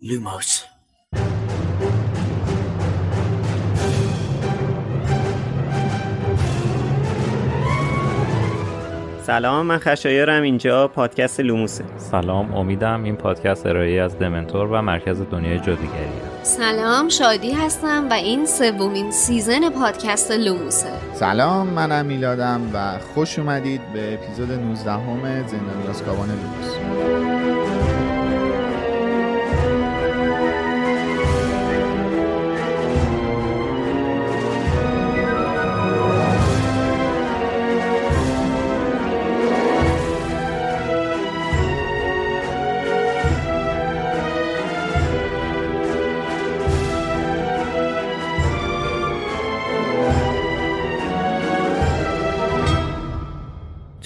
Lumos. سلام من خشایرم اینجا پادکست لوموسه سلام امیدم این پادکست ارائه از دمنتور و مرکز دنیای جادوگری سلام شادی هستم و این سومین سیزن پادکست لوموسه سلام منم میلادم و خوش اومدید به اپیزود 19 همه زندان آسکابان لوموس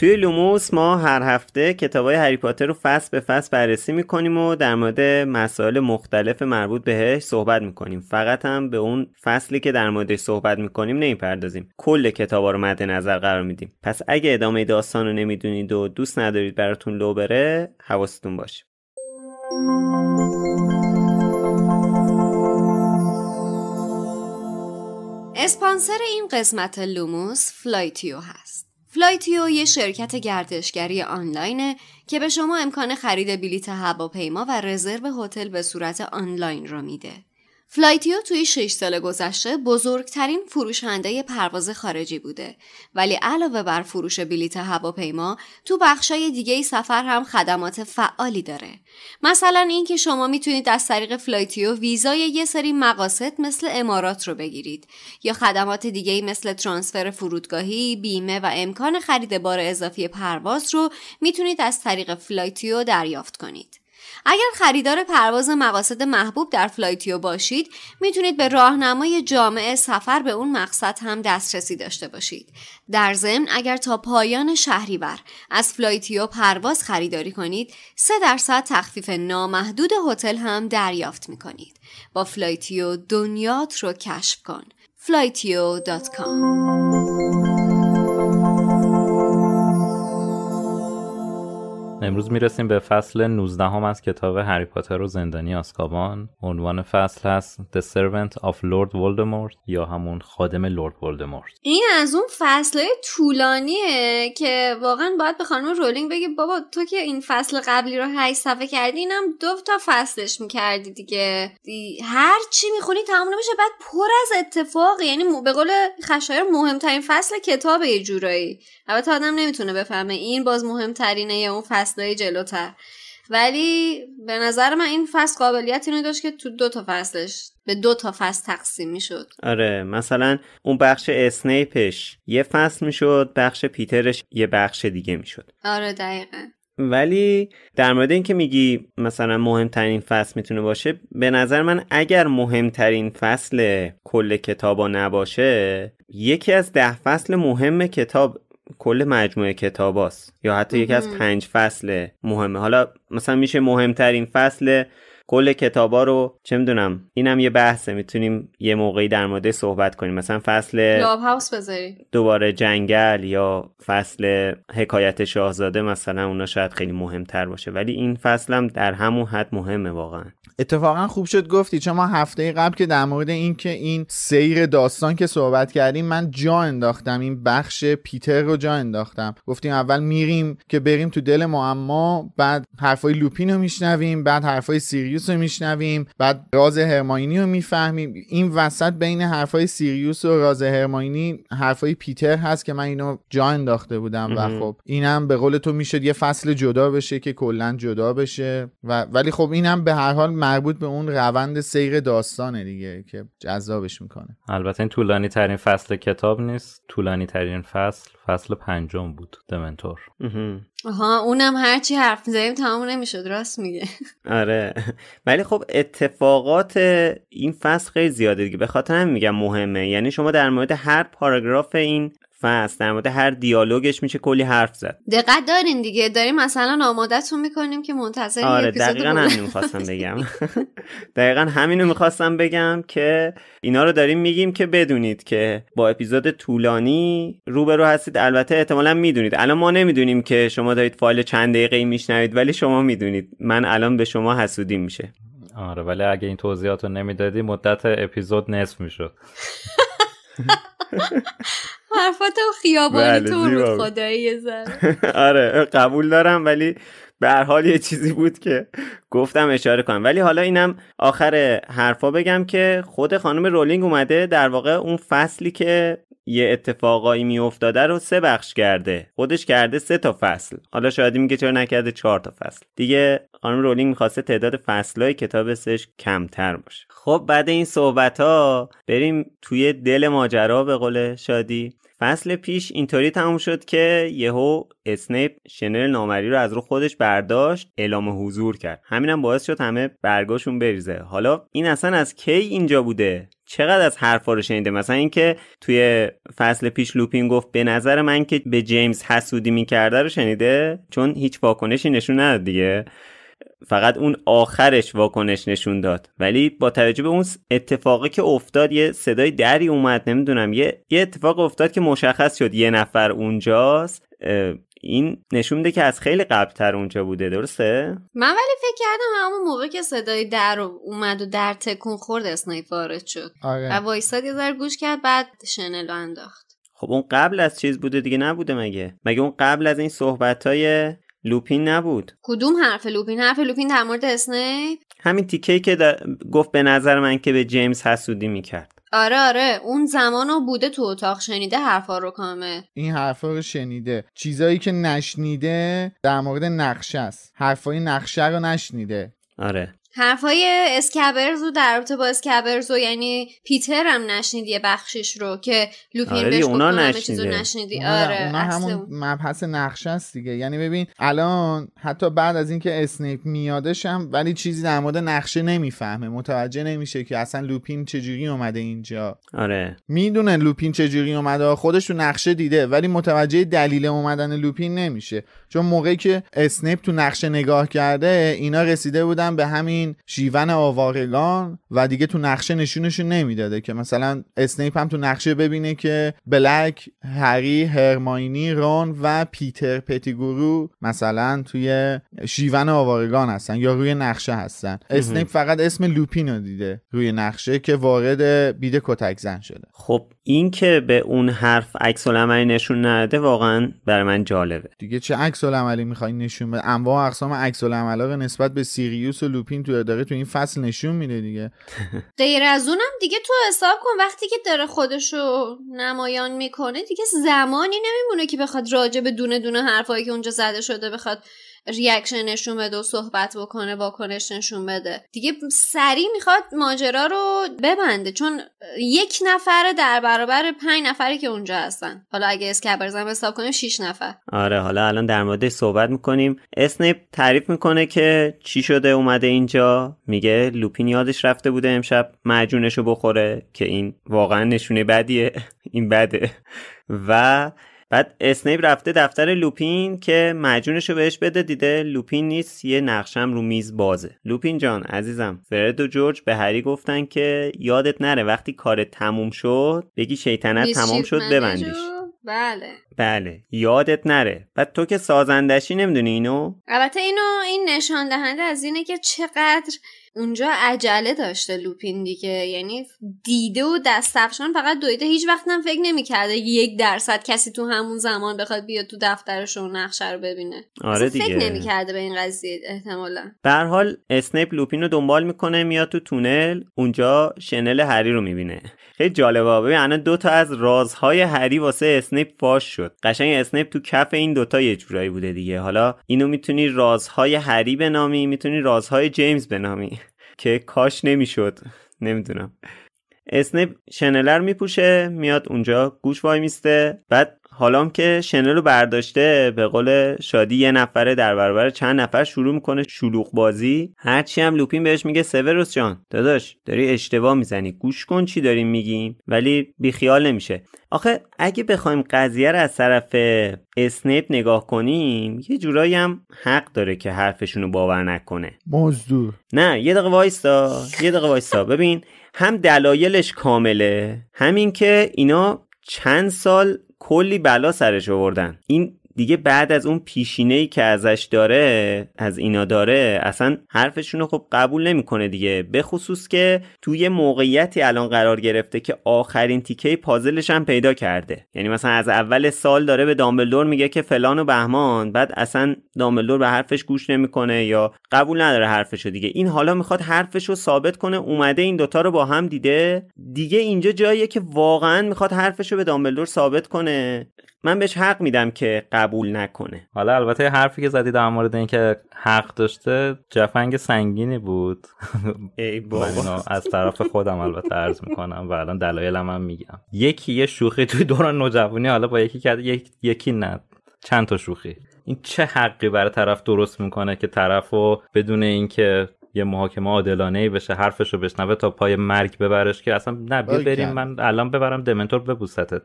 توی لوموس ما هر هفته کتاب های هری پاتر رو فصل به فصل بررسی میکنیم و در مورد مسائل مختلف مربوط بهش صحبت میکنیم فقط هم به اون فصلی که در موردش صحبت میکنیم نمیپردازیم کل ها رو مد نظر قرار میدیم پس اگه ادامه داستان رو نمیدونید و دوست ندارید براتون لو بره حواستون باشه اسپانسر این قسمت لوموس فلایتیو هست فلایتیو یه شرکت گردشگری آنلاینه که به شما امکان خرید بلیت هواپیما و رزرو هتل به صورت آنلاین رو میده. فلایتیو توی 6 سال گذشته بزرگترین فروشنده پرواز خارجی بوده ولی علاوه بر فروش بلیت هواپیما تو بخشای دیگه سفر هم خدمات فعالی داره مثلا اینکه شما میتونید از طریق فلایتیو ویزای یه سری مقاصد مثل امارات رو بگیرید یا خدمات دیگه مثل ترانسفر فرودگاهی بیمه و امکان خرید بار اضافی پرواز رو میتونید از طریق فلایتیو دریافت کنید اگر خریدار پرواز مقاصد محبوب در فلایتیو باشید میتونید به راهنمای جامعه سفر به اون مقصد هم دسترسی داشته باشید در ضمن اگر تا پایان شهریور از فلایتیو پرواز خریداری کنید 3 درصد تخفیف نامحدود هتل هم دریافت میکنید با فلایتیو دنیات رو کشف کن flightio.com امروز میرسیم به فصل 19 هم از کتاب هری پاتر و زندانی آسکابان عنوان فصل هست The Servant of Lord Voldemort یا همون خادم لورد ولدمورت این از اون فصل طولانیه که واقعا باید به خانم رولینگ بگی بابا تو که این فصل قبلی رو هی صفحه کردی اینم دو تا فصلش میکردی دیگه دی هر چی میخونی تموم نمیشه بعد پر از اتفاق یعنی به قول خشایر مهمترین فصل کتاب یه جورایی البته آدم نمیتونه بفهمه این باز مهمترینه یا اون فصل فصلهای جلوتر ولی به نظر من این فصل قابلیت اینو داشت که تو دو تا فصلش به دو تا فصل تقسیم میشد آره مثلا اون بخش اسنیپش یه فصل میشد بخش پیترش یه بخش دیگه میشد آره دقیقا ولی در مورد اینکه میگی مثلا مهمترین فصل میتونه باشه به نظر من اگر مهمترین فصل کل کتابا نباشه یکی از ده فصل مهم کتاب کل مجموعه کتاباست یا حتی یکی از پنج فصل مهمه حالا مثلا میشه مهمترین فصل کل کتابا رو چه میدونم اینم یه بحثه میتونیم یه موقعی در مورد صحبت کنیم مثلا فصل لاب هاوس دوباره جنگل یا فصل حکایت شاهزاده مثلا اونا شاید خیلی مهمتر باشه ولی این فصلم در همون حد مهمه واقعا اتفاقا خوب شد گفتی چون ما هفته قبل که در مورد اینکه این سیر داستان که صحبت کردیم من جا انداختم این بخش پیتر رو جا انداختم گفتیم اول میریم که بریم تو دل معما بعد حرفای لوپین رو میشنویم بعد حرفای سیریوس رو میشنویم بعد راز هرماینی رو میفهمیم این وسط بین حرفای سیریوس و راز هرماینی حرفای پیتر هست که من اینو جا انداخته بودم و خب اینم به قول تو میشد یه فصل جدا بشه که کلا جدا بشه و ولی خب اینم به هر حال مربوط به اون روند سیر داستانه دیگه که جذابش میکنه البته این طولانی ترین فصل کتاب نیست طولانی ترین فصل فصل پنجم بود دمنتور آها اونم هرچی حرف میزنیم تمام نمیشد راست میگه آره ولی خب اتفاقات این فصل خیلی زیاده دیگه به خاطر هم میگم مهمه یعنی شما در مورد هر پاراگراف این فصل در مورد هر دیالوگش میشه کلی حرف زد دقت دارین دیگه داریم مثلا آمادهتون میکنیم که منتظر آره دقیقا همین میخواستم بگم دقیقا همینو میخواستم بگم که اینا رو داریم میگیم که بدونید که با اپیزود طولانی روبرو هستید البته احتمالا میدونید الان ما نمیدونیم که شما دارید فایل چند دقیقه میشنوید ولی شما میدونید من الان به شما حسودی میشه آره ولی اگه این توضیحات رو نمیدادی مدت اپیزود نصف میشد حرفات و خیابانی بله، تو رو خدایی زن آره قبول دارم ولی به هر حال یه چیزی بود که گفتم اشاره کنم ولی حالا اینم آخر حرفا بگم که خود خانم رولینگ اومده در واقع اون فصلی که یه اتفاقایی میافتاده رو سه بخش کرده خودش کرده سه تا فصل حالا شاید میگه چرا نکرده چهار تا فصل دیگه آن رولینگ میخواسته تعداد فصلهای کتاب سش کمتر باشه خب بعد این صحبت ها بریم توی دل ماجرا به قول شادی فصل پیش اینطوری تموم شد که یهو اسنیپ شنل نامری رو از رو خودش برداشت اعلام حضور کرد همینم باعث شد همه برگاشون بریزه حالا این اصلا از کی اینجا بوده چقدر از حرفا رو شنیده مثلا اینکه توی فصل پیش لوپین گفت به نظر من که به جیمز حسودی میکرده رو شنیده چون هیچ واکنشی نشون نداد دیگه فقط اون آخرش واکنش نشون داد ولی با توجه به اون اتفاقی که افتاد یه صدای دری اومد نمیدونم یه یه اتفاق افتاد که مشخص شد یه نفر اونجاست این نشون میده که از خیلی تر اونجا بوده درسته من ولی فکر کردم همون موقع که صدای در اومد و در تکون خورد اسنایپ وارد شد آره. و وایساد یه ذره گوش کرد بعد شنلو انداخت خب اون قبل از چیز بوده دیگه نبوده مگه مگه اون قبل از این صحبت های لوپین نبود کدوم حرف لوپین حرف لوپین در مورد اسنیپ همین تیکه که گفت به نظر من که به جیمز حسودی میکرد آره آره اون زمان رو بوده تو اتاق شنیده حرفا رو کامه این حرفا رو شنیده چیزایی که نشنیده در مورد نقشه است حرفای نقشه رو نشنیده آره حرفای رو در رابطه با و یعنی پیتر هم نشنید یه بخشش رو که لوپین آره بهش اونا نشنیده. آره همون مبحث نقشه است دیگه یعنی ببین الان حتی بعد از اینکه اسنیپ میادش هم ولی چیزی در مورد نقشه نمیفهمه متوجه نمیشه که اصلا لوپین چجوری اومده اینجا آره میدونه لوپین چجوری اومده خودش تو نقشه دیده ولی متوجه دلیل اومدن لوپین نمیشه چون موقعی که اسنیپ تو نقشه نگاه کرده اینا رسیده بودن به همین این شیون آوارگان و دیگه تو نقشه نشونشون نمیداده که مثلا اسنیپ هم تو نقشه ببینه که بلک هری هرماینی رون و پیتر پتیگورو مثلا توی شیون آوارگان هستن یا روی نقشه هستن اسنیپ فقط اسم لوپینو دیده روی نقشه که وارد بید کتک زن شده خب این که به اون حرف عکس عملی نشون نده واقعا برای من جالبه دیگه چه عکس العملی نشون بده انواع اقسام عکس العملا نسبت به سیریوس و لوپین تو اداره تو این فصل نشون میده دیگه غیر از اونم دیگه تو حساب کن وقتی که داره خودشو نمایان میکنه دیگه زمانی نمیمونه که بخواد راجع به دونه دونه حرفایی که اونجا زده شده بخواد ریاکشن نشون بده و صحبت بکنه واکنش نشون بده دیگه سریع میخواد ماجرا رو ببنده چون یک نفر در برابر پنج نفری که اونجا هستن حالا اگه اسکبرزم حساب کنیم 6 نفر آره حالا الان در مورد صحبت میکنیم اسنیپ تعریف میکنه که چی شده اومده اینجا میگه لوپین یادش رفته بوده امشب رو بخوره که این واقعا نشونه بدیه این بده و بعد اسنیپ رفته دفتر لوپین که مجونش رو بهش بده دیده لوپین نیست یه نقشم رو میز بازه لوپین جان عزیزم فرد و جورج به هری گفتن که یادت نره وقتی کار تموم شد بگی شیطنت تمام شد ببندیش بله بله یادت نره بعد تو که سازندشی نمیدونی اینو البته اینو این نشان دهنده از اینه که چقدر اونجا عجله داشته لوپین دیگه یعنی دیده و دست فقط دویده هیچ وقت هم فکر نمیکرده یک درصد کسی تو همون زمان بخواد بیاد تو دفترش و نقشه رو ببینه آره دیگه فکر نمیکرده به این قضیه احتمالا به حال اسنیپ لوپین رو دنبال میکنه میاد تو تونل اونجا شنل هری رو میبینه خیلی جالبه ببین الان دو تا از رازهای هری واسه اسنیپ فاش شد قشنگ اسنیپ تو کف این دوتا یه جورایی بوده دیگه حالا اینو میتونی رازهای هری بنامی میتونی رازهای جیمز بنامی که کاش نمیشد نمیدونم اسنیپ شنلر میپوشه میاد اونجا گوش وای میسته بعد حالام که شنل رو برداشته به قول شادی یه نفره در برابر چند نفر شروع میکنه شلوغ بازی هرچی هم لوپین بهش میگه سوروس جان داداش داری اشتباه میزنی گوش کن چی داریم میگیم ولی بیخیال نمیشه آخه اگه بخوایم قضیه رو از طرف اسنیپ نگاه کنیم یه جورایی هم حق داره که حرفشون رو باور نکنه مزدور نه یه دقیقه وایستا یه دقیقه وایستا ببین هم دلایلش کامله همین که اینا چند سال کلی بلا سرش آوردن این دیگه بعد از اون پیشینه ای که ازش داره از اینا داره اصلا حرفشون رو خب قبول نمیکنه دیگه به خصوص که توی موقعیتی الان قرار گرفته که آخرین تیکه پازلش هم پیدا کرده یعنی مثلا از اول سال داره به دامبلدور میگه که فلان و بهمان بعد اصلا دامبلدور به حرفش گوش نمیکنه یا قبول نداره حرفشو دیگه این حالا میخواد حرفش رو ثابت کنه اومده این دوتا رو با هم دیده دیگه اینجا جاییه که واقعا میخواد حرفش رو به دامبلدور ثابت کنه من بهش حق میدم که قبول نکنه حالا البته حرفی که زدید در مورد اینکه حق داشته جفنگ سنگینی بود ای بابا از طرف خودم البته عرض میکنم و الان دلایلم هم میگم یکی یه شوخی توی دوران نوجوانی حالا با یکی کرده یکی نه چند تا شوخی این چه حقی برای طرف درست میکنه که طرف و بدون اینکه یه محاکمه عادلانه ای بشه حرفشو بشنوه تا پای مرگ ببرش که اصلا نه بریم من الان ببرم دمنتور ببوستت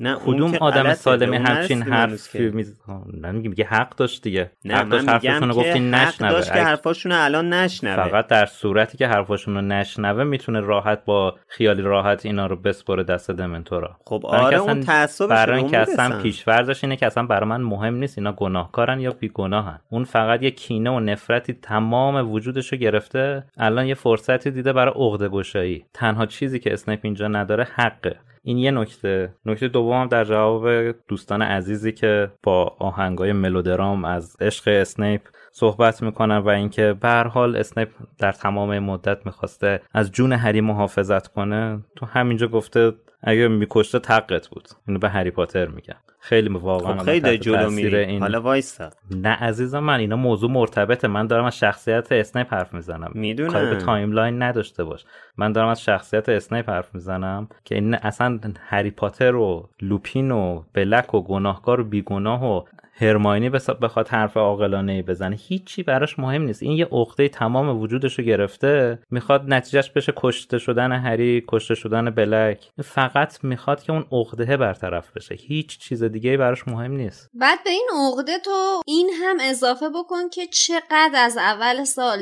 نه کدوم آدم سالمی همچین حرف میگه حق داشت دیگه نه حق داشت حرفشون گفتی نشنوه داشت که حرفاشون الان نشنوه فقط در صورتی که حرفاشون رو نشنوه میتونه راحت با خیالی راحت اینا رو بسپره دست دمنتورا خب آره اون تعصبش برای اینکه اصلا پیشورزش اینه که اصلا برای من مهم نیست اینا گناهکارن یا بیگناهن اون فقط یه کینه و نفرتی تمام وجودش رو گرفته الان یه فرصتی دیده برای عقده گشایی تنها چیزی که اسنپ اینجا نداره حقه این یه نکته نکته دومم در جواب دوستان عزیزی که با آهنگای ملودرام از عشق اسنیپ صحبت میکنن و اینکه به هر حال اسنیپ در تمام مدت میخواسته از جون هری محافظت کنه تو همینجا گفته اگه میکشته تقت بود اینو به هری پاتر میگن خیلی واقعا خب خیلی جلو میره این... حالا وایسا نه عزیزم من اینا موضوع مرتبطه من دارم از شخصیت اسنیپ حرف میزنم میدونم کاری به تایملاین نداشته باش من دارم از شخصیت اسنیپ حرف میزنم که این اصلا هری پاتر و لوپین و بلک و گناهکار و بیگناه هرماینی بخواد حرف عاقلانه بزنه هیچی براش مهم نیست این یه عقده تمام وجودش رو گرفته میخواد نتیجهش بشه کشته شدن هری کشته شدن بلک فقط میخواد که اون عقده برطرف بشه هیچ چیز دیگه براش مهم نیست بعد به این عقده تو این هم اضافه بکن که چقدر از اول سال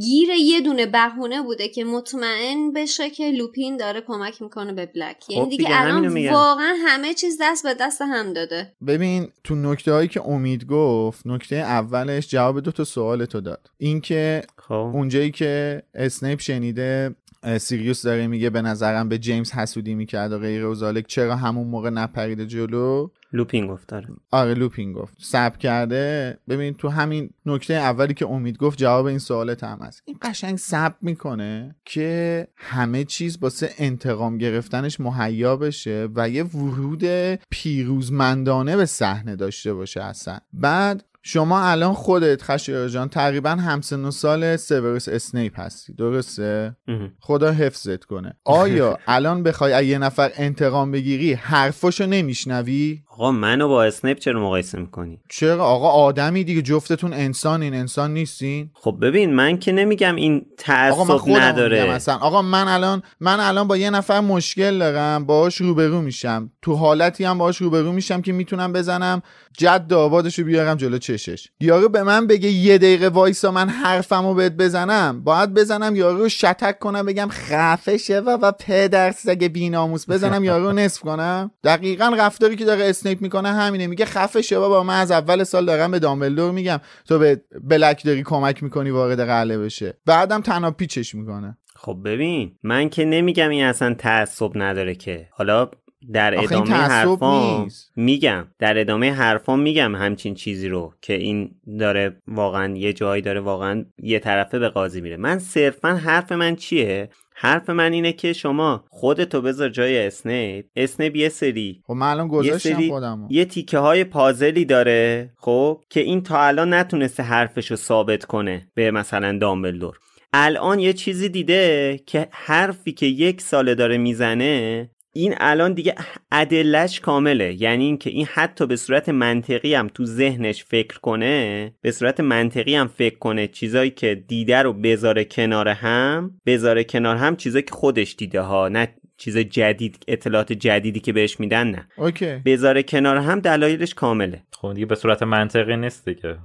گیر یه دونه بهونه بوده که مطمئن بشه که لوپین داره کمک میکنه به بلک یعنی خب دیگه, الان واقعا همه چیز دست به دست هم داده ببین تو نکته که امید گفت نکته اولش جواب دو تا سوال تو داد اینکه خب. اونجایی که اسنیپ شنیده سیریوس داره میگه به نظرم به جیمز حسودی میکرد و غیر و چرا همون موقع نپریده جلو لوپینگ گفت داره آره لوپینگ گفت سب کرده ببین تو همین نکته اولی که امید گفت جواب این سوالت هم هست این قشنگ سب میکنه که همه چیز باسه انتقام گرفتنش مهیا بشه و یه ورود پیروزمندانه به صحنه داشته باشه اصلا بعد شما الان خودت خشیار جان تقریبا همسن و سال سیورس اسنیپ هستی درسته خدا حفظت کنه آیا الان بخوای از یه نفر انتقام بگیری حرفاشو نمیشنوی آقا منو با اسنپ چرا مقایسه میکنی چرا آقا آدمی دیگه جفتتون انسان این انسان نیستین خب ببین من که نمیگم این تعصب نداره مثلا آقا من الان من الان با یه نفر مشکل دارم باهاش روبرو میشم تو حالتی هم باهاش روبرو میشم که میتونم بزنم جد آبادشو بیارم جلو چشش یارو به من بگه یه دقیقه وایسا من حرفمو بهت بزنم باید بزنم یارو شتک کنم بگم خفشه و و پدر سگ بیناموس بزنم یارو نصف کنم دقیقاً رفتاری که داره اسنیپ میکنه همینه میگه خفه شو بابا من از اول سال دارم به دامبلدور میگم تو به بلک داری کمک میکنی وارد قله بشه بعدم تنها پیچش میکنه خب ببین من که نمیگم این اصلا تعصب نداره که حالا در ادامه حرفان میگم در ادامه حرفان میگم همچین چیزی رو که این داره واقعا یه جایی داره واقعا یه طرفه به قاضی میره من صرفا حرف من چیه حرف من اینه که شما خودتو بذار جای اسنیپ اسنیپ یه سری خب من الان گذاشتم یه سری... یه تیکه های پازلی داره خب که این تا الان نتونسته حرفشو ثابت کنه به مثلا دامبلدور الان یه چیزی دیده که حرفی که یک ساله داره میزنه این الان دیگه عدلش کامله یعنی اینکه این حتی به صورت منطقی هم تو ذهنش فکر کنه به صورت منطقی هم فکر کنه چیزایی که دیده رو بذاره کنار هم بذاره کنار هم چیزایی که خودش دیده ها نه چیز جدید اطلاعات جدیدی که بهش میدن نه اوکی بذاره کنار هم دلایلش کامله خب دیگه به صورت منطقی نیست دیگه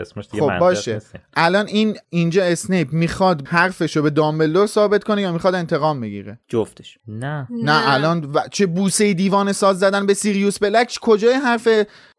اسمش دیگه خب باشه الان این اینجا اسنیپ میخواد حرفش رو به دامبلدور ثابت کنه یا میخواد انتقام بگیره جفتش نه نه الان و... چه بوسه دیوان ساز زدن به سیریوس بلک کجای حرف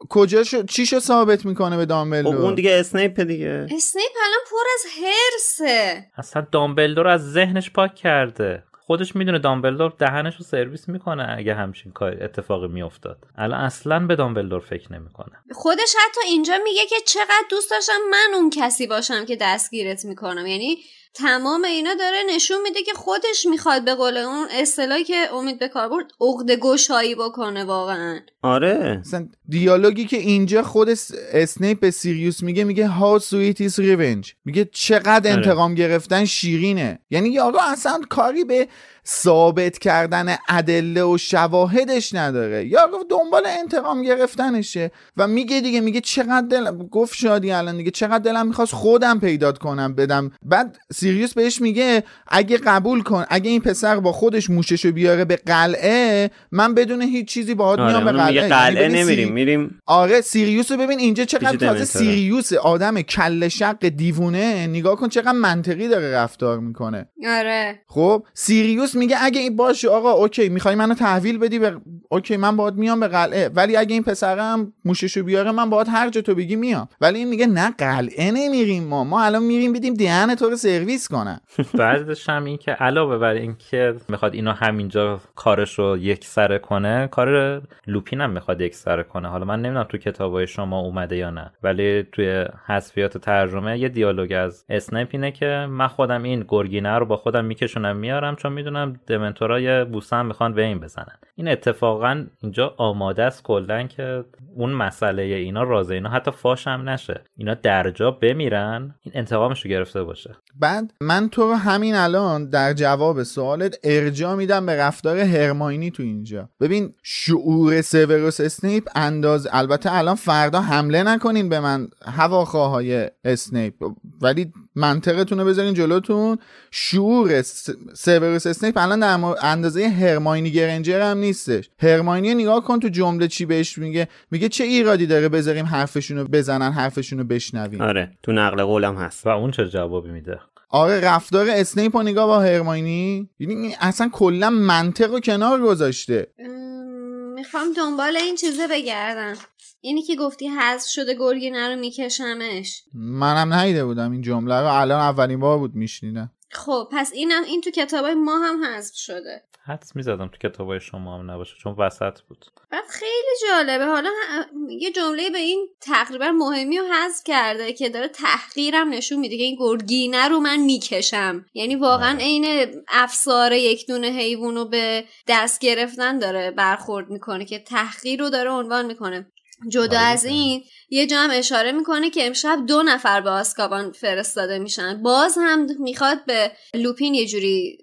کجاش چیشو ثابت میکنه به دامبلدور خب، اون دیگه اسنیپ دیگه اسنیپ الان پر از هرسه اصلا دامبلدور از ذهنش پاک کرده خودش میدونه دامبلدور دهنش رو سرویس میکنه اگه همچین کار اتفاقی میافتاد الان اصلا به دامبلدور فکر نمیکنه خودش حتی اینجا میگه که چقدر دوست داشتم من اون کسی باشم که دستگیرت میکنم یعنی تمام اینا داره نشون میده که خودش میخواد به قول اون اصطلاحی که امید به کار برد عقده گشایی بکنه واقعا آره مثلا دیالوگی که اینجا خود اسنیپ به سیریوس میگه میگه ها سویت is ریونج میگه چقدر آره. انتقام گرفتن شیرینه یعنی آقا اصلا کاری به ثابت کردن ادله و شواهدش نداره یا دنبال انتقام گرفتنشه و میگه دیگه میگه چقدر دلم گفت شادی الان دیگه چقدر دلم میخواست خودم پیدات کنم بدم بعد سیریوس بهش میگه اگه قبول کن اگه این پسر با خودش موششو بیاره به قلعه من بدون هیچ چیزی باهات آره، میام به قلعه یعنی قلعه نمیریم میریم آره سیریوس رو ببین اینجا چقدر تازه سیریوس آدم کل شق دیوونه نگاه کن چقدر منطقی داره رفتار میکنه آره خب سیریوس میگه اگه این باشه آقا اوکی میخوای منو تحویل بدی به اوکی من باهات میام به قلعه ولی اگه این پسرم موششو بیاره من باهات هر جا تو بگی میام ولی این میگه نه قلعه نمیریم ما ما الان میریم بدیم دهن تو رو سرویس کنه بعدش هم این که علاوه بر اینکه میخواد اینو همینجا کارش رو یک سره کنه کار لوپین هم میخواد یک سره کنه حالا من نمیدونم تو کتابای شما اومده یا نه ولی توی حذفیات ترجمه یه دیالوگ از اسنپ اینه که من خودم این گرگینه رو با خودم میکشونم میارم چون میدونم دمنتور دمنتورای بوسه هم میخوان به این بزنن این اتفاقا اینجا آماده است کلا که اون مسئله اینا راز اینا حتی فاش هم نشه اینا درجا بمیرن این انتقامش رو گرفته باشه بعد من تو رو همین الان در جواب سوالت ارجا میدم به رفتار هرماینی تو اینجا ببین شعور سیوروس اسنیپ انداز البته الان فردا حمله نکنین به من هواخواهای اسنیپ ولی منطقتون رو بذارین جلوتون شعور سیوروس اسنیپ اسنیپ الان در اندازه هرماینی گرنجر هم نیستش هرماینی نگاه کن تو جمله چی بهش میگه میگه چه ایرادی داره بذاریم حرفشونو بزنن حرفشونو بشنویم آره تو نقل قولم هست و اون چه جوابی میده آره رفتار اسنیپ و نگاه با هرماینی یعنی اصلا کلا منطق رو کنار گذاشته میخوام دنبال این چیزه بگردم اینی که گفتی حذف شده گرگینه رو میکشمش منم نیده بودم این جمله رو الان اولین بار بود میشنیدم خب پس این این تو کتابای ما هم حذف شده حدس میزدم تو کتابای شما هم نباشه چون وسط بود بعد خیلی جالبه حالا یه جمله به این تقریبا مهمی رو حذف کرده که داره تحقیرم نشون میده که این گرگینه رو من میکشم یعنی واقعا آره. عین افسار یک دونه حیوان رو به دست گرفتن داره برخورد میکنه که تحقیر رو داره عنوان میکنه جدا آره، از این یه جا هم اشاره میکنه که امشب دو نفر به آسکابان فرستاده میشن باز هم میخواد به لوپین یه جوری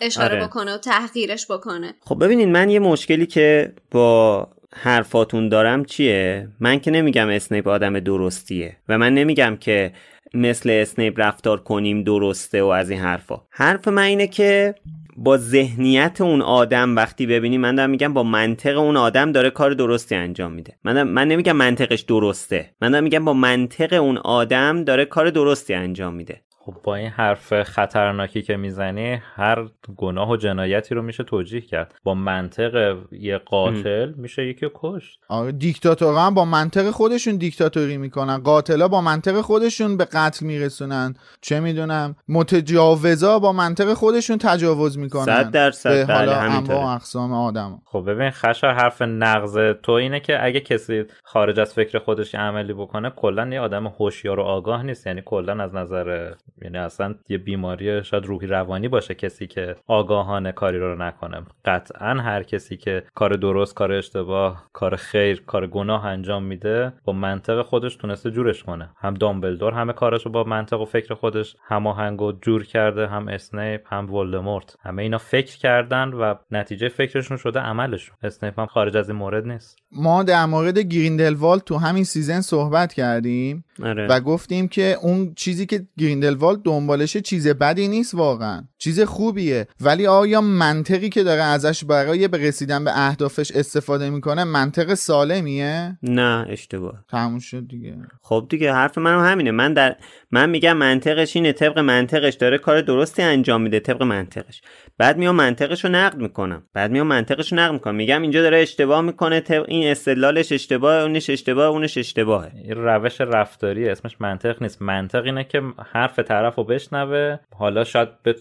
اشاره آره. بکنه و تحقیرش بکنه خب ببینین من یه مشکلی که با حرفاتون دارم چیه من که نمیگم اسنیپ آدم درستیه و من نمیگم که مثل اسنیپ رفتار کنیم درسته و از این حرفا حرف من اینه که با ذهنیت اون آدم وقتی ببینی من دارم میگم با منطق اون آدم داره کار درستی انجام میده من من نمیگم منطقش درسته من دارم میگم با منطق اون آدم داره کار درستی انجام میده خب با این حرف خطرناکی که میزنی هر گناه و جنایتی رو میشه توجیه کرد با منطق یه قاتل میشه یکی کشت آره هم با منطق خودشون دیکتاتوری میکنن قاتلا با منطق خودشون به قتل میرسونن چه میدونم متجاوزا با منطق خودشون تجاوز میکنن صد درصد بله، حالا اقسام آدم خب ببین خشا حرف نقض تو اینه که اگه کسی خارج از فکر خودش عملی بکنه کلا یه آدم هوشیار و آگاه نیست یعنی کلا از نظر یعنی اصلا یه بیماری شاید روحی روانی باشه کسی که آگاهانه کاری رو نکنه قطعا هر کسی که کار درست کار اشتباه کار خیر کار گناه انجام میده با منطق خودش تونسته جورش کنه هم دامبلدور همه کارش رو با منطق و فکر خودش هماهنگ و جور کرده هم اسنیپ هم ولدمورت همه اینا فکر کردن و نتیجه فکرشون شده عملشون اسنیپ هم خارج از این مورد نیست ما در مورد گریندلوالد تو همین سیزن صحبت کردیم آره. و گفتیم که اون چیزی که گریندلوالد دنبالشه دنبالش چیز بدی نیست واقعا چیز خوبیه ولی آیا منطقی که داره ازش برای به رسیدن به اهدافش استفاده میکنه منطق سالمیه نه اشتباه تموم شد دیگه خب دیگه حرف منم همینه من در من میگم منطقش اینه طبق منطقش داره کار درستی انجام میده طبق منطقش بعد میام منطقش رو نقد میکنم بعد میام منطقش رو نقد میکنم میگم اینجا داره اشتباه میکنه این استدلالش اشتباه اونش اشتباه اونش اشتباهه این روش رفتاری اسمش منطق نیست منطق اینه که حرف طرف رو بشنوه حالا شاید به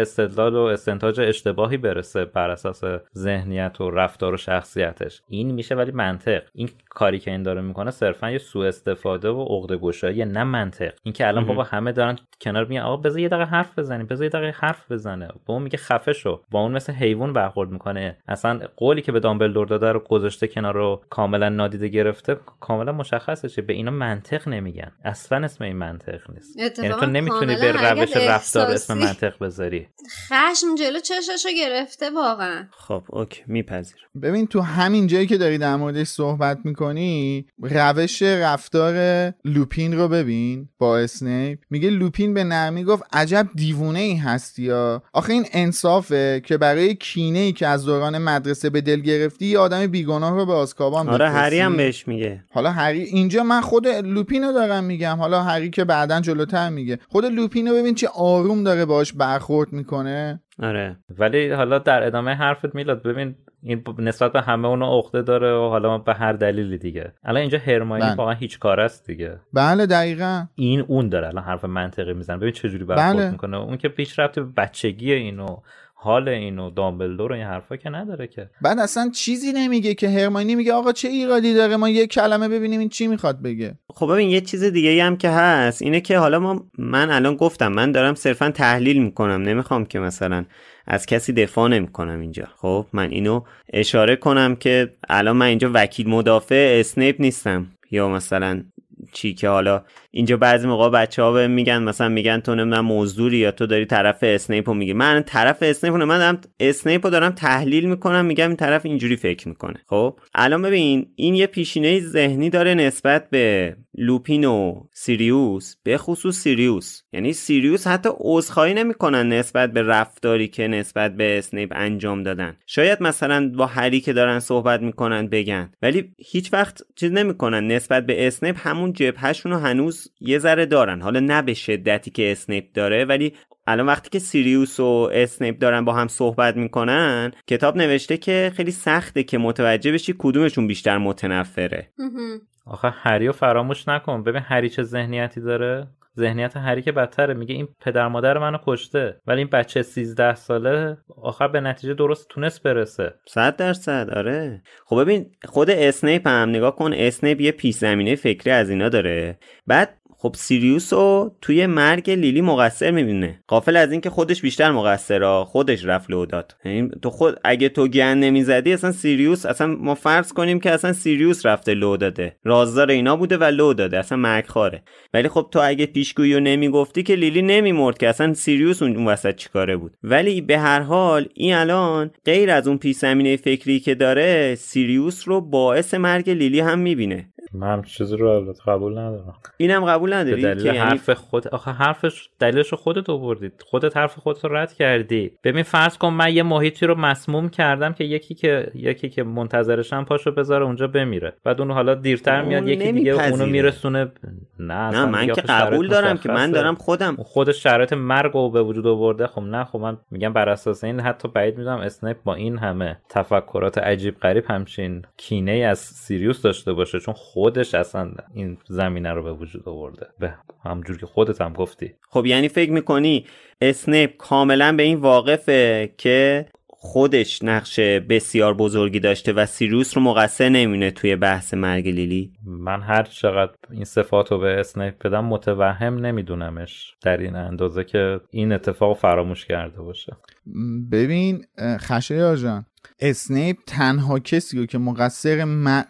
استدلال و استنتاج اشتباهی برسه بر اساس ذهنیت و رفتار و شخصیتش این میشه ولی منطق این کاری که این داره میکنه صرفا یه سوء استفاده و عقده گشایی نه منطق اینکه الان بابا همه دارن کنار میگن آقا بذار یه دقیقه حرف بزنی بذار یه دقیقه حرف بزنه با اون میگه خفه شو با اون مثل حیوان برخورد میکنه اصلا قولی که به دامبلدور داده رو گذاشته کنار رو کاملا نادیده گرفته کاملا مشخصه به اینا منطق نمیگن اصلا اسم این منطق نیست یعنی تو نمیتونی به روش رفتار اسم منطق بذاری خشم جلو چشاشو گرفته واقعا خب اوکی میپذیر ببین تو همین جایی که داری در موردش صحبت میکنی روش رفتار لوپین رو ببین با اسنیپ میگه لوپین به نرمی گفت عجب دیوونه ای هستی یا آخه این انصافه که برای کینه ای که از دوران مدرسه به دل گرفتی یه آدم بیگناه رو به آزکابان آره هری هم بهش میگه حالا هری اینجا من خود لوپین رو دارم میگم حالا هری که بعدا جلوتر میگه خود لوپین رو ببین چه آروم داره باش برخورد میکنه آره ولی حالا در ادامه حرفت میلاد ببین این نسبت به همه اونا عقده داره و حالا به هر دلیلی دیگه الان اینجا هرماینی بله. واقعا هیچ کار است دیگه بله دقیقا این اون داره الان حرف منطقی میزنه ببین چجوری جوری برخورد بله. میکنه اون که پیش رفته به بچگی اینو حال اینو دامبلدور این حرفا که نداره که بعد اصلا چیزی نمیگه که هرمانی میگه آقا چه ایرادی داره ما یه کلمه ببینیم این چی میخواد بگه خب ببین یه چیز دیگه هم که هست اینه که حالا ما من الان گفتم من دارم صرفا تحلیل میکنم نمیخوام که مثلا از کسی دفاع نمیکنم اینجا خب من اینو اشاره کنم که الان من اینجا وکیل مدافع اسنیپ نیستم یا مثلا چی که حالا اینجا بعضی موقع بچه ها میگن مثلا میگن تو نمیدونم موضوعی یا تو داری طرف اسنیپو میگی من طرف اسنیپو من دارم دارم تحلیل میکنم میگم این طرف اینجوری فکر میکنه خب الان ببین این یه پیشینه ذهنی داره نسبت به لوپین و سیریوس به خصوص سیریوس یعنی سیریوس حتی عذرخواهی نمیکنن نسبت به رفتاری که نسبت به اسنیپ انجام دادن شاید مثلا با هری که دارن صحبت میکنن بگن ولی هیچ وقت چیز نمیکنن نسبت به اسنیپ همون جبهشون هنوز یه ذره دارن حالا نه به شدتی که اسنیپ داره ولی الان وقتی که سیریوس و اسنیپ دارن با هم صحبت میکنن کتاب نوشته که خیلی سخته که متوجه بشی کدومشون بیشتر متنفره آخه هری و فراموش نکن ببین هری چه ذهنیتی داره ذهنیت هری که بدتره میگه این پدر مادر منو کشته ولی این بچه 13 ساله آخر به نتیجه درست تونست برسه 100 درصد آره خب ببین خود اسنیپ هم نگاه کن اسنیپ یه پیش زمینه فکری از اینا داره بعد خب سیریوس رو توی مرگ لیلی مقصر میبینه قافل از اینکه خودش بیشتر مقصره خودش رفت لو داد یعنی تو خود اگه تو گن نمیزدی اصلا سیریوس اصلا ما فرض کنیم که اصلا سیریوس رفته لو داده رازدار اینا بوده و لو داده اصلا مرگ خاره ولی خب تو اگه پیشگویی رو نمیگفتی که لیلی نمیمرد که اصلا سیریوس اون وسط چیکاره بود ولی به هر حال این الان غیر از اون پیش زمینه فکری که داره سیریوس رو باعث مرگ لیلی هم میبینه من چیزی رو قبول ندارم اینم قبول معمول یعنی حرف خود آخه حرفش دلیلش خودت آوردید خودت حرف خودت رو رد کردی ببین فرض کن من یه محیطی رو مسموم کردم که یکی که یکی که منتظرشم پاشو بذاره اونجا بمیره بعد اون حالا دیرتر میاد یکی دیگه اونو میرسونه نه, نه من که قبول دارم که من دارم خودم خود شرایط مرگ رو به وجود آورده خب نه خب من میگم بر اساس این حتی بعید میدونم اسنیپ با این همه تفکرات عجیب غریب همچین کینه از سیریوس داشته باشه چون خودش اصلا این زمینه رو به وجود آورده بوده به همجور که خودت هم گفتی خب یعنی فکر میکنی اسنیپ کاملا به این واقفه که خودش نقش بسیار بزرگی داشته و سیروس رو مقصر نمیونه توی بحث مرگ لیلی من هر چقدر این صفات رو به اسنیپ بدم متوهم نمیدونمش در این اندازه که این اتفاق فراموش کرده باشه ببین خشه جان اسنیپ تنها کسی رو که مقصر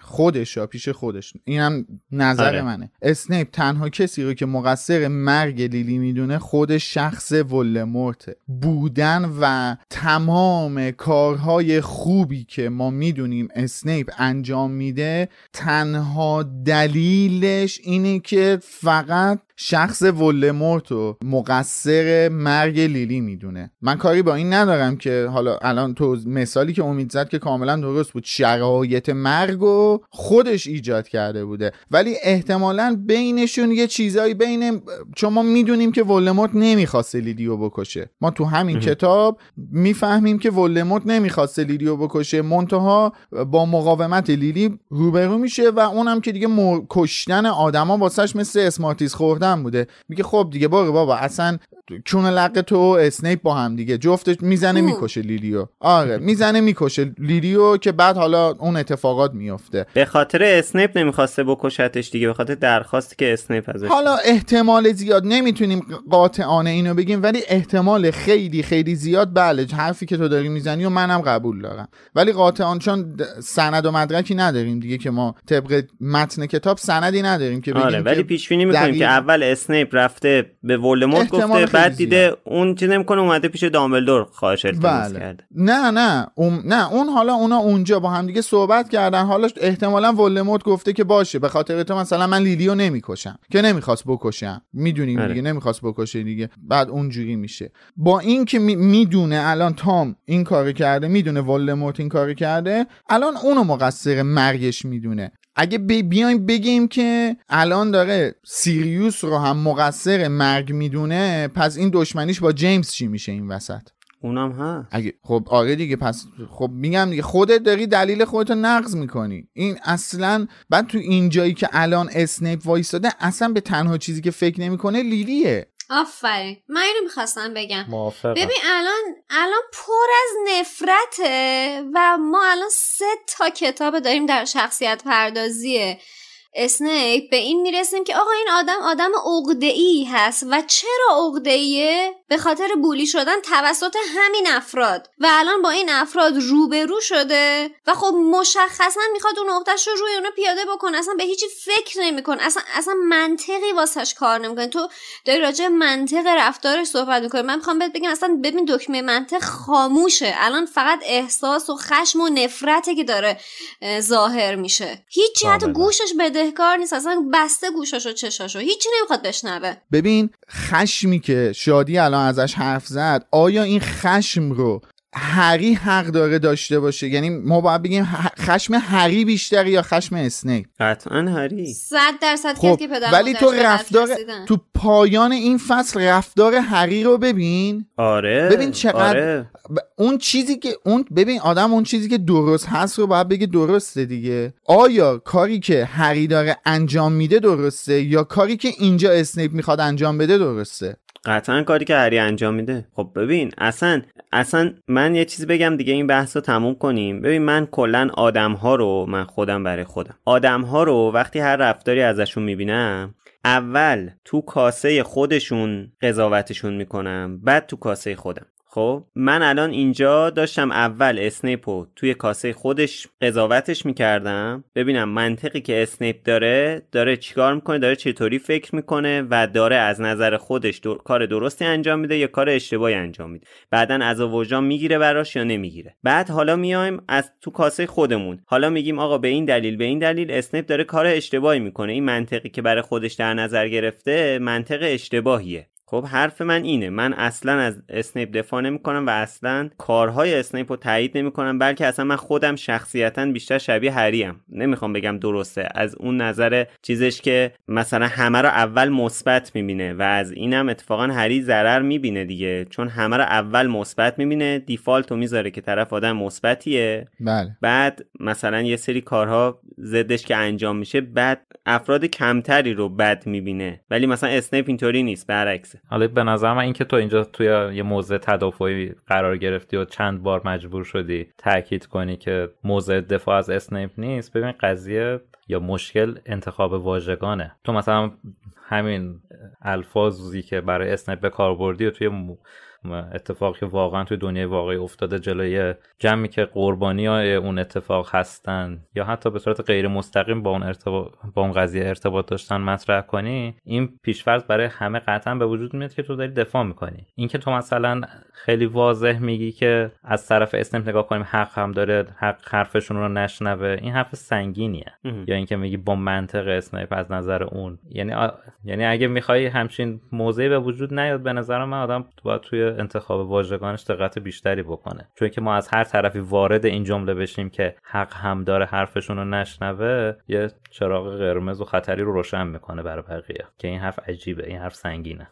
خودش خودش پیش خودش اینم نظر آره. منه اسنیپ تنها کسی رو که مقصر مرگ لیلی میدونه خود شخص ولمورته بودن و تمام کارهای خوبی که ما میدونیم اسنیپ انجام میده تنها دلیلش اینه که فقط شخص ولمورت و مقصر مرگ لیلی میدونه من کاری با این ندارم که حالا الان تو مثالی که اون امید که کاملا درست بود شرایط مرگ و خودش ایجاد کرده بوده ولی احتمالا بینشون یه چیزایی بین چون ما میدونیم که ولدمورت نمیخواست لیدیو بکشه ما تو همین کتاب میفهمیم که ولدمورت نمیخواست لیدیو بکشه منتها با مقاومت لیلی روبرو میشه و اونم که دیگه مر... کشتن آدما واسش مثل اسمارتیز خوردن بوده میگه خب دیگه بابا اصلا چون لق تو اسنیپ با هم دیگه جفتش میزنه خب. میکشه لیلیو آره میزنه میکشه بکشه لیریو که بعد حالا اون اتفاقات میفته به خاطر اسنیپ نمیخواسته بکشتش دیگه به خاطر درخواستی که اسنیپ ازش حالا احتمال زیاد نمیتونیم قاطعانه اینو بگیم ولی احتمال خیلی خیلی زیاد بله حرفی که تو داری میزنی و منم قبول دارم ولی قاطعان چون سند و مدرکی نداریم دیگه که ما طبق متن کتاب سندی نداریم که بگیم آره، ولی پیش بینی میکنیم که اول اسنیپ رفته به ولدمورت گفته بعد دیده زیاد. اون چه نمیکنه اومده پیش دامبلدور خواهش بله. نه نه اوم... نه نه اون حالا اونا اونجا با هم دیگه صحبت کردن حالا احتمالا ولدمورت گفته که باشه به خاطر تو مثلا من لیلیو نمیکشم که نمیخواست بکشم میدونی دیگه آره. نمیخواست بکشه دیگه بعد اونجوری میشه با اینکه میدونه الان تام این کاری کرده میدونه ولدمورت این کاری کرده الان اونو مقصر مرگش میدونه اگه بیایم بگیم که الان داره سیریوس رو هم مقصر مرگ میدونه پس این دشمنیش با جیمز چی میشه این وسط اونم هست اگه خب آره دیگه پس خب میگم دیگه خودت داری دلیل خودتو نقض میکنی این اصلا بعد تو این جایی که الان اسنیپ وایستاده اصلا به تنها چیزی که فکر نمیکنه لیلیه آفرین من اینو میخواستم بگم موافقم. ببین الان الان پر از نفرته و ما الان سه تا کتاب داریم در شخصیت پردازیه اسنیپ به این میرسیم که آقا این آدم آدم ای هست و چرا ایه؟ به خاطر بولی شدن توسط همین افراد و الان با این افراد روبرو شده و خب مشخصا میخواد اون نقطهش رو روی اونو پیاده بکنه اصلا به هیچی فکر نمیکنه اصلا اصلا منطقی واسش کار نمیکنه تو داری راجع منطق رفتارش صحبت میکنی من میخوام بهت بگم اصلا ببین دکمه منطق خاموشه الان فقط احساس و خشم و نفرته که داره ظاهر میشه هیچی حتی گوشش بدهکار نیست اصلا بسته گوشش و چشاشو هیچی نمیخواد بشنوه ببین خشمی که شادی الان الان ازش حرف زد آیا این خشم رو هری حق داره داشته باشه یعنی ما باید بگیم خشم هری بیشتر یا خشم اسنیپ قطعا هری 100 درصد خب. که پدر ولی تو رفتار تو پایان این فصل رفتار هری رو ببین آره ببین چقدر آره. اون چیزی که اون ببین آدم اون چیزی که درست هست رو باید بگه درسته دیگه آیا کاری که هری داره انجام میده درسته یا کاری که اینجا اسنیپ میخواد انجام بده درسته قطعا کاری که هری انجام میده خب ببین اصلا اصلا من یه چیزی بگم دیگه این بحث رو تموم کنیم ببین من کلا آدم ها رو من خودم برای خودم آدم ها رو وقتی هر رفتاری ازشون میبینم اول تو کاسه خودشون قضاوتشون میکنم بعد تو کاسه خودم خب، من الان اینجا داشتم اول رو توی کاسه خودش قضاوتش میکردم ببینم منطقی که اسنیپ داره داره چیکار میکنه داره چطوری فکر میکنه و داره از نظر خودش کار درستی انجام میده یا کار اشتباهی انجام میده بعدا از وجدان میگیره براش یا نمیگیره بعد حالا میایم از تو کاسه خودمون حالا میگیم آقا به این دلیل به این دلیل اسنیپ داره کار اشتباهی میکنه این منطقی که برای خودش در نظر گرفته منطق اشتباهیه خب حرف من اینه من اصلا از اسنیپ دفاع نمیکنم و اصلا کارهای اسنیپ رو تایید نمیکنم بلکه اصلا من خودم شخصیتا بیشتر شبیه هریم نمیخوام بگم درسته از اون نظر چیزش که مثلا همه رو اول مثبت میبینه و از اینم اتفاقا هری ضرر میبینه دیگه چون همه رو اول مثبت میبینه دیفالت رو میذاره که طرف آدم مثبتیه بله. بعد مثلا یه سری کارها زدش که انجام میشه بعد افراد کمتری رو بد میبینه ولی مثلا اسنیپ اینطوری نیست برعکس میرسه حالا به نظر من اینکه تو اینجا توی یه موضع تدافعی قرار گرفتی و چند بار مجبور شدی تاکید کنی که موضع دفاع از اسنیپ نیست ببین قضیه یا مشکل انتخاب واژگانه تو مثلا همین الفاظی که برای اسنپ به کار بردی و توی اتفاقی که واقعا توی دنیای واقعی افتاده جلوی جمعی که قربانی های اون اتفاق هستن یا حتی به صورت غیر مستقیم با اون, با اون قضیه ارتباط داشتن مطرح کنی این پیشفرض برای همه قطعا به وجود میاد که تو داری دفاع میکنی اینکه تو مثلا خیلی واضح میگی که از طرف اسنپ نگاه کنیم حق هم داره حق حرفشون رو نشنوه این حرف سنگینیه یا اینکه میگی با منطق اسنپ از نظر اون یعنی یعنی اگه میخوای همچین موضعی به وجود نیاد به نظر من آدم باید توی انتخاب واژگانش دقت بیشتری بکنه چون که ما از هر طرفی وارد این جمله بشیم که حق هم داره حرفشون رو نشنوه یه چراغ قرمز و خطری رو روشن میکنه برای بقیه که این حرف عجیبه این حرف سنگینه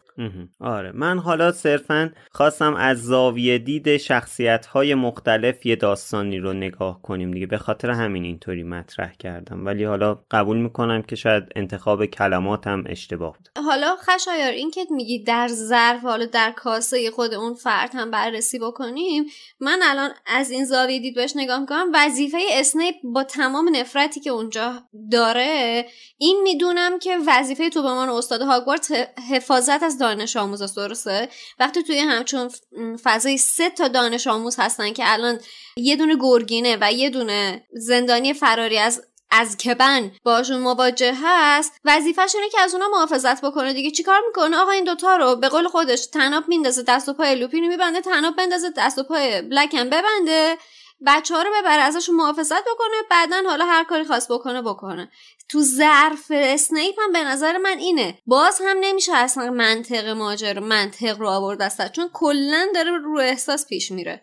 آره من حالا صرفا خواستم از زاویه دید شخصیت های مختلف یه داستانی رو نگاه کنیم دیگه به خاطر همین اینطوری مطرح کردم ولی حالا قبول میکنم که شاید انتخاب کلماتم اشتباه بود حالا خشایار این که میگی در ظرف حالا در کاسه خود اون فرد هم بررسی بکنیم من الان از این زاویه دید بهش نگاه میکنم وظیفه اسنیپ با تمام نفرتی که اونجا داره این میدونم که وظیفه تو به عنوان استاد حفاظت از دانش آموز است درسته وقتی توی همچون فضای سه تا دانش آموز هستن که الان یه دونه گرگینه و یه دونه زندانی فراری از از کبن باشون مواجه هست وظیفه اینه که از اونا محافظت بکنه دیگه چیکار میکنه آقا این دوتا رو به قول خودش تناب میندازه دست و پای رو میبنده تناب بندازه دست و پای بلکم ببنده بچه ها رو ببره ازشون محافظت بکنه بعدا حالا هر کاری خواست بکنه بکنه تو ظرف اسنیپ هم به نظر من اینه باز هم نمیشه اصلا منطق ماجر منطق رو آورد است چون کلا داره رو احساس پیش میره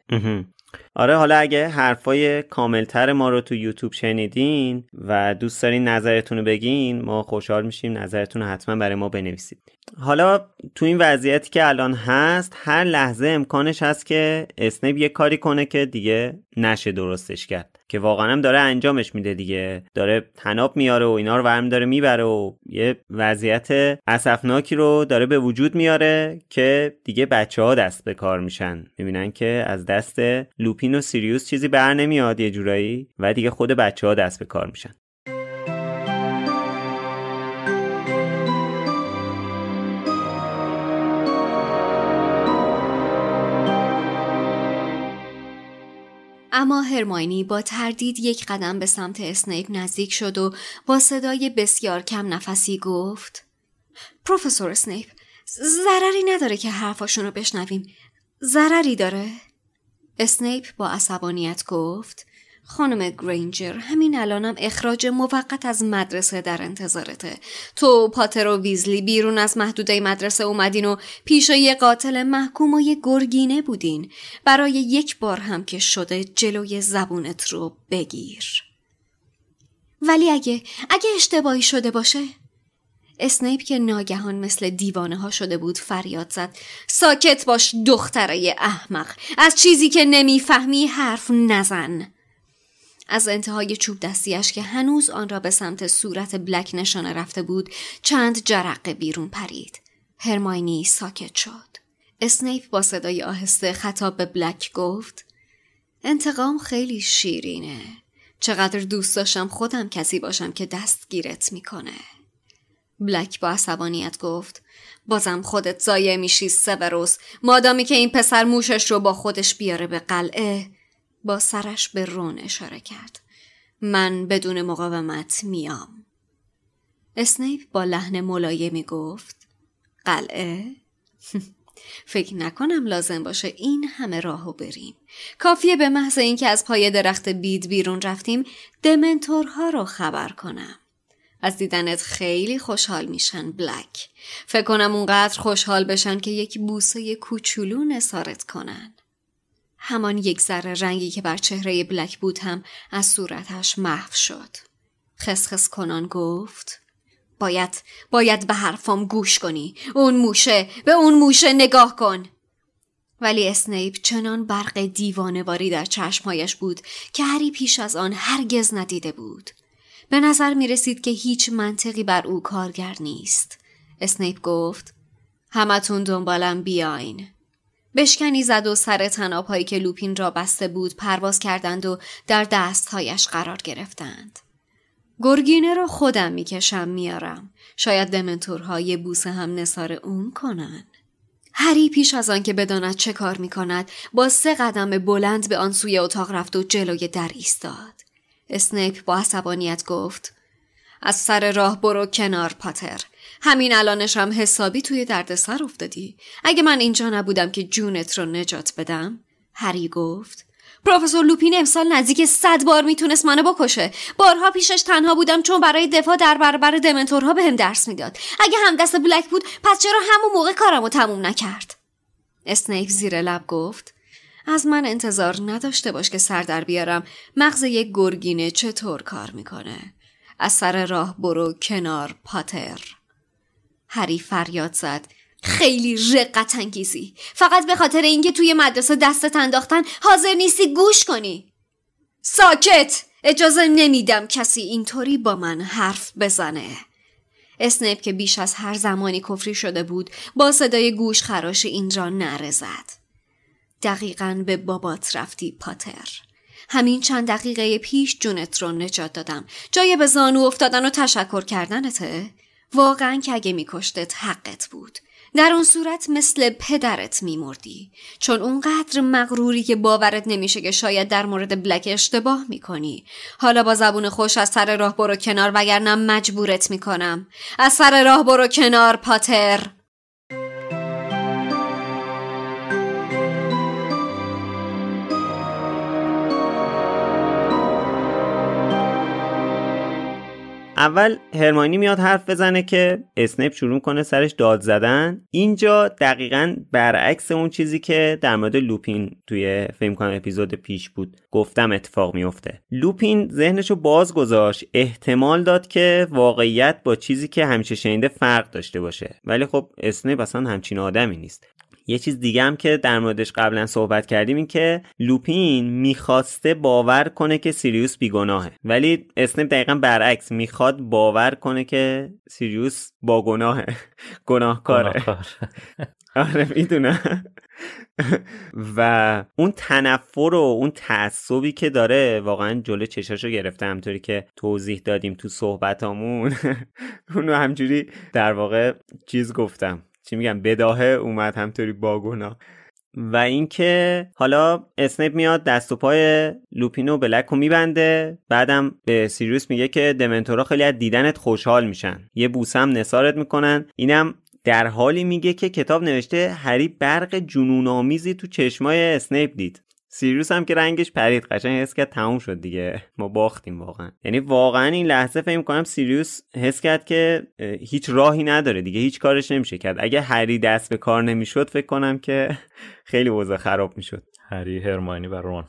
آره حالا اگه حرفای کاملتر ما رو تو یوتیوب شنیدین و دوست دارین نظرتون رو بگین ما خوشحال میشیم نظرتون حتما برای ما بنویسید حالا تو این وضعیتی که الان هست هر لحظه امکانش هست که اسنیپ یه کاری کنه که دیگه نشه درستش کرد که واقعا هم داره انجامش میده دیگه داره تناب میاره و اینا رو ورم داره میبره و یه وضعیت اسفناکی رو داره به وجود میاره که دیگه بچه ها دست به کار میشن میبینن که از دست لوپی لوپین و سیریوس چیزی بر نمیاد یه جورایی و دیگه خود بچه ها دست به کار میشن اما هرماینی با تردید یک قدم به سمت اسنیپ نزدیک شد و با صدای بسیار کم نفسی گفت پروفسور اسنیپ ضرری نداره که حرفاشون رو بشنویم ضرری داره اسنیپ با عصبانیت گفت خانم گرینجر همین الانم اخراج موقت از مدرسه در انتظارته تو پاتر و ویزلی بیرون از محدوده مدرسه اومدین و پیش یه قاتل محکوم و یه گرگینه بودین برای یک بار هم که شده جلوی زبونت رو بگیر ولی اگه اگه اشتباهی شده باشه اسنیپ که ناگهان مثل دیوانه ها شده بود فریاد زد ساکت باش دخترای احمق از چیزی که نمیفهمی حرف نزن از انتهای چوب دستیش که هنوز آن را به سمت صورت بلک نشانه رفته بود چند جرقه بیرون پرید هرماینی ساکت شد اسنیپ با صدای آهسته خطاب به بلک گفت انتقام خیلی شیرینه چقدر دوست داشتم خودم کسی باشم که دستگیرت میکنه بلک با عصبانیت گفت بازم خودت زایه میشی سوروس مادامی که این پسر موشش رو با خودش بیاره به قلعه با سرش به رون اشاره کرد من بدون مقاومت میام اسنیپ با لحن ملایمی گفت قلعه فکر نکنم لازم باشه این همه راهو بریم کافیه به محض اینکه از پای درخت بید بیرون رفتیم دمنتورها رو خبر کنم از دیدنت خیلی خوشحال میشن بلک فکر کنم اونقدر خوشحال بشن که یک بوسه کوچولو نصارت کنن همان یک ذره رنگی که بر چهره بلک بود هم از صورتش محو شد خسخس کنان گفت باید باید به حرفام گوش کنی اون موشه به اون موشه نگاه کن ولی اسنیپ چنان برق دیوانواری در چشمهایش بود که هری پیش از آن هرگز ندیده بود به نظر می رسید که هیچ منطقی بر او کارگر نیست. اسنیپ گفت همتون دنبالم بیاین. بشکنی زد و سر تنابهایی که لوپین را بسته بود پرواز کردند و در دستهایش قرار گرفتند. گرگینه را خودم میکشم میارم. شاید دمنتورها یه بوسه هم نصار اون کنن. هری پیش از آن که بداند چه کار می کند با سه قدم بلند به آن سوی اتاق رفت و جلوی در ایستاد. اسنیپ با عصبانیت گفت از سر راه برو کنار پاتر همین الانش هم حسابی توی دردسر افتادی اگه من اینجا نبودم که جونت رو نجات بدم هری گفت پروفسور لوپین امسال نزدیک صد بار میتونست منو بکشه بارها پیشش تنها بودم چون برای دفاع در برابر دمنتورها بهم هم درس میداد اگه هم دست بلک بود پس چرا همون موقع کارمو تموم نکرد اسنیپ زیر لب گفت از من انتظار نداشته باش که سر در بیارم مغز یک گرگینه چطور کار میکنه از سر راه برو کنار پاتر هری فریاد زد خیلی رقت انگیزی فقط به خاطر اینکه توی مدرسه دستت انداختن حاضر نیستی گوش کنی ساکت اجازه نمیدم کسی اینطوری با من حرف بزنه اسنپ که بیش از هر زمانی کفری شده بود با صدای گوش خراش این را نرزد دقیقا به بابات رفتی پاتر همین چند دقیقه پیش جونت رو نجات دادم جای به زانو افتادن و تشکر کردنته واقعا که اگه میکشتت حقت بود در اون صورت مثل پدرت میمردی چون اونقدر مغروری که باورت نمیشه که شاید در مورد بلک اشتباه میکنی حالا با زبون خوش از سر راه برو کنار وگرنه مجبورت میکنم از سر راه برو کنار پاتر اول هرمانی میاد حرف بزنه که اسنیپ شروع کنه سرش داد زدن اینجا دقیقا برعکس اون چیزی که در مورد لوپین توی فیلم کنم اپیزود پیش بود گفتم اتفاق میفته لوپین ذهنش رو باز گذاشت احتمال داد که واقعیت با چیزی که همیشه شنیده فرق داشته باشه ولی خب اسنیپ اصلا همچین آدمی نیست یه چیز دیگه هم که در موردش قبلا صحبت کردیم این که لوپین میخواسته باور کنه که سیریوس بیگناهه ولی اسنیپ دقیقا برعکس میخواد باور کنه که سیریوس با گناهه گناهکاره آره میدونم و اون تنفر و اون تعصبی که داره واقعا جلو چشاشو گرفته همطوری که توضیح دادیم تو صحبتامون اونو همجوری در واقع چیز گفتم چی میگم بداهه اومد همطوری باگونا و اینکه حالا اسنیپ میاد دست و پای لوپینو بلک رو میبنده بعدم به سیریوس میگه که دمنتورا خیلی از دیدنت خوشحال میشن یه بوسم نثارت میکنن اینم در حالی میگه که کتاب نوشته هری برق جنونآمیزی تو چشمای اسنیپ دید سیریوس هم که رنگش پرید قشنگ حس کرد تموم شد دیگه ما باختیم واقعا یعنی واقعا این لحظه فکر کنم سیریوس حس کرد که هیچ راهی نداره دیگه هیچ کارش نمیشه کرد اگه هری دست به کار نمیشد فکر کنم که خیلی وضع خراب میشد هری هرمانی و رون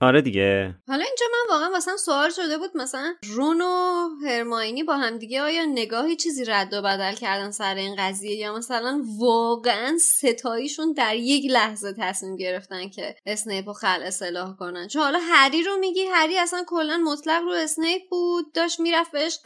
آره دیگه حالا اینجا من واقعا مثلا سوال شده بود مثلا رون و هرماینی با دیگه آیا نگاهی چیزی رد و بدل کردن سر این قضیه یا مثلا واقعا ستاییشون در یک لحظه تصمیم گرفتن که اسنیپ و خل اصلاح کنن چون حالا هری رو میگی هری اصلا کلا مطلق رو اسنیپ بود داشت میرفت بهش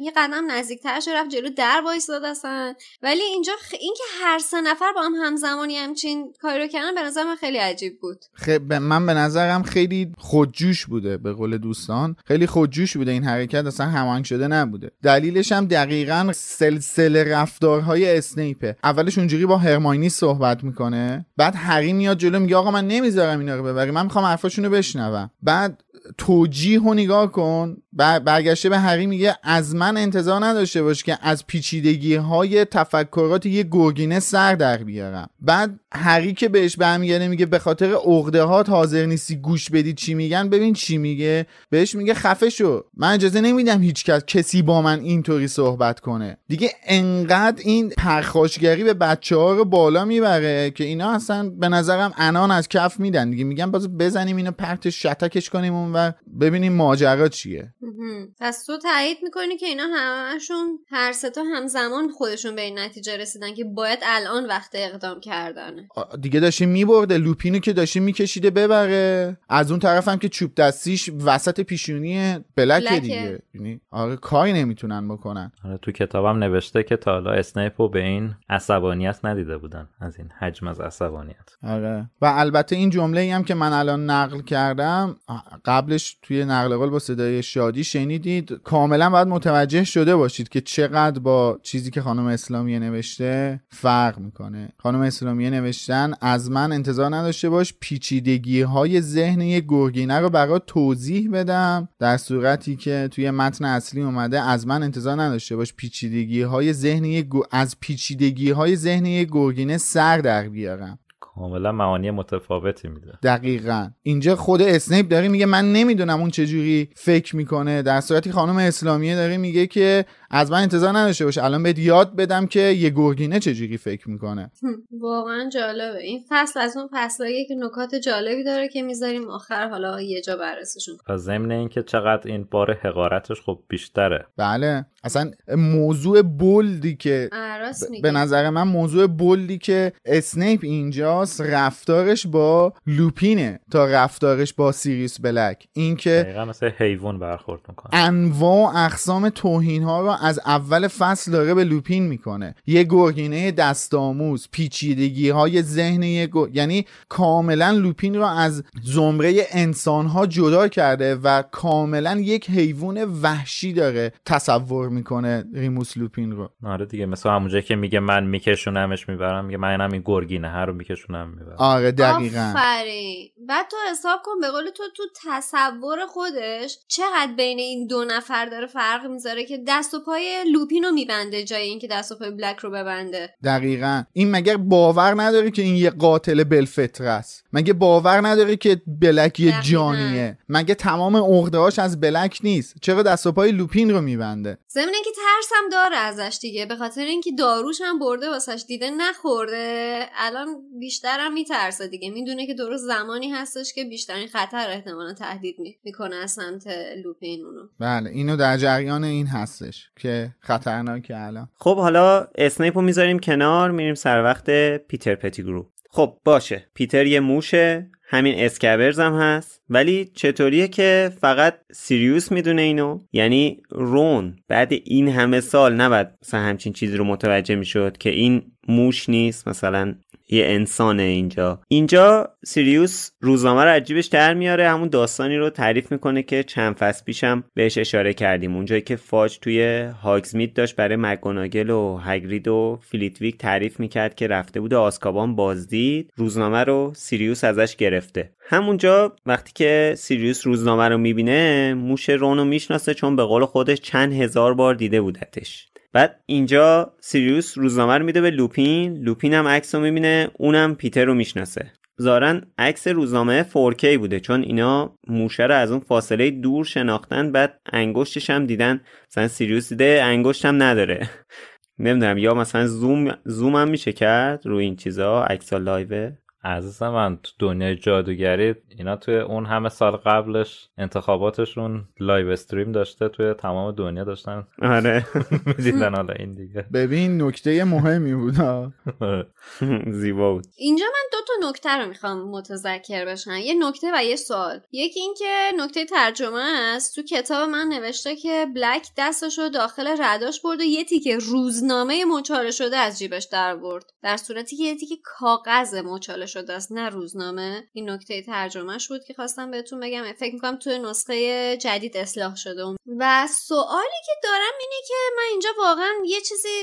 یه قدم نزدیکتر شد رفت جلو در داد اصلا ولی اینجا اینکه هر سه نفر با هم همزمانی همچین کاری رو کردن به نظر من خیلی عجیب بود خ... خب، من به نظرم خیلی خیلی خودجوش بوده به قول دوستان خیلی خودجوش بوده این حرکت اصلا هماهنگ شده نبوده دلیلش هم دقیقا سلسله رفتارهای اسنیپه اولش اونجوری با هرماینی صحبت میکنه بعد هری میاد جلو میگه آقا من نمیذارم اینا رو ببری من میخوام حرفاشونو بشنوم بعد توجیه و نگاه کن برگشته به هری میگه از من انتظار نداشته باش که از پیچیدگی های تفکرات یه گرگینه سر در بیارم بعد هری که بهش برمیگرده میگه به خاطر عقده ها حاضر نیستی گوش بدی چی میگن ببین چی میگه بهش میگه خفه شو من اجازه نمیدم هیچکس کسی با من اینطوری صحبت کنه دیگه انقدر این پرخاشگری به بچه ها رو بالا میبره که اینا اصلا به نظرم انان از کف میدن دیگه میگن باز بزنیم اینو پرت شتکش کنیم و ببینیم ماجرا چیه پس تو تایید میکنی که اینا همشون هر ستا همزمان خودشون به این نتیجه رسیدن که باید الان وقت اقدام کردنه دیگه داشته میبرده لوپینو که داشته میکشیده ببره از اون طرف هم که چوب دستیش وسط پیشونی بلکه, دیگه یعنی آره کاری نمیتونن بکنن آره تو کتابم نوشته که تا حالا اسنیپو به این عصبانیت ندیده بودن از این حجم از عصبانیت آره و البته این جمله هم که من الان نقل کردم قبلش توی نقل قول با صدای اقتصادی شنیدید کاملا باید متوجه شده باشید که چقدر با چیزی که خانم اسلامیه نوشته فرق میکنه خانم اسلامیه نوشتن از من انتظار نداشته باش پیچیدگی های ذهن یک گرگینه رو برای توضیح بدم در صورتی که توی متن اصلی اومده از من انتظار نداشته باش پیچیدگی های ذهن از پیچیدگی های ذهن یک گرگینه سر در بیارم کاملا معانی متفاوتی میده دقیقا اینجا خود اسنیپ داره میگه من نمیدونم اون چجوری فکر میکنه در صورتی خانم اسلامیه داره میگه که از من انتظار نداشته باشه الان بهت یاد بدم که یه گرگینه چجوری فکر میکنه واقعا جالبه این فصل از اون فصلایی که نکات جالبی داره که میذاریم آخر حالا یه جا بررسیشون و ضمن اینکه چقدر این بار حقارتش خب بیشتره بله اصلا موضوع بلدی که به نظر من موضوع بلدی که اسنیپ اینجاست رفتارش با لوپینه تا رفتارش با سیریس بلک اینکه مثل حیوان برخورد میکنه انواع اقسام توهین ها رو از اول فصل داره به لوپین میکنه یه گرگینه آموز پیچیدگی های ذهن یه یعنی کاملا لوپین رو از زمره انسان ها جدا کرده و کاملا یک حیوان وحشی داره تصور میکنه ریموس لوپین رو آره دیگه مثلا همونجا که میگه من میکشونمش میبرم میگه من هم این گرگینه هر رو میکشونم میبرم آره دقیقا بعد تو حساب کن به قول تو تو تصور خودش چقدر بین این دو نفر داره فرق میذاره که دست و پای لوپین رو میبنده جای اینکه دست و پای بلک رو ببنده دقیقا این مگه باور نداری که این یه قاتل بلفتر است مگه باور نداره که بلک یه جانیه مگه تمام عقدهاش از بلک نیست چرا دست و پای لوپین رو میبنده ضمن که ترسم داره ازش دیگه به خاطر اینکه داروش هم برده واسش دیده نخورده الان بیشترم میترسه دیگه میدونه که درست زمانی هستش که بیشترین خطر احتمالا تهدید میکنه از سمت لوپین اونو بله اینو در جریان این هستش که خطرناکه الان خب حالا اسنیپ رو میذاریم کنار میریم سر وقت پیتر پتیگرو خب باشه پیتر یه موشه همین اسکبرز هم هست ولی چطوریه که فقط سیریوس میدونه اینو یعنی رون بعد این همه سال نباید مثلا همچین چیزی رو متوجه میشد که این موش نیست مثلا یه انسانه اینجا اینجا سیریوس روزنامه رو عجیبش در میاره همون داستانی رو تعریف میکنه که چند فصل پیشم بهش اشاره کردیم اونجایی که فاج توی هاگزمیت داشت برای مگوناگل و هگرید و فلیتویک تعریف میکرد که رفته بود آسکابان بازدید روزنامه رو سیریوس ازش گرفته همونجا وقتی که سیریوس روزنامه رو میبینه موش رونو میشناسه چون به قول خودش چند هزار بار دیده بودتش بعد اینجا سیریوس روزنامه رو میده به لوپین لوپین هم عکس رو میبینه اونم پیتر رو میشناسه ظاهرا عکس روزنامه 4K بوده چون اینا موشه رو از اون فاصله دور شناختن بعد انگشتش هم دیدن مثلا سیریوس دیده انگشت هم نداره نمیدونم یا مثلا زوم زوم هم میشه کرد روی این چیزا عکس لایو عزیز من تو دنیای جادوگری اینا توی اون همه سال قبلش انتخاباتشون لایو استریم داشته توی تمام دنیا داشتن آره میدیدن حالا این دیگه ببین نکته مهمی بود زیبا بود اینجا من دو تا نکته رو میخوام متذکر بشن یه نکته و یه سوال یکی اینکه نکته ترجمه است تو کتاب من نوشته که بلک دستش رو داخل رداش برد و یه تیکه روزنامه مچاله شده از جیبش در برد در صورتی که یه تیکه کاغذ مچاله شده نه روزنامه این نکته ترجمهش بود که خواستم بهتون بگم فکر میکنم توی نسخه جدید اصلاح شده اون و سوالی که دارم اینه که من اینجا واقعا یه چیزی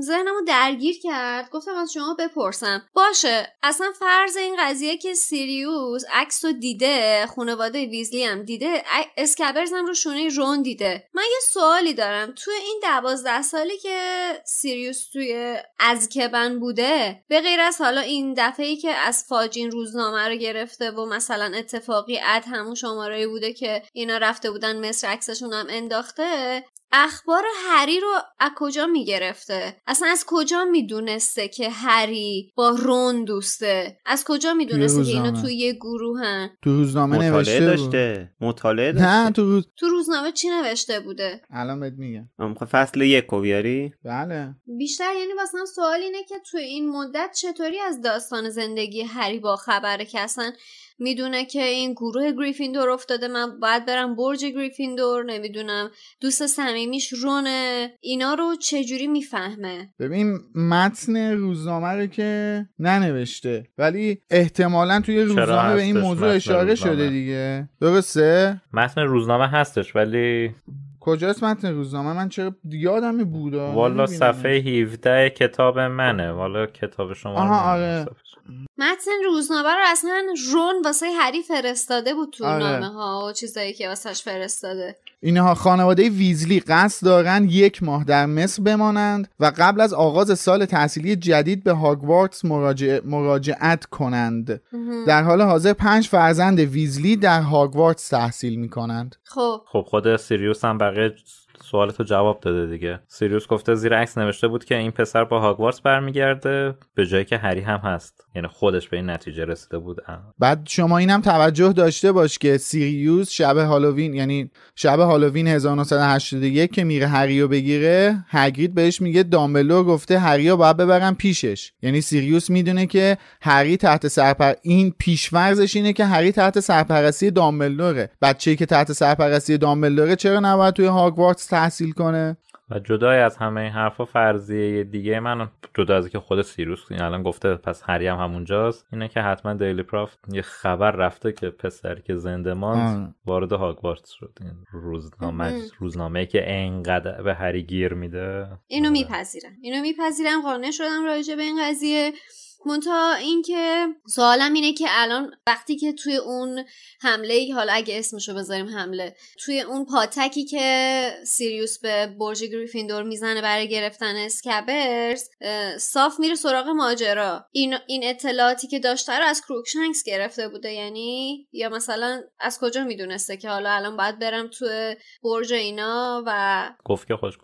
ذهنمو درگیر کرد گفتم از شما بپرسم باشه اصلا فرض این قضیه که سیریوس عکس رو دیده خانواده ویزلی هم دیده اسکبرز هم رو شونه رون دیده من یه سوالی دارم تو این دوازده سالی که سیریوس توی ازکبن بوده به غیر از حالا این دفعه ای که از فاجین روزنامه رو گرفته و مثلا اتفاقی اد همون شماره بوده که اینا رفته بودن مصر عکس دستشون انداخته اخبار هری رو از کجا میگرفته اصلا از کجا میدونسته که هری با رون دوسته از کجا میدونسته که اینا توی یه گروه هم تو روزنامه نوشته داشته مطالعه داشته نه تو, تو روزنامه چی نوشته بوده الان بهت میگم فصل یک بیاری بله بیشتر یعنی واسه سوال اینه که تو این مدت چطوری از داستان زندگی هری با خبره که اصلا میدونه که این گروه گریفیندور افتاده من باید برم برج گریفیندور نمیدونم دوست صمیمیش رونه اینا رو چجوری میفهمه ببین متن روزنامه رو که ننوشته ولی احتمالا توی روزنامه به این موضوع اشاره شده دیگه درسته متن روزنامه هستش ولی کجاست متن روزنامه من چرا یادم بودا والا صفحه 17 کتاب منه والا کتاب شما آها آره. متن روزنامه رو اصلا رون واسه هری فرستاده بود تو آره. نامه ها و چیزایی که واسهش فرستاده اینها خانواده ویزلی قصد دارند یک ماه در مصر بمانند و قبل از آغاز سال تحصیلی جدید به هاگوارتس مراجع... مراجعت کنند در حال حاضر پنج فرزند ویزلی در هاگوارتس تحصیل می کنند خب خب خود سیریوس هم بقیه سوالتو جواب داده دیگه سیریوس گفته زیر عکس نوشته بود که این پسر با هاگوارتس برمیگرده به جایی که هری هم هست یعنی خودش به این نتیجه رسیده بود بعد شما اینم توجه داشته باش که سیریوس شب هالووین یعنی شب هالووین 1981 که میره هریو بگیره هگرید بهش میگه دامبلور گفته هریو باید ببرم پیشش یعنی سیریوس میدونه که هری تحت سرپر این پیشورزش اینه که هری تحت سرپرستی دامبلوره بچه‌ای که تحت سرپرستی دامبلوره چرا نباید توی هاگوارتس تحصیل کنه و جدای از همه این حرفا فرضیه دیگه من جدا از که خود سیروس این الان گفته پس هری هم همونجاست اینه که حتما دیلی پرافت یه خبر رفته که پسر که زنده ماند وارد هاگوارتس شد این روزنامه روزنامه که انقدر به هری گیر میده اینو آره. میپذیرم اینو میپذیرم قانع شدم راجع به این قضیه مونتا اینکه سوالم اینه که الان وقتی که توی اون حمله ای حالا اگه اسمشو بذاریم حمله توی اون پاتکی که سیریوس به برج گریفیندور میزنه برای گرفتن اسکبرز صاف میره سراغ ماجرا این این اطلاعاتی که داشته رو از کروکشنکس گرفته بوده یعنی یا مثلا از کجا میدونسته که حالا الان باید برم توی برج اینا و گفت که خوش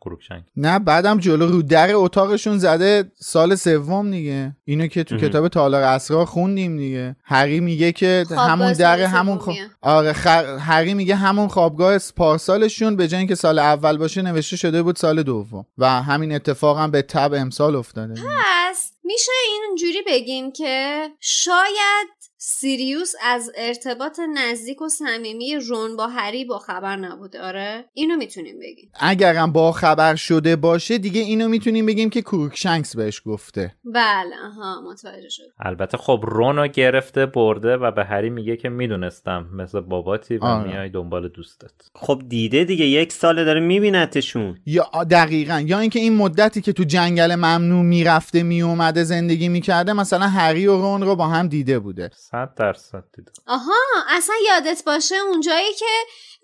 کروکشنگ نه بعدم جلو رو در اتاقشون زده سال سوم دیگه اینو که تو کتاب تالار اسرار خوندیم دیگه هری میگه که همون در همون خ... آره هری میگه همون خوابگاه پارسالشون به جای اینکه سال اول باشه نوشته شده بود سال دوم و همین اتفاق هم به تب امسال افتاده پس میشه اینجوری بگیم که شاید سیریوس از ارتباط نزدیک و صمیمی رون با هری با خبر نبوده آره اینو میتونیم بگیم اگرم با خبر شده باشه دیگه اینو میتونیم بگیم که کروکشنکس بهش گفته بله ها متوجه شد البته خب رو گرفته برده و به هری میگه که میدونستم مثل باباتی و آره. میای دنبال دوستت خب دیده دیگه یک ساله داره میبینتشون یا دقیقا یا اینکه این مدتی که تو جنگل ممنوع میرفته میومده زندگی میکرده مثلا هری و رون رو با هم دیده بوده صد درصد دیدم آها اصلا یادت باشه اونجایی که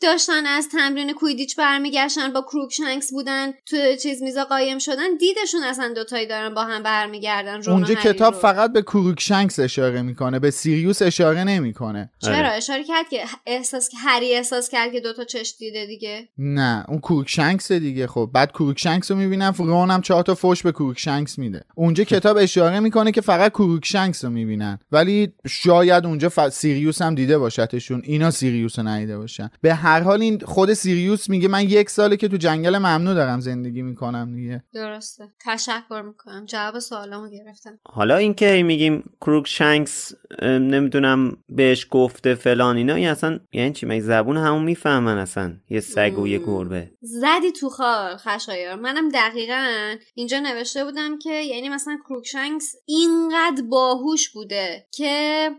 داشتن از تمرین کویدیچ برمیگشتن با کروکشنکس بودن تو چیز میزا قایم شدن دیدشون اصلا دوتایی دارن با هم برمیگردن اونجا کتاب فقط به کروکشنکس اشاره میکنه به سیریوس اشاره نمیکنه چرا آره. اشاره کرد که احساس هری احساس کرد که دوتا چش دیده دیگه نه اون کروکشنکس دیگه خب بعد کروکشنکس رو میبینن رون هم چهار تا فوش به کروکشنکس میده اونجا خب. کتاب اشاره میکنه که فقط کروکشنکس رو میبینن ولی شاید اونجا ف... سیریوس هم دیده باشتشون اینا سیریوس رو ندیده باشن به هر حال این خود سیریوس میگه من یک ساله که تو جنگل ممنوع دارم زندگی میکنم دیگه درسته تشکر میکنم جواب سوالامو گرفتم حالا اینکه میگیم کروک شنکس نمیدونم بهش گفته فلان اینا اصلا یعنی چی مگه زبون همون میفهمن اصلا یه سگ و یه گربه زدی تو خال خشایار منم دقیقا اینجا نوشته بودم که یعنی مثلا شنکس اینقدر باهوش بوده که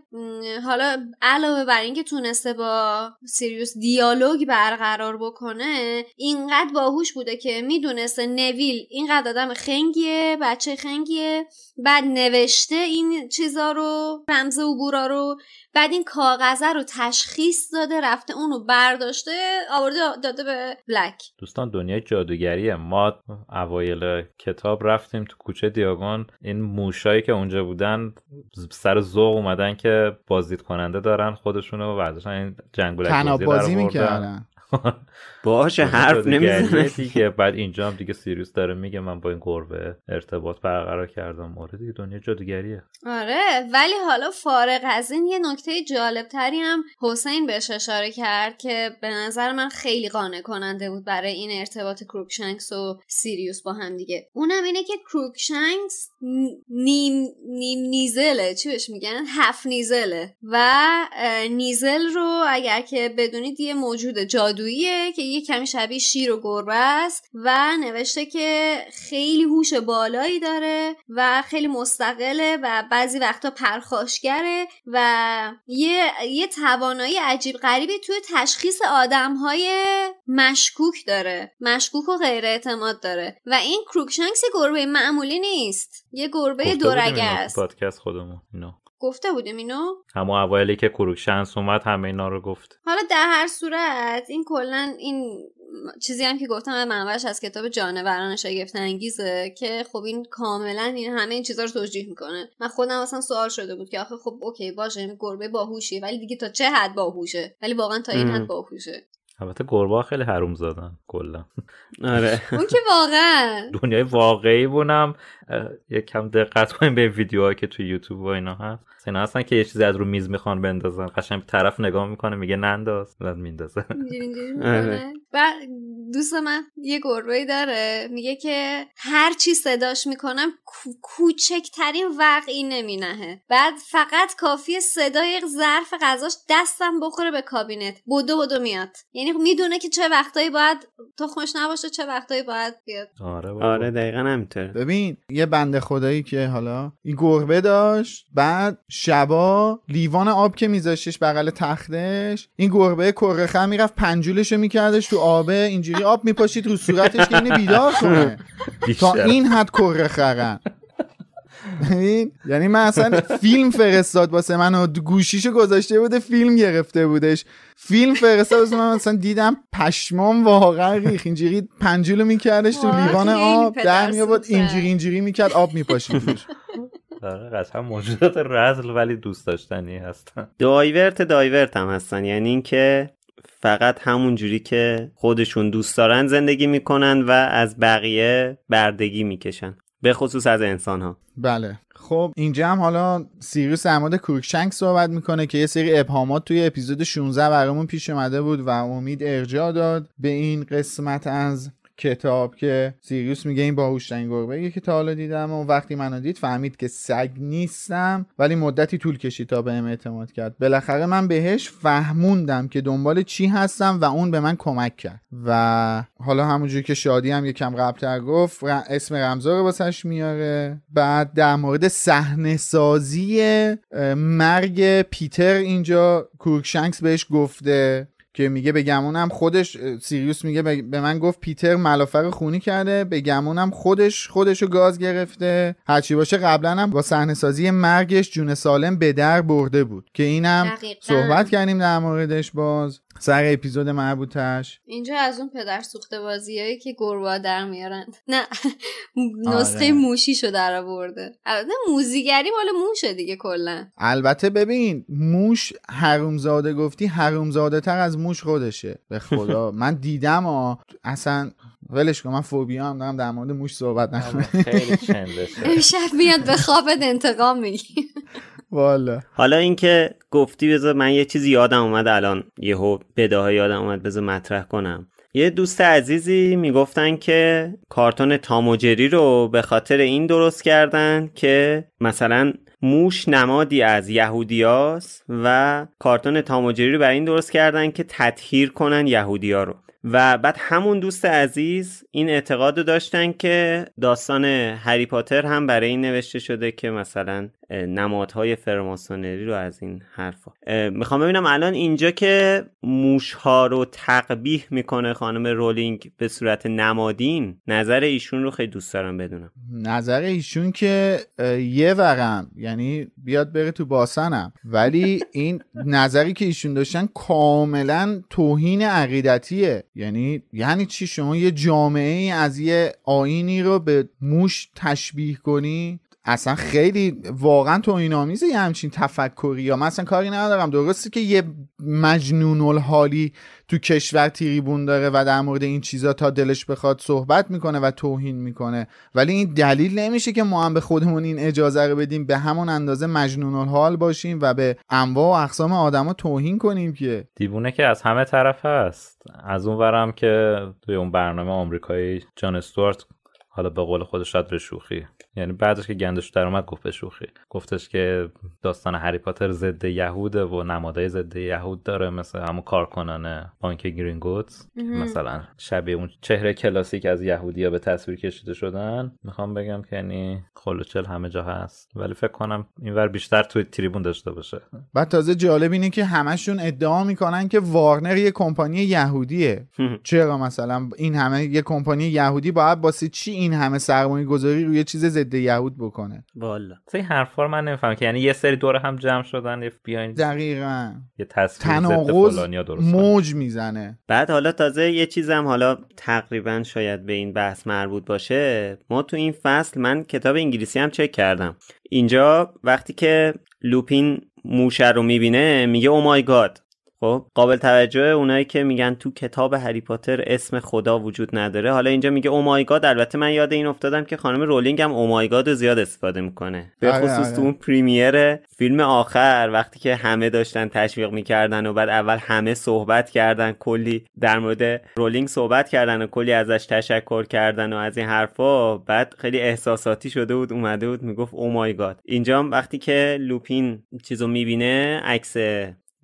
حالا علاوه بر اینکه تونسته با سیریوس دیال دیالوگ برقرار بکنه اینقدر باهوش بوده که میدونسته نویل اینقدر آدم خنگیه بچه خنگیه بعد نوشته این چیزا رو رمز عبورا رو بعد این کاغذه رو تشخیص داده رفته رو برداشته آورده داده به بلک دوستان دنیا جادوگریه ما اوایل کتاب رفتیم تو کوچه دیاگون این موشایی که اونجا بودن سر ذوق اومدن که بازدید کننده دارن خودشونو برداشتن این جنگولک بازی میکردن باشه حرف نمیزنه دیگه بعد اینجا هم دیگه سیریوس داره میگه من با این گربه ارتباط برقرار کردم آره دیگه دنیا جادوگریه آره ولی حالا فارغ از این یه نکته جالب تری هم حسین بهش اشاره کرد که به نظر من خیلی قانع کننده بود برای این ارتباط کروکشنگس و سیریوس با هم دیگه اونم اینه که کروکشنگس نیم نیم نیزله چی بهش میگن هفت نیزله و نیزل رو اگر که بدونید یه موجود جادو که یه کمی شبیه شیر و گربه است و نوشته که خیلی هوش بالایی داره و خیلی مستقله و بعضی وقتا پرخاشگره و یه, یه توانایی عجیب غریبی توی تشخیص آدمهای مشکوک داره مشکوک و غیر اعتماد داره و این کروکشنکس گربه معمولی نیست یه گربه دورگه است پادکست خودمون no. گفته بودیم اینو اما اوایلی که کروکشنس اومد همه اینا رو گفت حالا در هر صورت این کلا این چیزی هم که گفتم منبعش از کتاب جانوران شگفت انگیزه که خب این کاملا این همه این چیزا رو توضیح میکنه من خودم اصلا سوال شده بود که آخه خب اوکی باشه این گربه باهوشی ولی دیگه تا چه حد باهوشه ولی واقعا تا این حد باهوشه البته گربه خیلی حروم زدن کلا آره اون که واقعا دنیای واقعی بونم یک کم دقت کنیم به ویدیوهایی که تو یوتیوب و اینا هست اینا هستن که یه چیزی از رو میز میخوان بندازن قشنگ طرف نگاه میکنه میگه ننداز بعد میندازه آره. و دوست من یه گربه داره میگه که هر چی صداش میکنم کوچکترین وقعی نمینهه بعد فقط کافی صدای ظرف غذاش دستم بخوره به کابینت بدو بدو میاد یعنی میدونه که چه وقتایی باید تخمش نباشه چه وقتایی باید بیاد آره, آره دقیقا ببین یه بنده خدایی که حالا این گربه داشت بعد شبا لیوان آب که میذاشتش بغل تختش این گربه کرخه میرفت پنجولش رو میکردش تو آبه اینجوری آب میپاشید رو صورتش که اینه بیدار کنه تا این حد کرهخرن. یعنی من اصلا فیلم فرستاد واسه من گوشیشو گذاشته بوده فیلم گرفته بودش فیلم فرستاد واسه من اصلا دیدم پشمام واقعا ریخ اینجوری پنجولو میکردش تو لیوان آب در میابد اینجوری اینجوری میکرد آب میپاشید هم آره، موجودات رزل ولی دوست داشتنی هستن دایورت دایورت هم هستن یعنی اینکه فقط همون جوری که خودشون دوست دارن زندگی میکنن و از بقیه بردگی میکشن به خصوص از انسان ها بله خب اینجا هم حالا سیریوس در مورد صحبت میکنه که یه سری ابهامات توی اپیزود 16 برامون پیش اومده بود و امید ارجاع داد به این قسمت از کتاب که سیریوس میگه این ترین گربه که تا حالا دیدم و وقتی منو دید فهمید که سگ نیستم ولی مدتی طول کشید تا بهم اعتماد کرد بالاخره من بهش فهموندم که دنبال چی هستم و اون به من کمک کرد و حالا همونجوری که شادی هم یکم قبلتر گفت اسم رمزا رو واسش میاره بعد در مورد صحنه سازی مرگ پیتر اینجا کورکشنکس بهش گفته که میگه به گمونم خودش سیریوس میگه به من گفت پیتر ملافر خونی کرده به گمونم خودش خودشو گاز گرفته هرچی باشه قبلا هم با صحنه سازی مرگش جون سالم به در برده بود که اینم صحبت کردیم در موردش باز سر اپیزود مربوطش اینجا از اون پدر سوخته بازیایی که گربه در میارن نه آره. نسخه موشی شو در آورده البته موزیگری مال موشه دیگه کلا البته ببین موش حرومزاده گفتی حرومزاده تر از موش خودشه به خدا من دیدم آ اصلا ولش کن من فوبیا هم دارم در مورد موش صحبت نکنم امشب میاد به خوابت انتقام میگی والا حالا اینکه گفتی بذار من یه چیزی یادم اومد الان یهو بداها یادم اومد بذار مطرح کنم یه دوست عزیزی میگفتن که کارتون تاموجری رو به خاطر این درست کردن که مثلا موش نمادی از یهودیاست و کارتون تاموجری رو برای این درست کردن که تطهیر کنن یهودیا رو و بعد همون دوست عزیز این اعتقاد رو داشتن که داستان هری پاتر هم برای این نوشته شده که مثلا نمادهای فرماسونری رو از این حرفا میخوام ببینم الان اینجا که موشها رو تقبیح میکنه خانم رولینگ به صورت نمادین نظر ایشون رو خیلی دوست دارم بدونم نظر ایشون که یه ورم یعنی بیاد بره تو باسنم ولی این نظری که ایشون داشتن کاملا توهین عقیدتیه یعنی یعنی چی شما یه جامعه ای از یه آینی رو به موش تشبیه کنی اصلا خیلی واقعا تو این آمیزه یه همچین تفکری یا من اصلا کاری ندارم درسته که یه مجنون الحالی تو کشور تیریبون داره و در مورد این چیزا تا دلش بخواد صحبت میکنه و توهین میکنه ولی این دلیل نمیشه که ما هم به خودمون این اجازه رو بدیم به همون اندازه مجنون الحال باشیم و به انواع و اقسام آدما توهین کنیم که دیوونه که از همه طرف هست از اون که توی اون برنامه آمریکایی جان استوارت حالا به قول خودش به شوخی یعنی بعدش که گندش در اومد گفت به شوخی گفتش که داستان هری پاتر ضد یهوده و نمادهای ضد یهود داره مثل همون کارکنان بانک گرینگوتس مثلا شبیه اون چهره کلاسیک از یهودیا به تصویر کشیده شدن میخوام بگم که یعنی خلوچل همه جا هست ولی فکر کنم اینور بیشتر توی تریبون داشته باشه بعد تازه جالب اینه که همشون ادعا میکنن که وارنر یه کمپانی یهودیه چرا مثلا این همه یه کمپانی یهودی باید باسه چی این همه سرمایه گذاری روی چیز ضد یهود بکنه والا سه حرفا من نمیفهم که یعنی یه سری دور هم جمع شدن اف بیاین دقیقاً یه تصویر تناقض موج میزنه بعد حالا تازه یه چیزم حالا تقریبا شاید به این بحث مربوط باشه ما تو این فصل من کتاب انگلیسی هم چک کردم اینجا وقتی که لوپین موشه رو میبینه میگه او مای گاد خب قابل توجه اونایی که میگن تو کتاب هری پاتر اسم خدا وجود نداره حالا اینجا میگه اومایگاد البته من یاد این افتادم که خانم رولینگ هم اومایگاد رو زیاد استفاده میکنه به آره، خصوص تو آره. اون پریمیر فیلم آخر وقتی که همه داشتن تشویق میکردن و بعد اول همه صحبت کردن کلی در مورد رولینگ صحبت کردن و کلی ازش تشکر کردن و از این حرفا بعد خیلی احساساتی شده بود اومده بود میگفت اومایگاد اینجا وقتی که لوپین چیزو میبینه عکس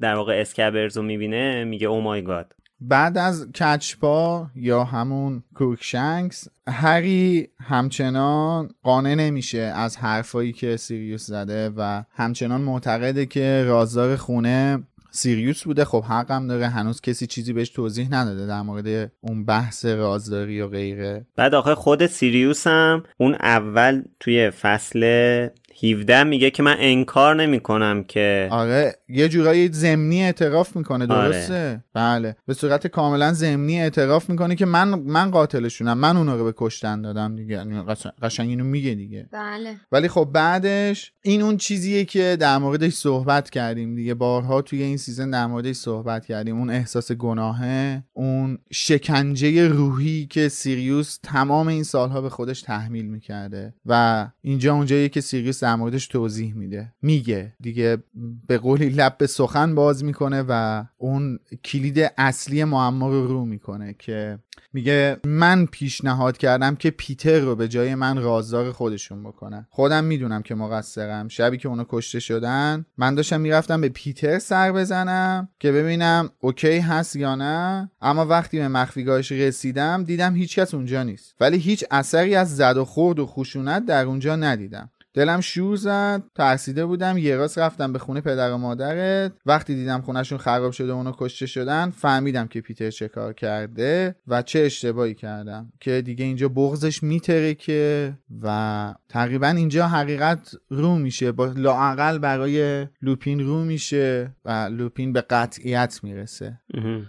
در واقع اسکبرز رو میبینه میگه او oh مای گاد بعد از کچپا یا همون کوکشنگس هری همچنان قانع نمیشه از حرفایی که سیریوس زده و همچنان معتقده که رازدار خونه سیریوس بوده خب حقم داره هنوز کسی چیزی بهش توضیح نداده در مورد اون بحث رازداری و غیره بعد آخه خود سیریوس هم اون اول توی فصل 17 میگه که من انکار نمی کنم که آره یه جورایی زمینی اعتراف میکنه آره. درسته بله به صورت کاملا زمینی اعتراف میکنه که من من قاتلشونم من اونا رو به کشتن دادم دیگه یعنی قشنگ اینو میگه دیگه بله ولی خب بعدش این اون چیزیه که در موردش صحبت کردیم دیگه بارها توی این سیزن در موردش صحبت کردیم اون احساس گناهه اون شکنجه روحی که سیریوس تمام این سالها به خودش تحمیل میکرده و اینجا اونجاییه که سیریوس در موردش توضیح میده میگه دیگه به قولی لب به سخن باز میکنه و اون کلید اصلی معما رو رو میکنه که میگه من پیشنهاد کردم که پیتر رو به جای من رازدار خودشون بکنه خودم میدونم که مقصرم شبی که اونو کشته شدن من داشتم میرفتم به پیتر سر بزنم که ببینم اوکی هست یا نه اما وقتی به مخفیگاهش رسیدم دیدم هیچکس اونجا نیست ولی هیچ اثری از زد و خورد و خشونت در اونجا ندیدم دلم شور زد ترسیده بودم یه راست رفتم به خونه پدر و مادرت وقتی دیدم خونهشون خراب شده و اونو کشته شدن فهمیدم که پیتر چه کار کرده و چه اشتباهی کردم که دیگه اینجا بغزش میتره که و تقریبا اینجا حقیقت رو میشه با لاعقل برای لوپین رو میشه و لوپین به قطعیت میرسه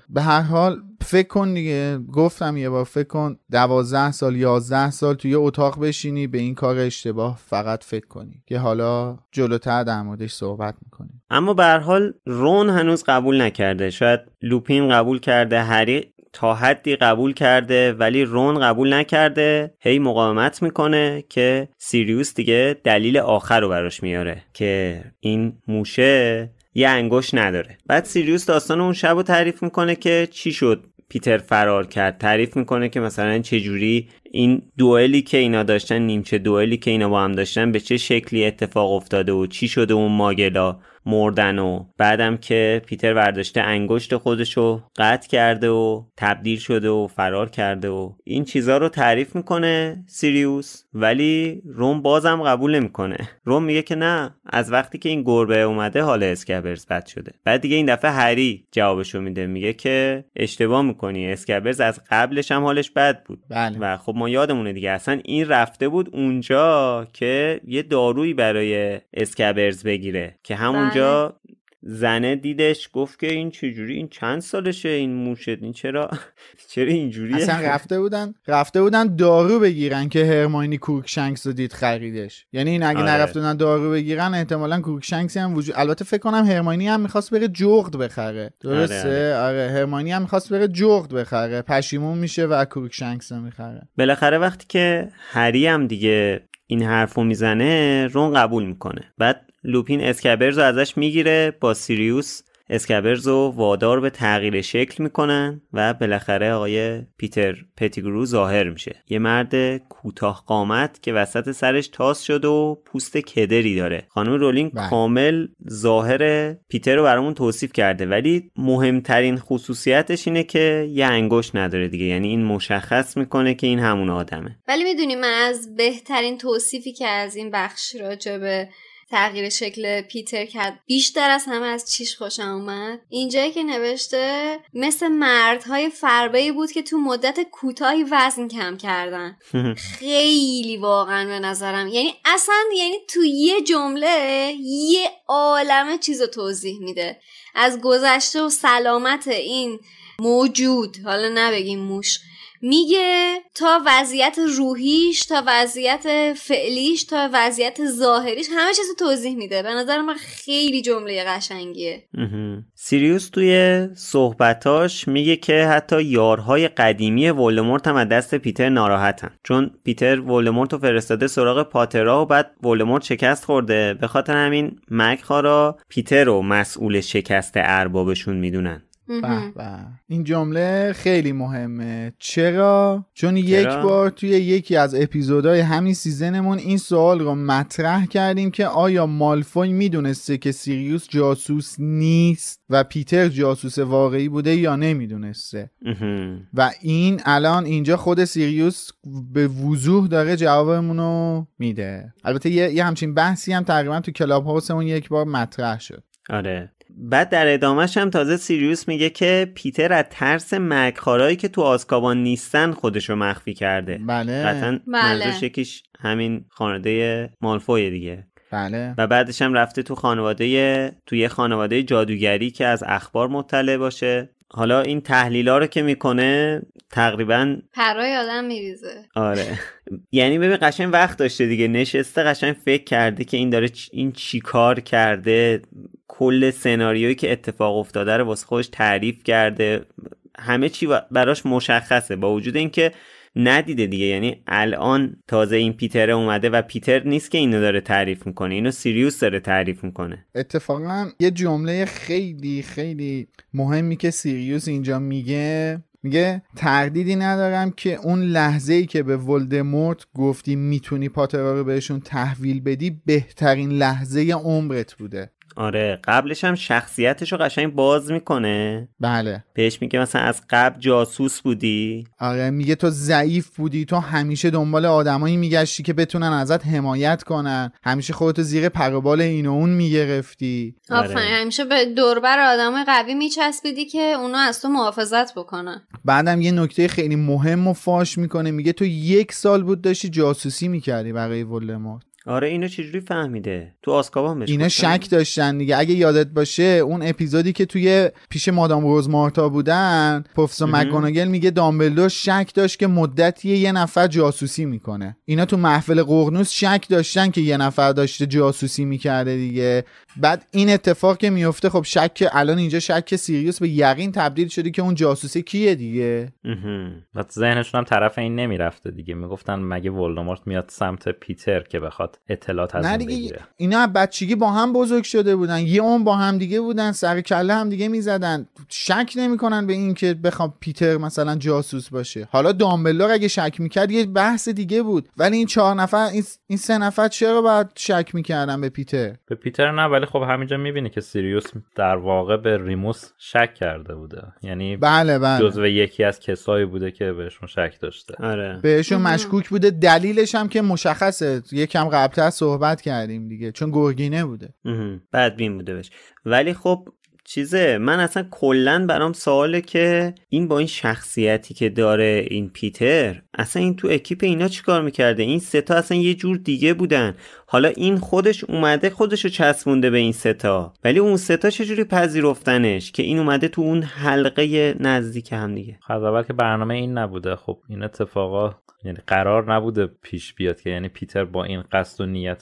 به هر حال فکر کن دیگه گفتم یه بار فکر کن دوازده سال یازده سال توی اتاق بشینی به این کار اشتباه فقط فکر کنی که حالا جلوتر در موردش صحبت میکنیم اما به حال رون هنوز قبول نکرده شاید لوپین قبول کرده هری تا حدی قبول کرده ولی رون قبول نکرده هی مقاومت میکنه که سیریوس دیگه دلیل آخر رو براش میاره که این موشه یه انگوش نداره بعد سیریوس داستان اون شب رو تعریف میکنه که چی شد پیتر فرار کرد تعریف میکنه که مثلا چجوری این دوئلی که اینا داشتن نیمچه دوئلی که اینا با هم داشتن به چه شکلی اتفاق افتاده و چی شده اون ماگلا مردن و بعدم که پیتر ورداشته انگشت خودشو قطع کرده و تبدیل شده و فرار کرده و این چیزا رو تعریف میکنه سیریوس ولی روم بازم قبول نمیکنه روم میگه که نه از وقتی که این گربه اومده حال اسکبرز بد شده بعد دیگه این دفعه هری جوابشو میده میگه که اشتباه میکنی اسکبرز از قبلش هم حالش بد بود بله. و خب یادمونه دیگه اصلا این رفته بود اونجا که یه دارویی برای اسکبرز بگیره که همونجا بله. زنه دیدش گفت که این چجوری این چند سالشه این موشد این چرا چرا اینجوریه اصلا رفته بودن رفته بودن دارو بگیرن که هرماینی کوکشنکس رو دید خریدش یعنی این اگه آره. نرفته بودن دارو بگیرن احتمالا کوکشنکسی هم وجود البته فکر کنم هرماینی هم میخواست بره جغد بخره درسته آره, آره. آره، هم میخواست بره جغد بخره پشیمون میشه و کوکشنکس رو میخره بالاخره وقتی که هری هم دیگه این حرفو میزنه رون قبول میکنه بعد لوپین اسکبرز رو ازش میگیره با سیریوس اسکبرز رو وادار به تغییر شکل میکنن و بالاخره آقای پیتر پتیگرو ظاهر میشه یه مرد کوتاه قامت که وسط سرش تاس شده و پوست کدری داره خانم رولینگ بله. کامل ظاهر پیتر رو برامون توصیف کرده ولی مهمترین خصوصیتش اینه که یه انگشت نداره دیگه یعنی این مشخص میکنه که این همون آدمه ولی میدونی از بهترین توصیفی که از این بخش راجبه تغییر شکل پیتر کرد بیشتر از همه از چیش خوشم اومد اینجایی که نوشته مثل مردهای فربه بود که تو مدت کوتاهی وزن کم کردن خیلی واقعا به نظرم یعنی اصلا یعنی تو یه جمله یه عالمه چیز رو توضیح میده از گذشته و سلامت این موجود حالا نبگیم موش میگه تا وضعیت روحیش تا وضعیت فعلیش تا وضعیت ظاهریش همه چیز رو توضیح میده به نظر من خیلی جمله قشنگیه سیریوس توی صحبتاش میگه که حتی یارهای قدیمی ولدمورت هم از دست پیتر ناراحتن چون پیتر ولدمورت رو فرستاده سراغ پاترا و بعد ولدمورت شکست خورده به خاطر همین مگخارا پیتر رو مسئول شکست اربابشون میدونن به این جمله خیلی مهمه چرا چون یک بار توی یکی از اپیزودهای همین سیزنمون این سوال رو مطرح کردیم که آیا مالفوی میدونسته که سیریوس جاسوس نیست و پیتر جاسوس واقعی بوده یا نمیدونسته و این الان اینجا خود سیریوس به وضوح داره جوابمون رو میده البته یه،, همچین بحثی هم تقریبا تو کلاب هاوسمون یک بار مطرح شد آره بعد در ادامهش هم تازه سیریوس میگه که پیتر از ترس مکخارایی که تو آزکابان نیستن خودش رو مخفی کرده بله قطعا بله. یکیش همین خانواده مالفوی دیگه بله و بعدش هم رفته تو خانواده توی خانواده جادوگری که از اخبار مطلع باشه حالا این تحلیل ها رو که میکنه تقریبا پرای آدم میریزه آره یعنی ببین قشنگ وقت داشته دیگه نشسته قشنگ فکر کرده که این داره این چیکار کرده کل سناریویی که اتفاق افتاده رو واسه خودش تعریف کرده همه چی براش مشخصه با وجود اینکه ندیده دیگه یعنی الان تازه این پیتر اومده و پیتر نیست که اینو داره تعریف میکنه اینو سیریوس داره تعریف میکنه اتفاقا یه جمله خیلی خیلی مهمی که سیریوس اینجا میگه میگه تردیدی ندارم که اون لحظه ای که به ولدمورت گفتی میتونی پاترا رو بهشون تحویل بدی بهترین لحظه عمرت بوده آره قبلش هم شخصیتش رو قشنگ باز میکنه بله بهش میگه مثلا از قبل جاسوس بودی آره میگه تو ضعیف بودی تو همیشه دنبال آدمایی میگشتی که بتونن ازت حمایت کنن همیشه خودتو زیر پروبال این و اون میگرفتی آره. همیشه به دوربر آدمای قوی میچسبیدی که اونو از تو محافظت بکنن بعدم یه نکته خیلی مهم و فاش میکنه میگه تو یک سال بود داشتی جاسوسی میکردی برای ولدمورت آره اینو چجوری فهمیده تو آسکابان بهش اینا شک داشتن دیگه اگه یادت باشه اون اپیزودی که توی پیش مادام روز مارتا بودن و مکگوناگل میگه دامبلدور شک داشت که مدتی یه نفر جاسوسی میکنه اینا تو محفل قرنوس شک داشتن که یه نفر داشته جاسوسی میکرده دیگه بعد این اتفاق که میفته خب شک الان اینجا شک سیریوس به یقین تبدیل شده که اون جاسوسه کیه دیگه بعد ذهنشون هم طرف این نمیرفته دیگه میگفتن مگه ولدمورت میاد سمت پیتر که بخواد اطلاعات از بگیره. اینا بچگی با هم بزرگ شده بودن یه اون با هم دیگه بودن سر کله هم دیگه میزدن شک نمیکنن به اینکه بخوام پیتر مثلا جاسوس باشه حالا دامبلور اگه شک میکرد یه بحث دیگه بود ولی این چهار نفر این, این سه نفر چرا باید شک میکردن به پیتر به پیتر نه ولی خب همینجا میبینی که سیریوس در واقع به ریموس شک کرده بوده یعنی بله بله جزو یکی از کسایی بوده که بهشون شک داشته آره. بهشون مشکوک بوده دلیلش هم که مشخصه یکم قبلتر صحبت کردیم دیگه چون گرگینه بوده بدبین بوده ولی خب چیزه من اصلا کلا برام سواله که این با این شخصیتی که داره این پیتر اصلا این تو اکیپ اینا چیکار میکرده این ستا اصلا یه جور دیگه بودن حالا این خودش اومده خودشو چسبونده به این ستا ولی اون ستا چجوری پذیرفتنش که این اومده تو اون حلقه نزدیک هم دیگه از اول که برنامه این نبوده خب این اتفاقا یعنی قرار نبوده پیش بیاد که یعنی پیتر با این قصد و نیت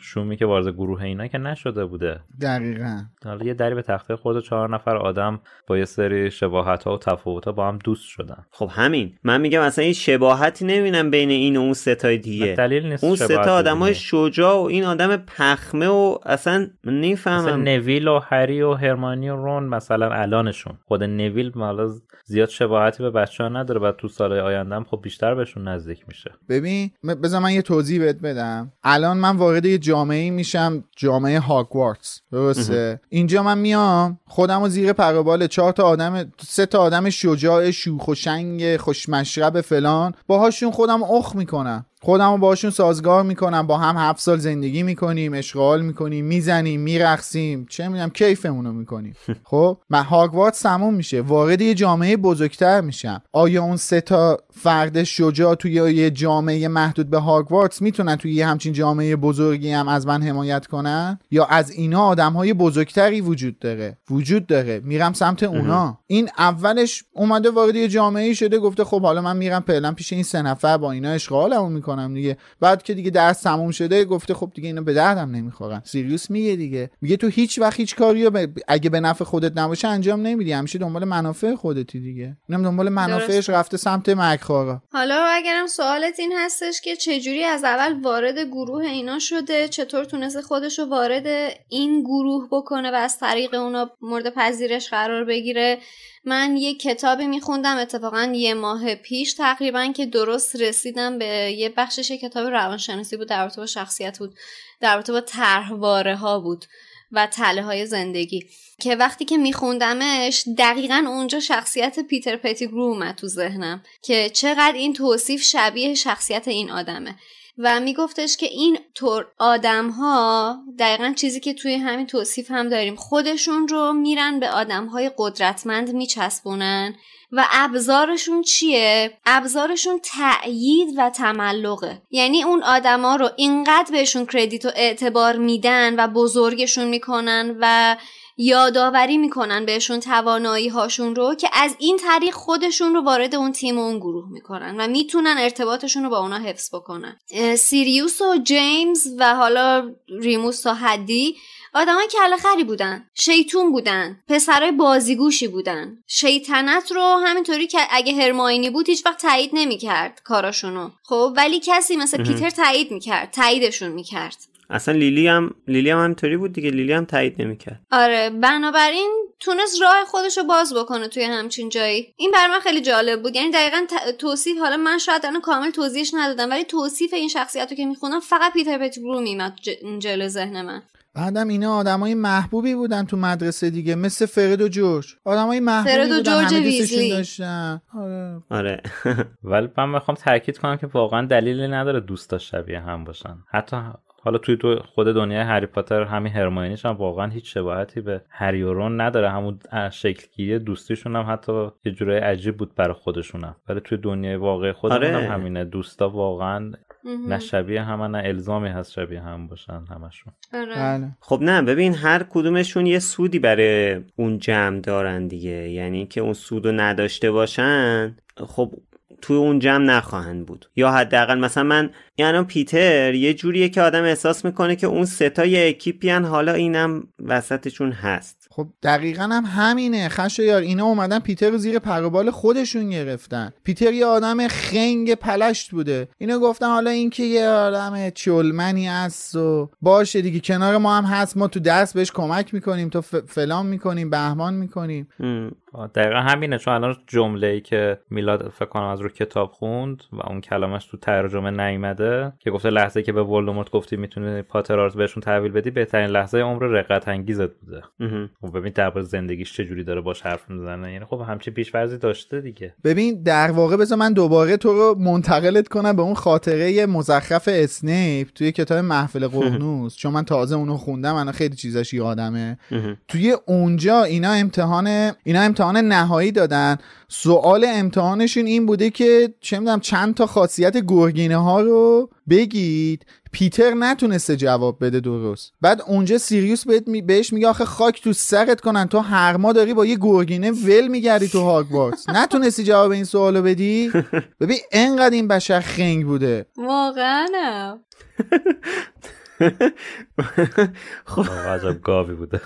شومی که وارد گروه اینا که نشده بوده دقیقا حالا یه دری به تخته و چهار نفر آدم با یه سری شباهت ها و تفاوت ها با هم دوست شدن خب همین من میگم اصلا این شباهتی نمیبینم بین این و اون ستای دیگه دلیل نیست اون ستا های شجاع و این آدم پخمه و اصلا نیفهمم مثلا نویل و هری و هرمانی و رون مثلا الانشون خود نویل زیاد شباهتی به بچه ها نداره و تو سال آینده خب بیشتر بهشون نزدیک میشه ببین بذار من یه توضیح بهت بدم الان من وارد یه جامعه میشم جامعه هاگوارتس درسته اینجا من میام خودم و زیر پروبال چهار تا آدم سه تا آدم شجاع شوخ و شنگ خوشمشرب فلان باهاشون خودم اخ میکنم خودمو باشون سازگار میکنم با هم هفت سال زندگی میکنیم اشغال میکنیم میزنیم میرقصیم چه میدونم کیفمونو میکنیم خب من هاگوارتس تموم میشه وارد یه جامعه بزرگتر میشم آیا اون سه تا فرد شجاع توی یه جامعه محدود به هاگوارتس میتونن توی یه همچین جامعه بزرگی هم از من حمایت کنن یا از اینا آدم های بزرگتری وجود داره وجود داره میرم سمت اونا این اولش اومده وارد یه جامعه شده گفته خب حالا من میرم پیش این سه نفر با اینا اشغالمو میکنم دیگه بعد که دیگه درس تموم شده گفته خب دیگه اینو به دردم نمیخورن سیریوس میگه دیگه میگه تو هیچ وقت هیچ کاری رو اگه به نفع خودت نباشه انجام نمیدی همیشه دنبال منافع خودتی دیگه اینم دنبال منافعش رفته سمت مکخارا حالا اگرم سوالت این هستش که چجوری از اول وارد گروه اینا شده چطور تونسته خودشو وارد این گروه بکنه و از طریق اونا مورد پذیرش قرار بگیره من یه کتابی میخوندم اتفاقا یه ماه پیش تقریبا که درست رسیدم به یه بخشش کتاب روانشناسی بود در رابطه با شخصیت بود در رابطه با طرحواره ها بود و تله های زندگی که وقتی که میخوندمش دقیقا اونجا شخصیت پیتر پتیگرو اومد تو ذهنم که چقدر این توصیف شبیه شخصیت این آدمه و میگفتش که این طور آدم ها دقیقا چیزی که توی همین توصیف هم داریم خودشون رو میرن به آدم های قدرتمند میچسبونن و ابزارشون چیه؟ ابزارشون تأیید و تملقه یعنی اون آدما رو اینقدر بهشون کردیت و اعتبار میدن و بزرگشون میکنن و یادآوری میکنن بهشون توانایی هاشون رو که از این طریق خودشون رو وارد اون تیم و اون گروه میکنن و میتونن ارتباطشون رو با اونا حفظ بکنن سیریوس و جیمز و حالا ریموس و حدی آدمای کله خری بودن شیطون بودن پسرای بازیگوشی بودن شیطنت رو همینطوری که اگه هرماینی بود هیچ وقت تایید نمیکرد کاراشونو خب ولی کسی مثل پیتر تایید میکرد تاییدشون میکرد اصلا لیلی هم لیلی هم همینطوری بود دیگه لیلی هم تایید نمیکرد آره بنابراین تونست راه خودش رو باز بکنه توی همچین جایی این بر من خیلی جالب بود یعنی دقیقا توصیف حالا من شاید الان کامل توضیحش ندادم ولی توصیف این شخصیت رو که میخونم فقط پیتر پتیگرو میمد جلو ذهن من بعدم اینا آدمای محبوبی بودن تو مدرسه دیگه مثل فرد و جورج آدمای محبوبی فرد و جورج داشتن آره آره ولی من میخوام تاکید کنم که واقعا دلیلی نداره دوستا شبیه هم باشن حتی حالا توی تو خود دنیای هری پاتر همین هرماینیش هم واقعا هیچ شباهتی به هریورون نداره همون شکلگیری دوستیشون هم حتی یه جورای عجیب بود برای خودشونم ولی توی دنیای واقعی خودمون هم آره. همینه دوستا واقعا نه شبیه همه نه الزامی هست شبیه هم باشن همشون آره. بله. خب نه ببین هر کدومشون یه سودی برای اون جمع دارن دیگه یعنی که اون سودو نداشته باشن خب توی اون جمع نخواهند بود یا حداقل مثلا من یعنی پیتر یه جوریه که آدم احساس میکنه که اون ستای یه اکیپیان حالا اینم وسطشون هست خب دقیقا هم همینه یار اینا اومدن پیتر رو زیر پروبال خودشون گرفتن پیتر یه آدم خنگ پلشت بوده اینا گفتن حالا اینکه یه آدم چلمنی هست و باشه دیگه کنار ما هم هست ما تو دست بهش کمک میکنیم تو فلان میکنیم بهمان میکنیم دقیقا همینه چون الان جمله ای که میلاد فکر کنم از رو کتاب خوند و اون کلامش تو ترجمه نیومده که گفته لحظه که به ولدمورت گفتی میتونی پاترارز بهشون تحویل بدی بهترین لحظه عمر رقت انگیزت بوده خب ببین در زندگیش چه جوری داره باش حرف میزنه یعنی خب همچه پیشورزی داشته دیگه ببین در واقع بذار من دوباره تو رو منتقلت کنم به اون خاطره مزخرف اسنیپ توی کتاب محفل قرنوس چون من تازه اونو خوندم من خیلی چیزاش یادمه توی اونجا اینا امتحان اینا امتحان نهایی دادن سوال امتحانشون این بوده که چه چند تا خاصیت گرگینه ها رو بگید پیتر نتونسته جواب بده درست بعد اونجا سیریوس بهت می... بهش میگه آخه خاک تو سرت کنن تو هر داری با یه گرگینه ول میگردی تو هاگوارتس نتونستی جواب این سوالو بدی ببین انقدر این بشر خنگ بوده واقعا خب عجب گاوی بوده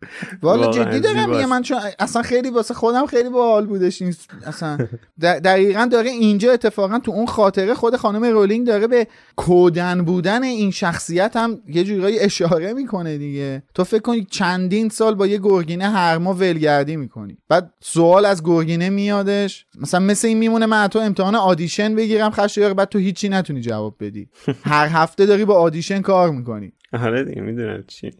والا جدی دارم میگم من چون اصلا خیلی واسه خودم خیلی باحال بودش این اصلا دقیقا داره اینجا اتفاقا تو اون خاطره خود خانم رولینگ داره به کودن بودن این شخصیت هم یه جورایی اشاره میکنه دیگه تو فکر کنی چندین سال با یه گرگینه هر ما ولگردی میکنی بعد سوال از گرگینه میادش مثلا مثل این میمونه من تو امتحان آدیشن بگیرم خشایار بعد تو هیچی نتونی جواب بدی هر هفته داری با آدیشن کار میکنی آره دیگه میدونم چی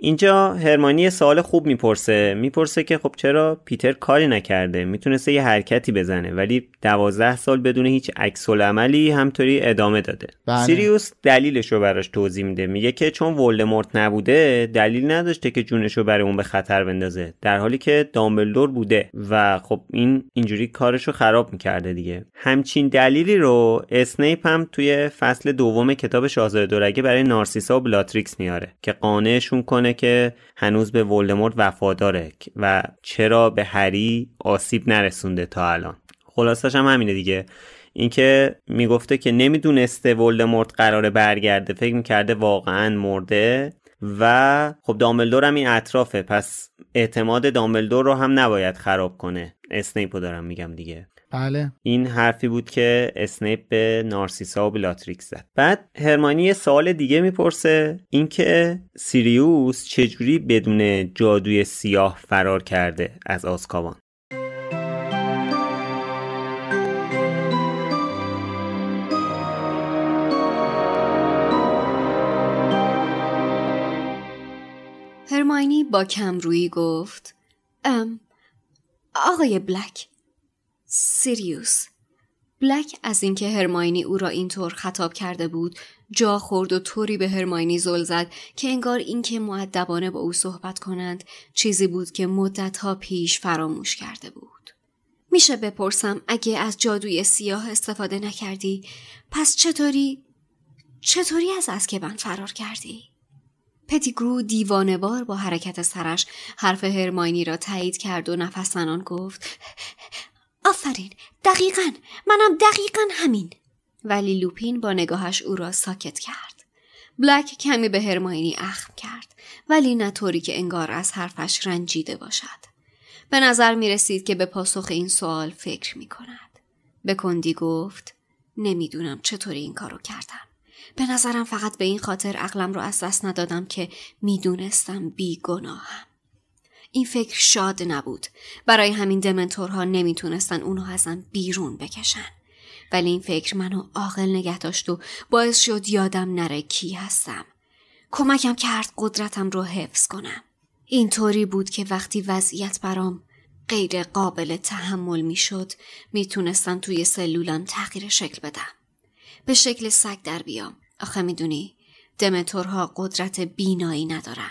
اینجا هرمانی سوال خوب میپرسه میپرسه که خب چرا پیتر کاری نکرده میتونسته یه حرکتی بزنه ولی دوازده سال بدون هیچ عکس عملی همطوری ادامه داده بله. سیریوس دلیلش رو براش توضیح میده میگه که چون ولدمورت نبوده دلیل نداشته که جونش رو برای اون به خطر بندازه در حالی که دامبلدور بوده و خب این اینجوری کارش رو خراب میکرده دیگه همچین دلیلی رو اسنیپ هم توی فصل دوم کتاب شاهزاده دورگه برای نارسیسا و بلاتریکس میاره که قانعشون کنه که هنوز به ولدمورت وفاداره و چرا به هری آسیب نرسونده تا الان خلاصش هم همینه دیگه اینکه میگفته که نمیدونسته ولدمورت قرار برگرده فکر میکرده واقعا مرده و خب دامبلدور هم این اطرافه پس اعتماد دامبلدور رو هم نباید خراب کنه اسنیپو دارم میگم دیگه بله این حرفی بود که اسنیپ به نارسیسا و بلاتریک زد بعد هرمانی یه سوال دیگه میپرسه اینکه سیریوس چجوری بدون جادوی سیاه فرار کرده از آسکابان هرماینی با کمرویی گفت ام آقای بلک سیریوس بلک از اینکه هرماینی او را اینطور خطاب کرده بود جا خورد و طوری به هرماینی زل زد که انگار اینکه معدبانه با او صحبت کنند چیزی بود که مدتها پیش فراموش کرده بود میشه بپرسم اگه از جادوی سیاه استفاده نکردی پس چطوری چطوری از اسکبن فرار کردی پتیگرو بار با حرکت سرش حرف هرماینی را تایید کرد و نفسنان گفت آفرین دقیقا منم دقیقا همین ولی لوپین با نگاهش او را ساکت کرد بلک کمی به هرماینی اخم کرد ولی نه طوری که انگار از حرفش رنجیده باشد به نظر می رسید که به پاسخ این سوال فکر می کند به کندی گفت نمیدونم چطوری این کارو کردم به نظرم فقط به این خاطر عقلم رو از دست ندادم که میدونستم بیگناهم این فکر شاد نبود برای همین دمنتورها نمیتونستن اونو ازم بیرون بکشن ولی این فکر منو عاقل نگه داشت و باعث شد یادم نره کی هستم کمکم کرد قدرتم رو حفظ کنم اینطوری بود که وقتی وضعیت برام غیر قابل تحمل میشد میتونستم توی سلولم تغییر شکل بدم به شکل سگ در بیام آخه میدونی دمنتورها قدرت بینایی ندارن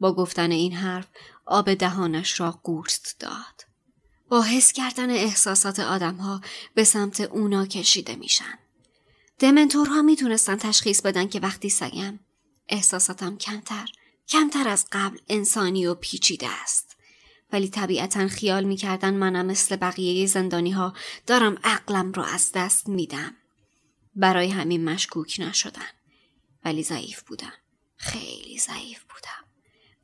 با گفتن این حرف آب دهانش را قورت داد. با حس کردن احساسات ها به سمت اونا کشیده میشن. دمنتورها میتونستن تشخیص بدن که وقتی سگم احساساتم کمتر کمتر از قبل انسانی و پیچیده است. ولی طبیعتا خیال میکردن منم مثل بقیه زندانی ها دارم عقلم را از دست میدم. برای همین مشکوک نشدن. ولی ضعیف بودم. خیلی ضعیف بودم.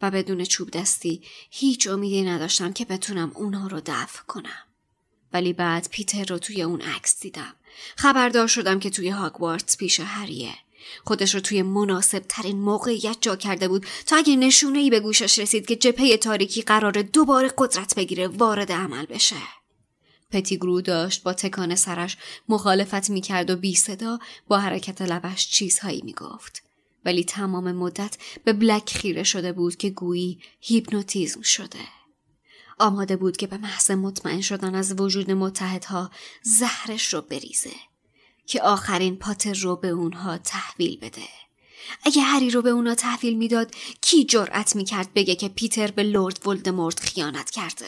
و بدون چوب دستی هیچ امیدی نداشتم که بتونم اونها رو دفع کنم. ولی بعد پیتر رو توی اون عکس دیدم. خبردار شدم که توی هاگوارتس پیش هریه. خودش رو توی مناسب ترین موقعیت جا کرده بود تا اگه نشونه ای به گوشش رسید که جپه تاریکی قرار دوباره قدرت بگیره وارد عمل بشه. پتیگرو داشت با تکان سرش مخالفت میکرد و بی صدا با حرکت لبش چیزهایی میگفت. ولی تمام مدت به بلک خیره شده بود که گویی هیپنوتیزم شده آماده بود که به محض مطمئن شدن از وجود متحدها زهرش رو بریزه که آخرین پاتر رو به اونها تحویل بده اگه هری رو به اونا تحویل میداد کی جرأت میکرد بگه که پیتر به لرد ولدمورت خیانت کرده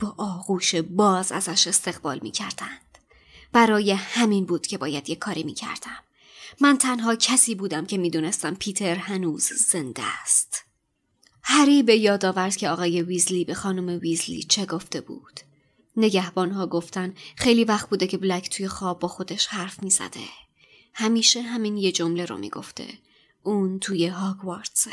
با آغوش باز ازش استقبال میکردند برای همین بود که باید یه کاری میکردم من تنها کسی بودم که میدونستم پیتر هنوز زنده است. هری به یاد آورد که آقای ویزلی به خانم ویزلی چه گفته بود. ها گفتن خیلی وقت بوده که بلک توی خواب با خودش حرف میزده. همیشه همین یه جمله رو میگفته. اون توی هاگوارتزه.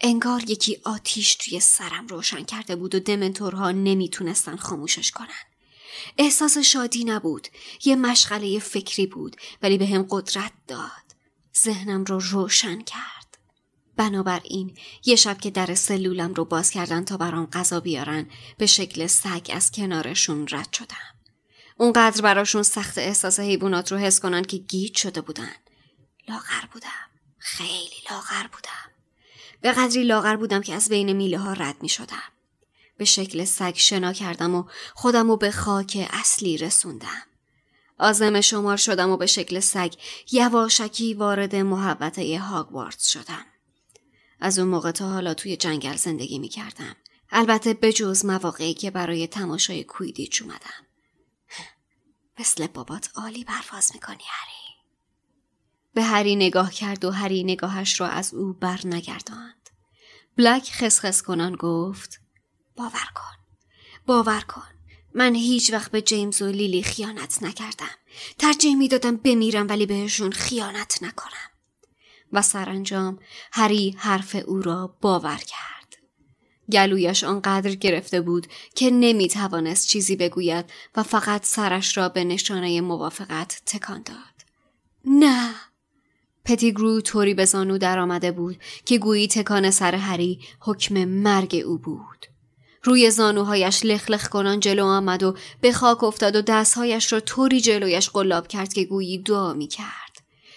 انگار یکی آتیش توی سرم روشن کرده بود و دمنتورها نمیتونستن خاموشش کنن. احساس شادی نبود یه مشغله فکری بود ولی به هم قدرت داد ذهنم رو روشن کرد بنابراین یه شب که در سلولم رو باز کردن تا برام غذا بیارن به شکل سگ از کنارشون رد شدم اونقدر براشون سخت احساس حیوانات رو حس کنن که گیج شده بودن لاغر بودم خیلی لاغر بودم به قدری لاغر بودم که از بین میله ها رد می شدم به شکل سگ شنا کردم و خودم رو به خاک اصلی رسوندم. آزم شمار شدم و به شکل سگ یواشکی وارد محوطه هاگوارتز شدم. از اون موقع تا حالا توی جنگل زندگی می کردم. البته به جز مواقعی که برای تماشای کویدیچ اومدم. مثل بابات عالی پرواز میکنی هری. به هری نگاه کرد و هری نگاهش را از او بر نگرداند. بلک خسخس کنان گفت باور کن باور کن من هیچ وقت به جیمز و لیلی خیانت نکردم ترجیح می دادم بمیرم ولی بهشون خیانت نکنم و سرانجام هری حرف او را باور کرد گلویش آنقدر گرفته بود که نمی توانست چیزی بگوید و فقط سرش را به نشانه موافقت تکان داد نه پتیگرو طوری به زانو درآمده بود که گویی تکان سر هری حکم مرگ او بود روی زانوهایش لخلخ کنان جلو آمد و به خاک افتاد و دستهایش را طوری جلویش قلاب کرد که گویی دعا می کرد.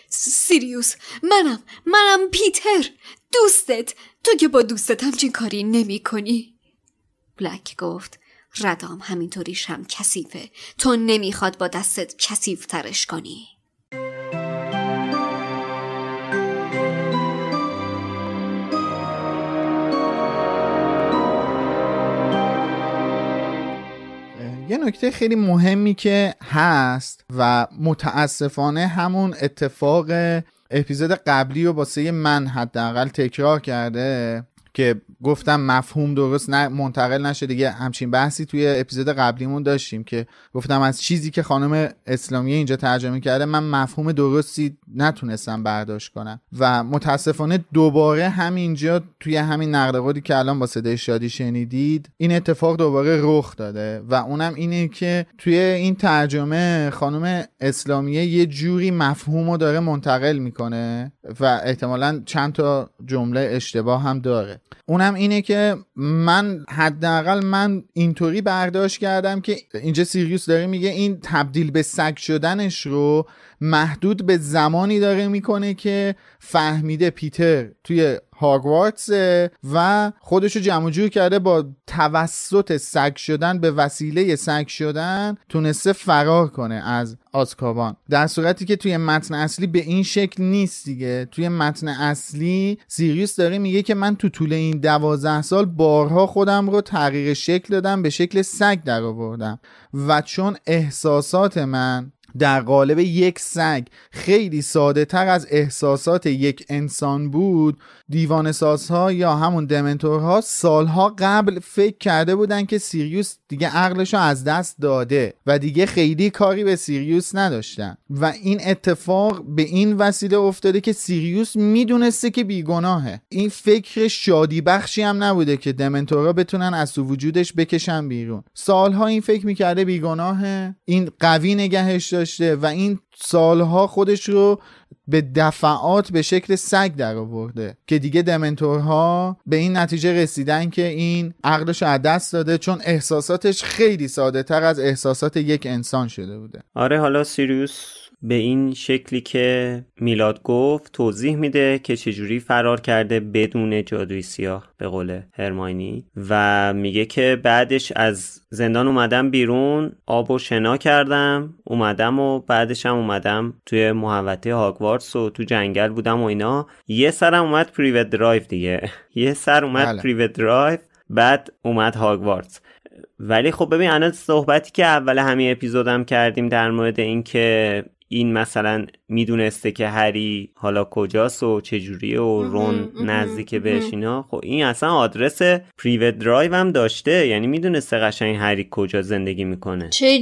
سیریوس منم منم پیتر دوستت تو که با دوستت همچین کاری نمی کنی بلک گفت ردام همینطوری هم کسیفه تو نمیخواد با دستت کسیفترش کنی یه نکته خیلی مهمی که هست و متاسفانه همون اتفاق اپیزود قبلی و باسه من حداقل تکرار کرده که گفتم مفهوم درست نه منتقل نشه دیگه همچین بحثی توی اپیزود قبلیمون داشتیم که گفتم از چیزی که خانم اسلامی اینجا ترجمه کرده من مفهوم درستی نتونستم برداشت کنم و متاسفانه دوباره همینجا توی همین نقد قولی که الان با صدای شادی شنیدید این اتفاق دوباره رخ داده و اونم اینه که توی این ترجمه خانم اسلامی یه جوری مفهوم رو داره منتقل میکنه و احتمالا چند تا جمله اشتباه هم داره اونم اینه که من حداقل من اینطوری برداشت کردم که اینجا سیریوس داره میگه این تبدیل به سگ شدنش رو محدود به زمانی داره میکنه که فهمیده پیتر توی هاگوارتس و خودشو جمع جور کرده با توسط سگ شدن به وسیله سگ شدن تونسته فرار کنه از آزکابان در صورتی که توی متن اصلی به این شکل نیست دیگه توی متن اصلی سیریوس داره میگه که من تو طول این دوازده سال بارها خودم رو تغییر شکل دادم به شکل سگ در آوردم و چون احساسات من در قالب یک سگ خیلی ساده تر از احساسات یک انسان بود دیوان سازها یا همون دمنتورها سالها قبل فکر کرده بودن که سیریوس دیگه عقلش از دست داده و دیگه خیلی کاری به سیریوس نداشتن و این اتفاق به این وسیله افتاده که سیریوس میدونسته که بیگناهه این فکر شادی بخشی هم نبوده که دمنتورا بتونن از وجودش بکشن بیرون سالها این فکر میکرده بیگناهه این قوی نگهش داشته و این سالها خودش رو به دفعات به شکل سگ در آورده که دیگه دمنتورها به این نتیجه رسیدن که این عقلش از دست داده چون احساساتش خیلی ساده تر از احساسات یک انسان شده بوده آره حالا سیریوس به این شکلی که میلاد گفت توضیح میده که چجوری فرار کرده بدون جادوی سیاه به قول هرماینی و میگه که بعدش از زندان اومدم بیرون آب و شنا کردم اومدم و بعدش هم اومدم توی محوطه هاگوارتس و تو جنگل بودم و اینا یه سرم اومد پریوت درایو دیگه یه سر اومد بله. پریوت درایو بعد اومد هاگوارتس ولی خب ببین الان صحبتی که اول همین اپیزودم کردیم در مورد اینکه این مثلا میدونسته که هری حالا کجاست و چجوریه و رون نزدیک بهش اینا خب این اصلا آدرس پریوت درایو هم داشته یعنی میدونسته قشنگ هری کجا زندگی میکنه چه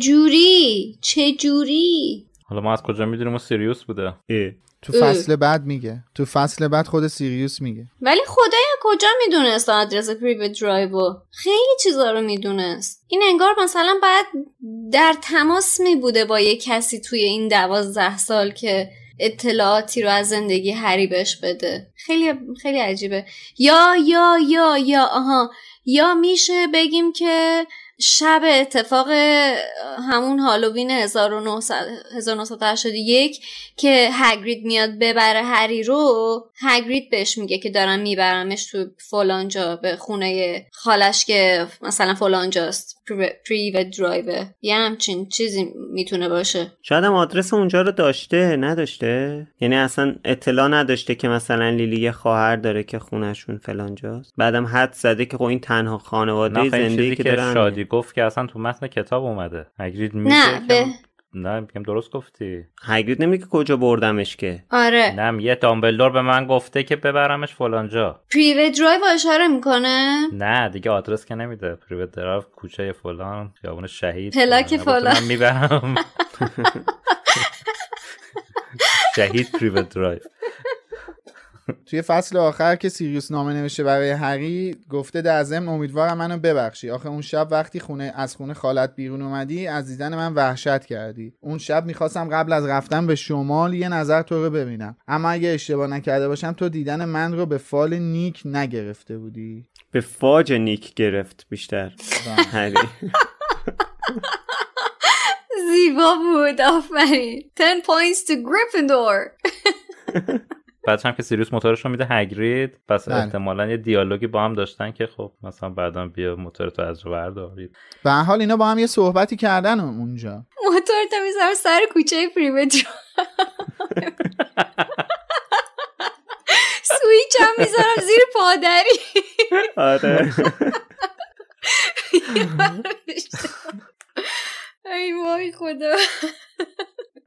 جوری حالا ما از کجا میدونیم سیریوس بوده اه. تو فصل بعد میگه تو فصل بعد خود سیریوس میگه ولی خدای کجا میدونست آدرس پریوت درایو خیلی چیزا رو میدونست این انگار مثلا باید در تماس می بوده با یه کسی توی این دوازده سال که اطلاعاتی رو از زندگی هری بده خیلی خیلی عجیبه یا یا یا یا آها یا میشه بگیم که شب اتفاق همون هالووین 1981 که هگرید میاد ببره هری رو هگرید بهش میگه که دارم میبرمش تو فلانجا به خونه خالش که مثلا فلانجاست پری و درایو یه همچین چیزی میتونه باشه شاید هم آدرس اونجا رو داشته نداشته یعنی اصلا اطلاع نداشته که مثلا لیلی یه خواهر داره که خونهشون فلانجاست بعدم حد زده که خب این تنها خانواده خب زندگی که, که دارن گفت که اصلا تو متن کتاب اومده هگرید میگه نه نه میگم درست گفتی هگرید نمیگه کجا بردمش که آره نه یه دامبلدور به من گفته که ببرمش فلانجا پریوت درایو اشاره میکنه نه دیگه آدرس که نمیده پریوت درایو کوچه فلان خیابون شهید پلاک فلان میبرم شهید پریوت درایو توی فصل آخر که سیریوس نامه نوشته برای هری گفته در ضمن امیدوارم منو ببخشی آخه اون شب وقتی خونه از خونه خالت بیرون اومدی از دیدن من وحشت کردی اون شب میخواستم قبل از رفتن به شمال یه نظر تو رو ببینم اما اگه اشتباه نکرده باشم تو دیدن من رو به فال نیک نگرفته بودی به فاج نیک گرفت بیشتر بله. هری زیبا بود آفرین 10 points to Gryffindor بعدش هم که سیریوس موتورش رو میده هگرید پس بله. احتمالا یه دیالوگی با هم داشتن که خب مثلا بعدا بیا موتور تو از رو بردارید به حال اینا با هم یه صحبتی کردن اونجا موتور تو سر کوچه پریمترو سویچ هم میذارم زیر پادری آره ای وای خدا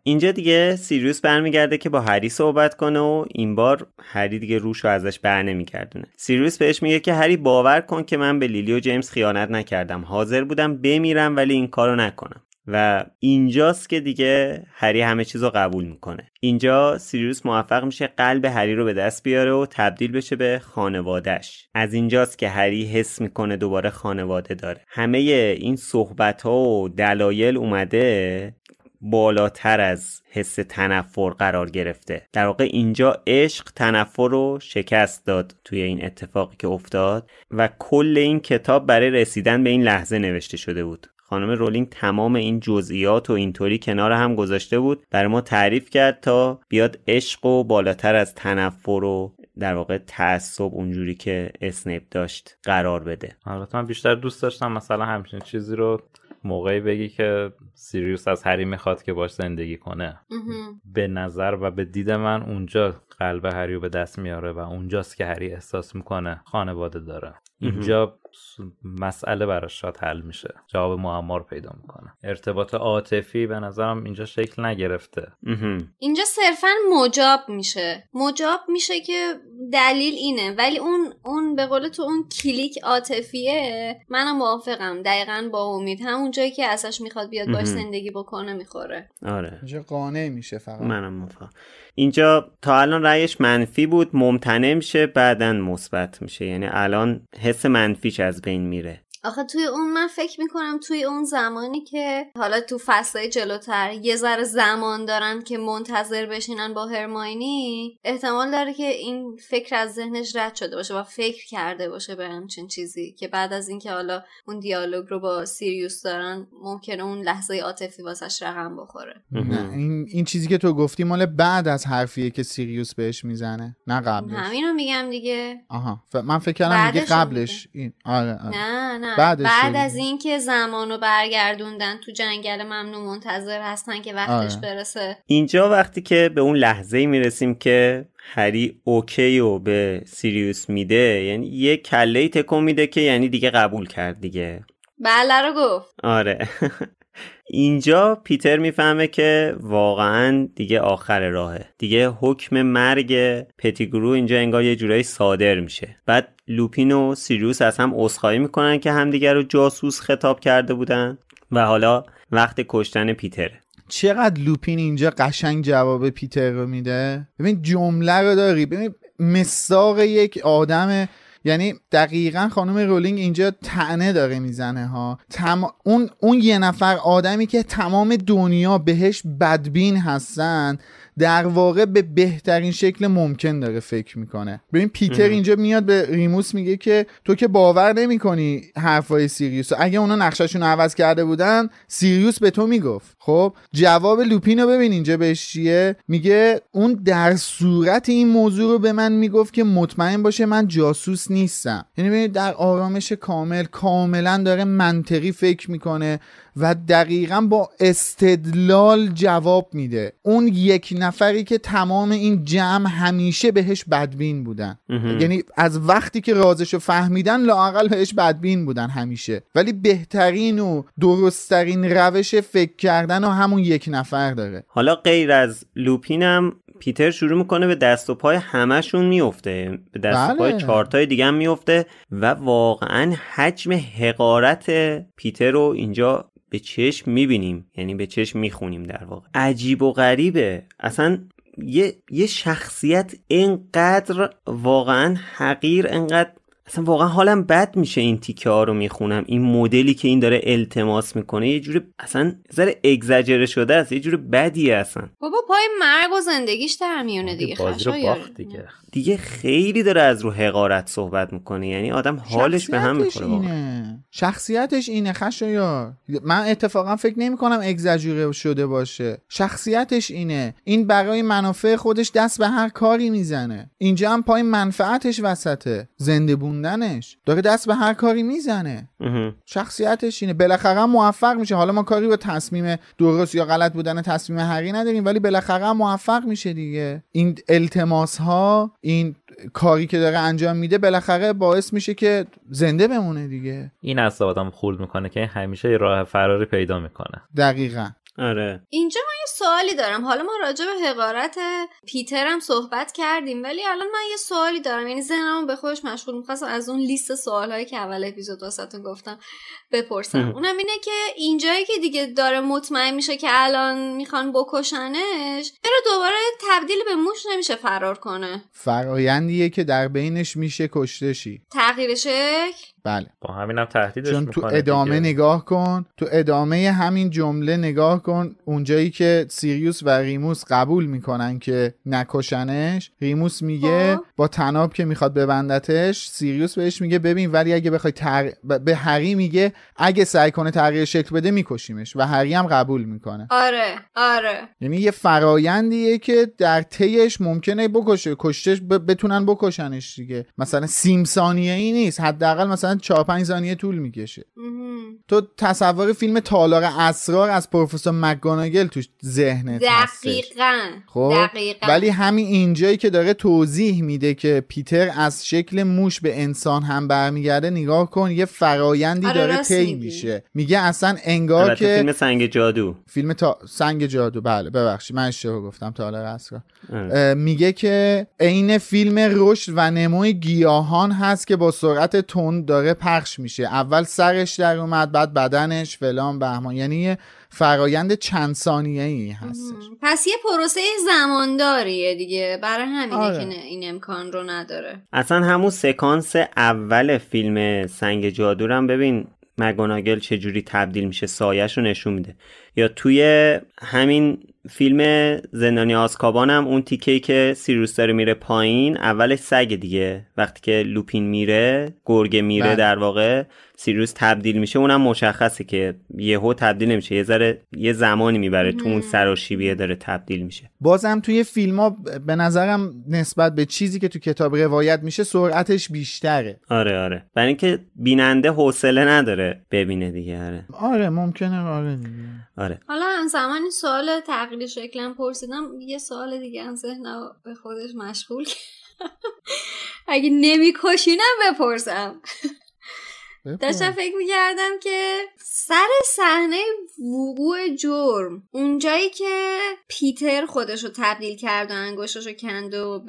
اینجا دیگه سیریوس برمیگرده که با هری صحبت کنه و این بار هری دیگه روش رو ازش بر نمیگردونه سیریوس بهش میگه که هری باور کن که من به لیلی و جیمز خیانت نکردم حاضر بودم بمیرم ولی این کارو نکنم و اینجاست که دیگه هری همه چیز رو قبول میکنه اینجا سیریوس موفق میشه قلب هری رو به دست بیاره و تبدیل بشه به خانوادهش از اینجاست که هری حس میکنه دوباره خانواده داره همه این صحبت ها و دلایل اومده بالاتر از حس تنفر قرار گرفته در واقع اینجا عشق تنفر رو شکست داد توی این اتفاقی که افتاد و کل این کتاب برای رسیدن به این لحظه نوشته شده بود خانم رولینگ تمام این جزئیات و اینطوری کنار هم گذاشته بود برای ما تعریف کرد تا بیاد عشق و بالاتر از تنفر و در واقع تعصب اونجوری که اسنیپ داشت قرار بده البته من بیشتر دوست داشتم مثلا همچین چیزی رو موقعی بگی که سیریوس از هری میخواد که باش زندگی کنه به نظر و به دید من اونجا قلب هریو به دست میاره و اونجاست که هری احساس میکنه خانواده داره اینجا مسئله براش شاد حل میشه جواب معما پیدا میکنه ارتباط عاطفی به نظرم اینجا شکل نگرفته اینجا صرفا مجاب میشه مجاب میشه که دلیل اینه ولی اون اون به قول تو اون کلیک عاطفیه منم موافقم دقیقا با امید همون جایی که ازش میخواد بیاد باش زندگی بکنه میخوره آره اینجا قانع میشه فقط منم موافقم اینجا تا الان رأیش منفی بود ممتنع میشه بعدا مثبت میشه یعنی الان حس منفیش از بین میره آخه توی اون من فکر میکنم توی اون زمانی که حالا تو فصلهای جلوتر یه ذره زمان دارن که منتظر بشینن با هرماینی احتمال داره که این فکر از ذهنش رد شده باشه و فکر کرده باشه به همچین چیزی که بعد از اینکه حالا اون دیالوگ رو با سیریوس دارن ممکنه اون لحظه عاطفی واسش رقم بخوره نه این،, این چیزی که تو گفتی مال بعد از حرفیه که سیریوس بهش میزنه نه قبلش میگم دیگه آها من فکر کردم قبلش این آره،, آره. نه نه بعد, از اینکه زمان رو برگردوندن تو جنگل ممنوع منتظر هستن که وقتش آره. برسه اینجا وقتی که به اون لحظه میرسیم که هری اوکی به سیریوس میده یعنی یه کله تکون میده که یعنی دیگه قبول کرد دیگه بله رو گفت آره اینجا پیتر میفهمه که واقعا دیگه آخر راهه دیگه حکم مرگ پتیگرو اینجا انگار یه جورایی صادر میشه بعد لوپین و سیریوس از هم عذرخواهی میکنن که همدیگه رو جاسوس خطاب کرده بودن و حالا وقت کشتن پیتره چقدر لوپین اینجا قشنگ جواب پیتر رو میده ببین جمله رو داری ببین مساق یک آدم یعنی دقیقا خانم رولینگ اینجا تنه داره میزنه ها تم... اون... اون یه نفر آدمی که تمام دنیا بهش بدبین هستن در واقع به بهترین شکل ممکن داره فکر میکنه ببین پیتر اینجا میاد به ریموس میگه که تو که باور نمیکنی حرفای سیریوس اگه اونا نقششون عوض کرده بودن سیریوس به تو میگفت خب جواب لوپین رو ببین اینجا بهش چیه میگه اون در صورت این موضوع رو به من میگفت که مطمئن باشه من جاسوس نیستم یعنی ببینید در آرامش کامل کاملا داره منطقی فکر میکنه و دقیقا با استدلال جواب میده اون یک نفری که تمام این جمع همیشه بهش بدبین بودن یعنی از وقتی که رو فهمیدن لاقل بهش بدبین بودن همیشه ولی بهترین و درستترین روش فکر کردن و همون یک نفر داره حالا غیر از لوپینم پیتر شروع میکنه به دست و پای همشون میفته به دست و پای بله. چارتای دیگه هم میفته و واقعا حجم حقارت پیتر رو اینجا به چشم میبینیم یعنی به چشم میخونیم در واقع عجیب و غریبه اصلا یه, یه شخصیت اینقدر واقعا حقیر انقدر اصلا واقعا حالم بد میشه این تیکه ها رو میخونم این مدلی که این داره التماس میکنه یه جوری اصلا ذره اگزاجره شده است یه جوری بدی اصلا بابا پای مرگ و زندگیش در دیگه بازی دیگه دیگه خیلی داره از رو حقارت صحبت میکنه یعنی آدم حالش به هم میخوره اینه. شخصیتش اینه خشایار من اتفاقا فکر نمیکنم کنم اگزاجره شده باشه شخصیتش اینه این برای منافع خودش دست به هر کاری میزنه اینجا هم پای منفعتش وسطه زنده رسوندنش داره دست به هر کاری میزنه شخصیتش اینه بالاخره موفق میشه حالا ما کاری به تصمیم درست یا غلط بودن تصمیم هری نداریم ولی بالاخره موفق میشه دیگه این التماس ها این کاری که داره انجام میده بالاخره باعث میشه که زنده بمونه دیگه این اصلا آدم خورد میکنه که همیشه راه فراری پیدا میکنه دقیقا آره اینجا من یه سوالی دارم حالا ما راجع به حقارت پیتر هم صحبت کردیم ولی الان من یه سوالی دارم یعنی ذهنمو به خودش مشغول میخواستم از اون لیست سوالهایی که اول اپیزود واسهتون گفتم بپرسم اونم اینه که اینجایی که دیگه داره مطمئن میشه که الان میخوان بکشنش چرا دوباره تبدیل به موش نمیشه فرار کنه فرایندیه که در بینش میشه کشتشی تغییر شکل بله با همینم تهدیدش چون تو ادامه نگاه کن تو ادامه همین جمله نگاه کن اونجایی که سیریوس و ریموس قبول میکنن که نکشنش ریموس میگه خب. با تناب که میخواد ببندتش سیریوس بهش میگه ببین ولی اگه بخوای به هری میگه اگه سعی کنه تغییر شکل بده میکشیمش و هری هم قبول میکنه آره آره یعنی یه فرایندیه که در طیش ممکنه بکشه کشتش بتونن بکشنش دیگه مثلا سیم ای نیست حداقل مثلا چهار 4 5 طول میکشه تو تصور فیلم تالار اسرار از پروفسور مگاناگل توش ذهنت دقیقاً خب ولی همین اینجایی که داره توضیح میده که پیتر از شکل موش به انسان هم برمیگرده نگاه کن یه فرایندی آره، داره طی میشه میگه اصلا انگار که فیلم سنگ جادو فیلم تا... سنگ جادو بله ببخشید من اشتباه گفتم تالار اسرار میگه که عین فیلم رشد و نموی گیاهان هست که با سرعت تند پخش میشه اول سرش در اومد بعد بدنش فلان بهمان یعنی یه فرایند چند ثانیه ای هستش پس یه پروسه زمانداریه دیگه برای همینه آره. که این امکان رو نداره اصلا همون سکانس اول فیلم سنگ جادورم ببین مگوناگل چجوری تبدیل میشه سایش رو نشون میده یا توی همین فیلم زندانی آسکابان هم اون تیکه که سیروس داره میره پایین اولش سگ دیگه وقتی که لوپین میره گرگه میره بله. در واقع سیریوس تبدیل میشه اونم مشخصه که یهو تبدیل نمیشه یه ذره یه زمانی میبره تو اون سراشیبیه داره تبدیل میشه بازم توی فیلم ها به نظرم نسبت به چیزی که تو کتاب روایت میشه سرعتش بیشتره آره آره برای اینکه بیننده حوصله نداره ببینه دیگه آره آره ممکنه آره دیگه. آره حالا همزمان زمانی سوال تغییر شکلم پرسیدم یه سوال دیگه هم ذهنم به خودش مشغول اگه نمیکشینم بپرسم داشتم فکر میکردم که سر صحنه وقوع جرم اونجایی که پیتر خودش رو تبدیل کرد و انگشتش رو کند و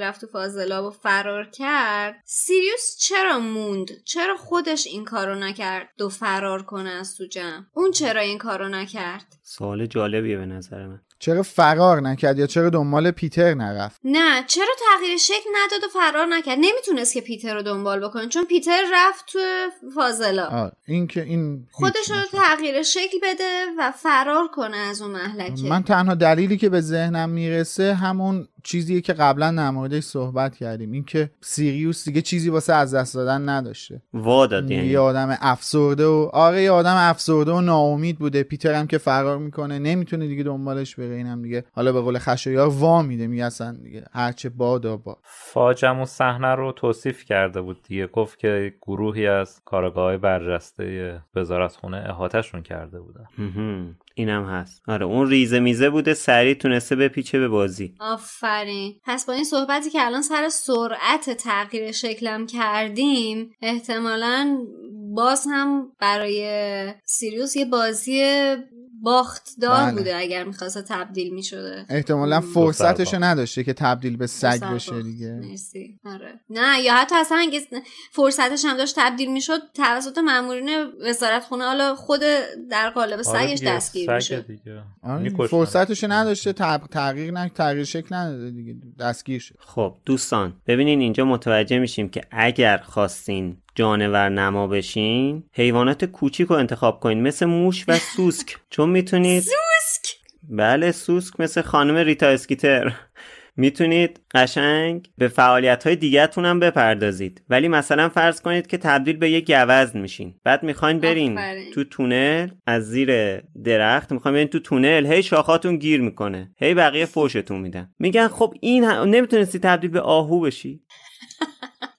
رفت و فاضلاب و فرار کرد سیریوس چرا موند چرا خودش این کارو نکرد و فرار کنه از تو جمع اون چرا این کارو نکرد سوال جالبیه به نظر من چرا فرار نکرد یا چرا دنبال پیتر نرفت نه چرا تغییر شکل نداد و فرار نکرد نمیتونست که پیتر رو دنبال بکنه چون پیتر رفت تو فاضلا آره، این این خودش رو تغییر شکل بده و فرار کنه از اون آره، محلکه من تنها دلیلی که به ذهنم میرسه همون چیزیه که قبلا در موردش صحبت کردیم اینکه سیریوس دیگه چیزی واسه از دست دادن نداشته وا داد یه یعنی. آدم افسرده و آره یه آدم افسرده و ناامید بوده پیتر هم که فرار میکنه نمیتونه دیگه دنبالش بره اینم دیگه حالا به قول خشایار وا میده میگه اصلا دیگه هرچه بادا با فاجم و صحنه رو توصیف کرده بود دیگه گفت که گروهی از کارگاه برجسته وزارت خونه احاتشون کرده بودن اینم هست آره اون ریزه میزه بوده سریع تونسته پیچه به بازی آفر. پس با این صحبتی که الان سر سرعت تغییر شکلم کردیم احتمالا باز هم برای سیریوس یه بازی باخت بله. بوده اگر میخواست تبدیل میشده احتمالا فرصتشو نداشته که تبدیل به سگ بشه دیگه آره. نه یا حتی اصلا فرصتش هم داشت تبدیل میشد توسط مامورین وزارت خونه حالا خود در قالب آره سگش دستگیر میشد آره، نداشته تب... تغییر نه تغییر شکل نداده دیگه دستگیر شد خب دوستان ببینین اینجا متوجه میشیم که اگر خواستین جانور نما بشین حیوانات کوچیک رو انتخاب کنید مثل موش و سوسک چون میتونید سوسک بله سوسک مثل خانم ریتا اسکیتر میتونید قشنگ به فعالیت های هم بپردازید ولی مثلا فرض کنید که تبدیل به یک گوزن میشین بعد میخواین برین تو تونل از زیر درخت میخواین برین تو تونل هی شاخاتون گیر میکنه هی بقیه فوشتون میدن میگن خب این نمیتونستی تبدیل به آهو بشی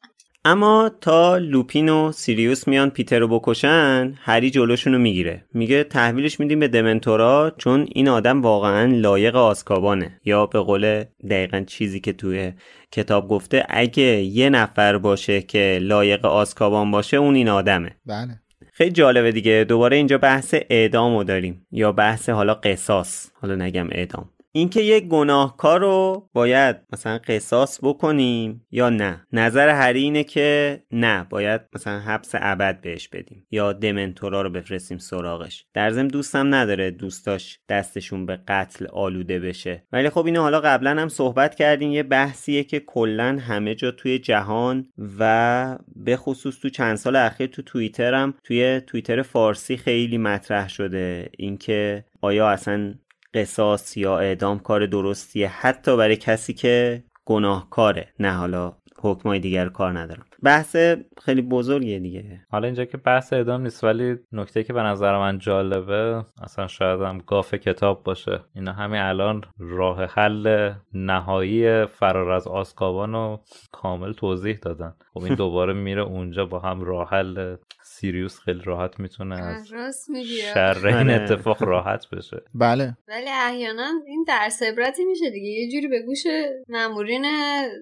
اما تا لوپین و سیریوس میان پیتر رو بکشن هری جلوشون رو میگیره میگه تحویلش میدیم به دمنتورا چون این آدم واقعا لایق آسکابانه یا به قول دقیقا چیزی که توی کتاب گفته اگه یه نفر باشه که لایق آسکابان باشه اون این آدمه بله خیلی جالبه دیگه دوباره اینجا بحث اعدام رو داریم یا بحث حالا قصاص حالا نگم اعدام اینکه یک گناهکار رو باید مثلا قصاص بکنیم یا نه نظر هری اینه که نه باید مثلا حبس ابد بهش بدیم یا دمنتورا رو بفرستیم سراغش در ضمن دوستم نداره دوستاش دستشون به قتل آلوده بشه ولی خب اینو حالا قبلا هم صحبت کردیم یه بحثیه که کلا همه جا توی جهان و به خصوص تو چند سال اخیر تو توییترم توی توییتر فارسی خیلی مطرح شده اینکه آیا اصلا قصاص یا اعدام کار درستیه حتی برای کسی که گناهکاره نه حالا حکمای دیگر کار ندارم بحث خیلی بزرگیه دیگه حالا اینجا که بحث اعدام نیست ولی نکته که به نظر من جالبه اصلا شاید هم گاف کتاب باشه اینا همین الان راه حل نهایی فرار از آسکابان رو کامل توضیح دادن خب این دوباره میره اونجا با هم راه حل سیریوس خیلی راحت میتونه از شر این آره. اتفاق راحت بشه بله ولی احیانا این درس عبرتی میشه دیگه یه جوری به گوش مامورین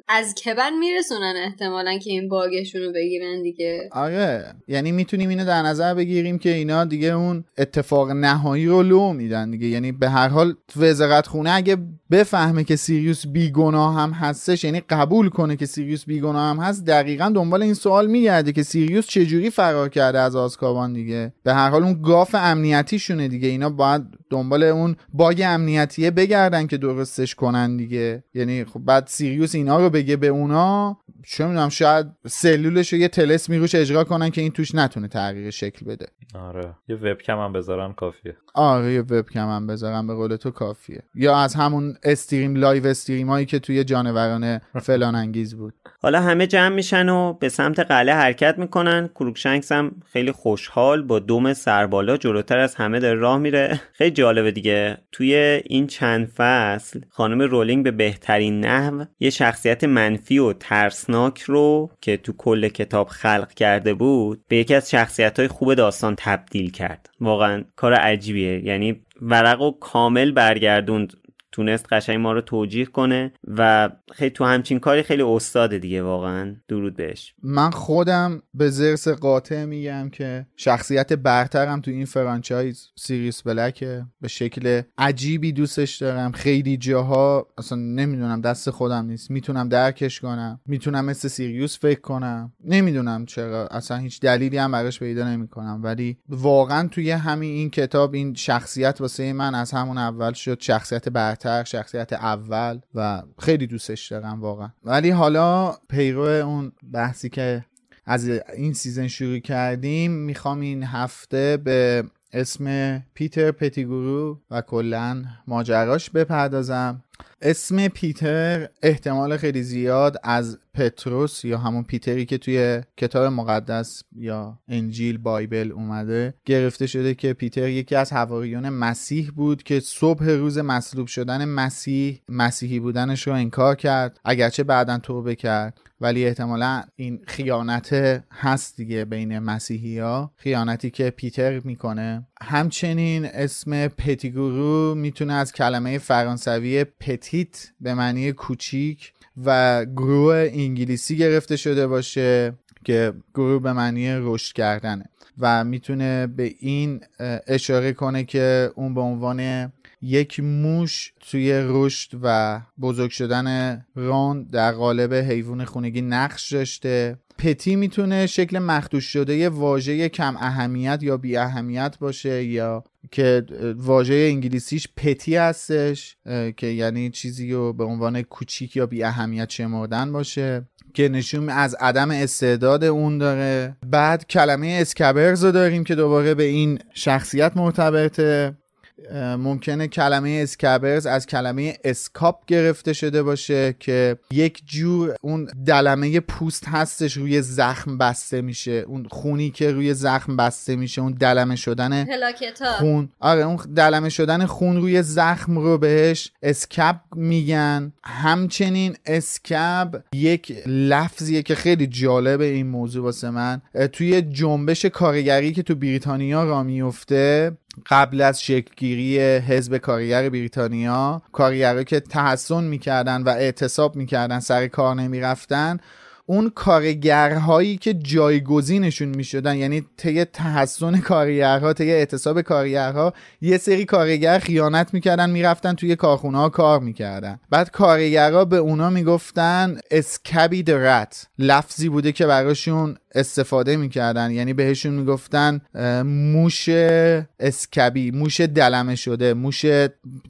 از کبن میرسونن احتمالا که این باگشون رو بگیرن دیگه آره یعنی میتونیم اینو در نظر بگیریم که اینا دیگه اون اتفاق نهایی رو لو میدن دیگه یعنی به هر حال وزارت خونه اگه بفهمه که سیریوس بیگناه هم هستش یعنی قبول کنه که سیریوس بیگناه هم هست دقیقا دنبال این سوال میگرده که سیریوس چجوری فرار کرد از آزکابان دیگه به هر حال اون گاف امنیتیشونه دیگه اینا باید دنبال اون باگ امنیتیه بگردن که درستش کنن دیگه یعنی خب بعد سیریوس اینا رو بگه به اونا چه میدونم شاید سلولش رو یه تلس میروش اجرا کنن که این توش نتونه تغییر شکل بده آره یه وبکم هم بذارن کافیه آره یه وبکم هم بذارم به قول تو کافیه یا از همون استریم لایو استریم هایی که توی جانوران فلان انگیز بود حالا همه جمع میشن و به سمت قلعه حرکت میکنن کروکشنکس هم خیلی خوشحال با دوم سربالا جلوتر از همه در راه میره خیلی جالبه دیگه توی این چند فصل خانم رولینگ به بهترین نحو یه شخصیت منفی و ترسناک رو که تو کل کتاب خلق کرده بود به یکی از شخصیت های خوب داستان تبدیل کرد واقعا کار عجیبیه یعنی ورق و کامل برگردوند تونست قشنگ ما رو توجیه کنه و خیلی تو همچین کاری خیلی استاده دیگه واقعا درود بهش من خودم به زرس قاطع میگم که شخصیت برترم تو این فرانچایز سیریس بلکه به شکل عجیبی دوستش دارم خیلی جاها اصلا نمیدونم دست خودم نیست میتونم درکش کنم میتونم مثل سیریوس فکر کنم نمیدونم چرا اصلا هیچ دلیلی هم براش پیدا نمیکنم ولی واقعا توی همین این کتاب این شخصیت واسه من از همون اول شد شخصیت برتر شخصیت اول و خیلی دوستش دارم واقعا ولی حالا پیرو اون بحثی که از این سیزن شروع کردیم میخوام این هفته به اسم پیتر پتیگورو و کلا ماجراش بپردازم اسم پیتر احتمال خیلی زیاد از پتروس یا همون پیتری که توی کتاب مقدس یا انجیل بایبل اومده گرفته شده که پیتر یکی از حواریون مسیح بود که صبح روز مصلوب شدن مسیح مسیحی بودنش رو انکار کرد اگرچه بعدا توبه کرد ولی احتمالا این خیانت هست دیگه بین مسیحی ها خیانتی که پیتر میکنه همچنین اسم پتیگورو میتونه از کلمه فرانسوی پتیت به معنی کوچیک و گروه انگلیسی گرفته شده باشه که گروه به معنی رشد کردنه و میتونه به این اشاره کنه که اون به عنوان یک موش توی رشد و بزرگ شدن ران در قالب حیوان خونگی نقش داشته پتی میتونه شکل مخدوش شده یه واژه کم اهمیت یا بی اهمیت باشه یا که واژه انگلیسیش پتی هستش که یعنی چیزی رو به عنوان کوچیک یا بی اهمیت شمردن باشه که نشون از عدم استعداد اون داره بعد کلمه اسکبرز رو داریم که دوباره به این شخصیت مرتبطه ممکنه کلمه اسکبرز از کلمه اسکاپ گرفته شده باشه که یک جور اون دلمه پوست هستش روی زخم بسته میشه اون خونی که روی زخم بسته میشه اون دلمه شدن خون آره اون دلمه شدن خون روی زخم رو بهش اسکاب میگن همچنین اسکاب یک لفظیه که خیلی جالب این موضوع واسه من توی جنبش کارگری که تو بریتانیا را میفته قبل از شکلگیری حزب کارگر بریتانیا کارگرایی که تحسن میکردن و اعتصاب میکردن سر کار نمیرفتن اون کارگرهایی که جایگزینشون میشدن یعنی طی تحسن کارگرها طی اعتصاب کارگرها یه سری کارگر خیانت میکردن میرفتن توی کارخونه ها کار میکردن بعد کارگرها به اونا میگفتن اسکبی درت لفظی بوده که براشون استفاده میکردن یعنی بهشون میگفتن موش اسکبی موش دلمه شده موش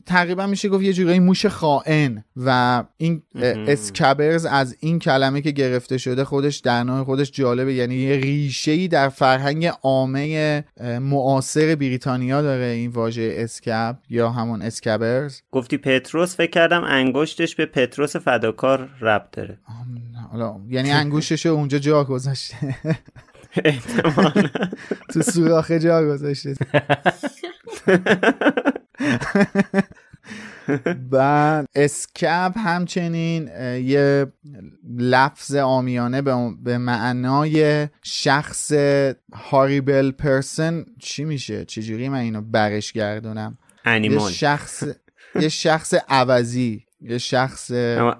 تقریبا میشه گفت یه جورایی موش خائن و این اسکبرز از این کلمه که گرفته شده خودش در نوع خودش جالبه یعنی یه ریشه ای در فرهنگ عامه معاصر بریتانیا داره این واژه اسکب یا همون اسکبرز گفتی پتروس فکر کردم انگشتش به پتروس فداکار ربط داره حالا یعنی انگوشش اونجا جا گذاشته تو سوراخ جا گذاشته و اسکب همچنین یه لفظ آمیانه به معنای شخص هاریبل پرسن چی میشه چجوری من اینو برش گردونم شخص یه شخص عوضی یه شخص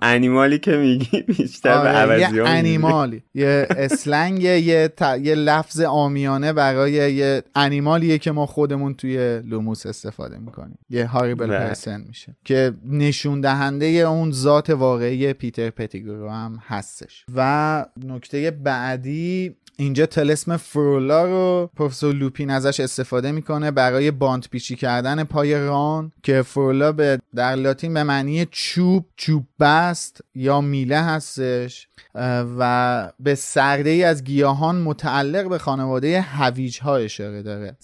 انیمالی که میگی بیشتر آره، به عوضی یه انیمالی یه اسلنگ یه, لفظ آمیانه برای یه انیمالیه که ما خودمون توی لوموس استفاده میکنیم یه هاریبل پرسن میشه که نشون دهنده اون ذات واقعی پیتر پتیگرو هم هستش و نکته بعدی اینجا تلسم فرولا رو پروفسور لوپین ازش استفاده میکنه برای باند پیچی کردن پای ران که فرولا به در لاتین به معنی چوب چوب بست یا میله هستش و به سرده ای از گیاهان متعلق به خانواده هویج ها اشاره داره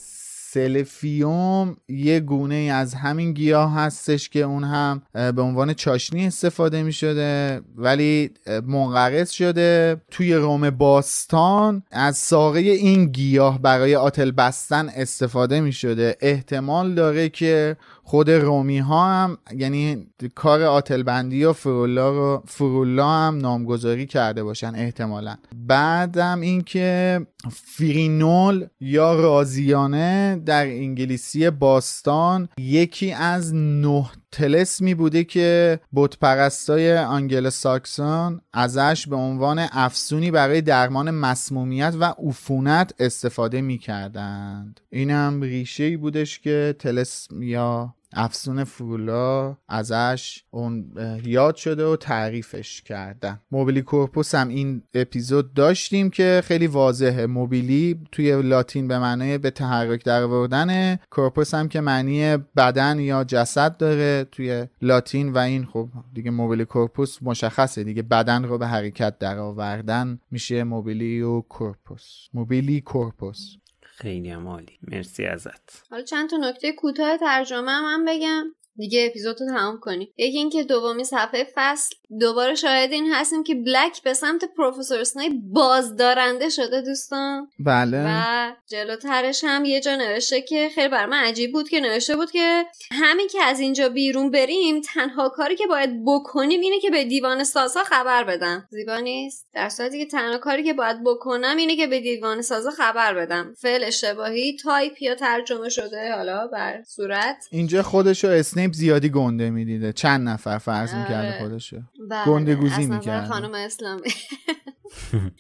سلفیوم یه گونه از همین گیاه هستش که اون هم به عنوان چاشنی استفاده می شده ولی منقرض شده توی روم باستان از ساقه این گیاه برای آتل بستن استفاده می شده احتمال داره که خود رومی ها هم یعنی کار آتل بندی و فرولا رو فرولا هم نامگذاری کرده باشن احتمالا بعدم اینکه فرینول یا رازیانه در انگلیسی باستان یکی از نه تلسمی بوده که بتپرستای آنگل ساکسون ازش به عنوان افسونی برای درمان مسمومیت و عفونت استفاده می کردند اینم ریشه ای بودش که تلسم یا افسون فرولا ازش اون یاد شده و تعریفش کردن موبیلی کورپوس هم این اپیزود داشتیم که خیلی واضحه موبیلی توی لاتین به معنای به تحرک در آوردن کورپوس هم که معنی بدن یا جسد داره توی لاتین و این خب دیگه موبیلی کورپوس مشخصه دیگه بدن رو به حرکت در آوردن میشه موبیلی و کورپوس موبیلی کورپوس خیلی عالی مرسی ازت حالا چند تا نکته کوتاه ترجمه هم بگم دیگه اپیزود رو تمام کنیم یکی اینکه دومی صفحه فصل دوباره شاهد این هستیم که بلک به سمت پروفسور سنایی بازدارنده شده دوستان بله و جلوترش هم یه جا نوشته که خیلی بر من عجیب بود که نوشته بود که همین که از اینجا بیرون بریم تنها کاری که باید بکنیم اینه که به دیوان سازا خبر بدم زیبا نیست در صورتی که تنها کاری که باید بکنم اینه که به دیوان سازا خبر بدم فعل اشتباهی تایپ یا ترجمه شده حالا بر صورت اینجا خودشو اسنی زیادی گنده میدیده چند نفر فرض میکرده آره. خودشه بله، گنده گوزی میکرده خانم اسلامی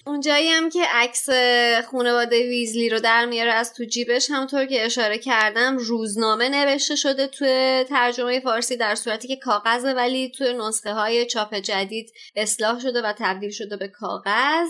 اونجایی هم که عکس خانواده ویزلی رو در میاره از تو جیبش همطور که اشاره کردم روزنامه نوشته شده تو ترجمه فارسی در صورتی که کاغذه ولی تو نسخه های چاپ جدید اصلاح شده و تبدیل شده به کاغذ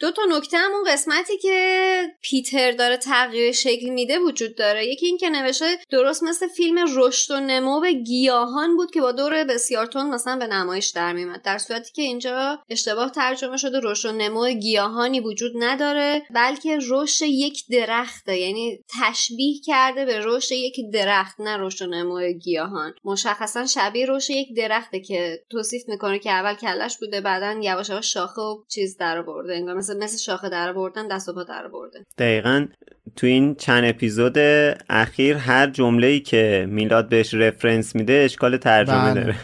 دو تا نکته هم اون قسمتی که پیتر داره تغییر شکل میده وجود داره یکی اینکه نوشته درست مثل فیلم رشد و نمو گیاهان بود که با دور بسیار تون مثلا به نمایش در میمد در صورتی که اینجا اشتباه ترجمه شده رشد و نمو گیاهانی وجود نداره بلکه رشد یک درخته یعنی تشبیه کرده به رشد یک درخت نه رشد و نمو گیاهان مشخصا شبیه رشد یک درخته که توصیف میکنه که اول کلش بوده بعدا یواش یواش شاخه و چیز در برده مثل مثل شاخه در بردن دست و پا در برده دقیقا تو این چند اپیزود اخیر هر جمله‌ای که میلاد بهش رفرنس میده اشکال ترجمه بله. داره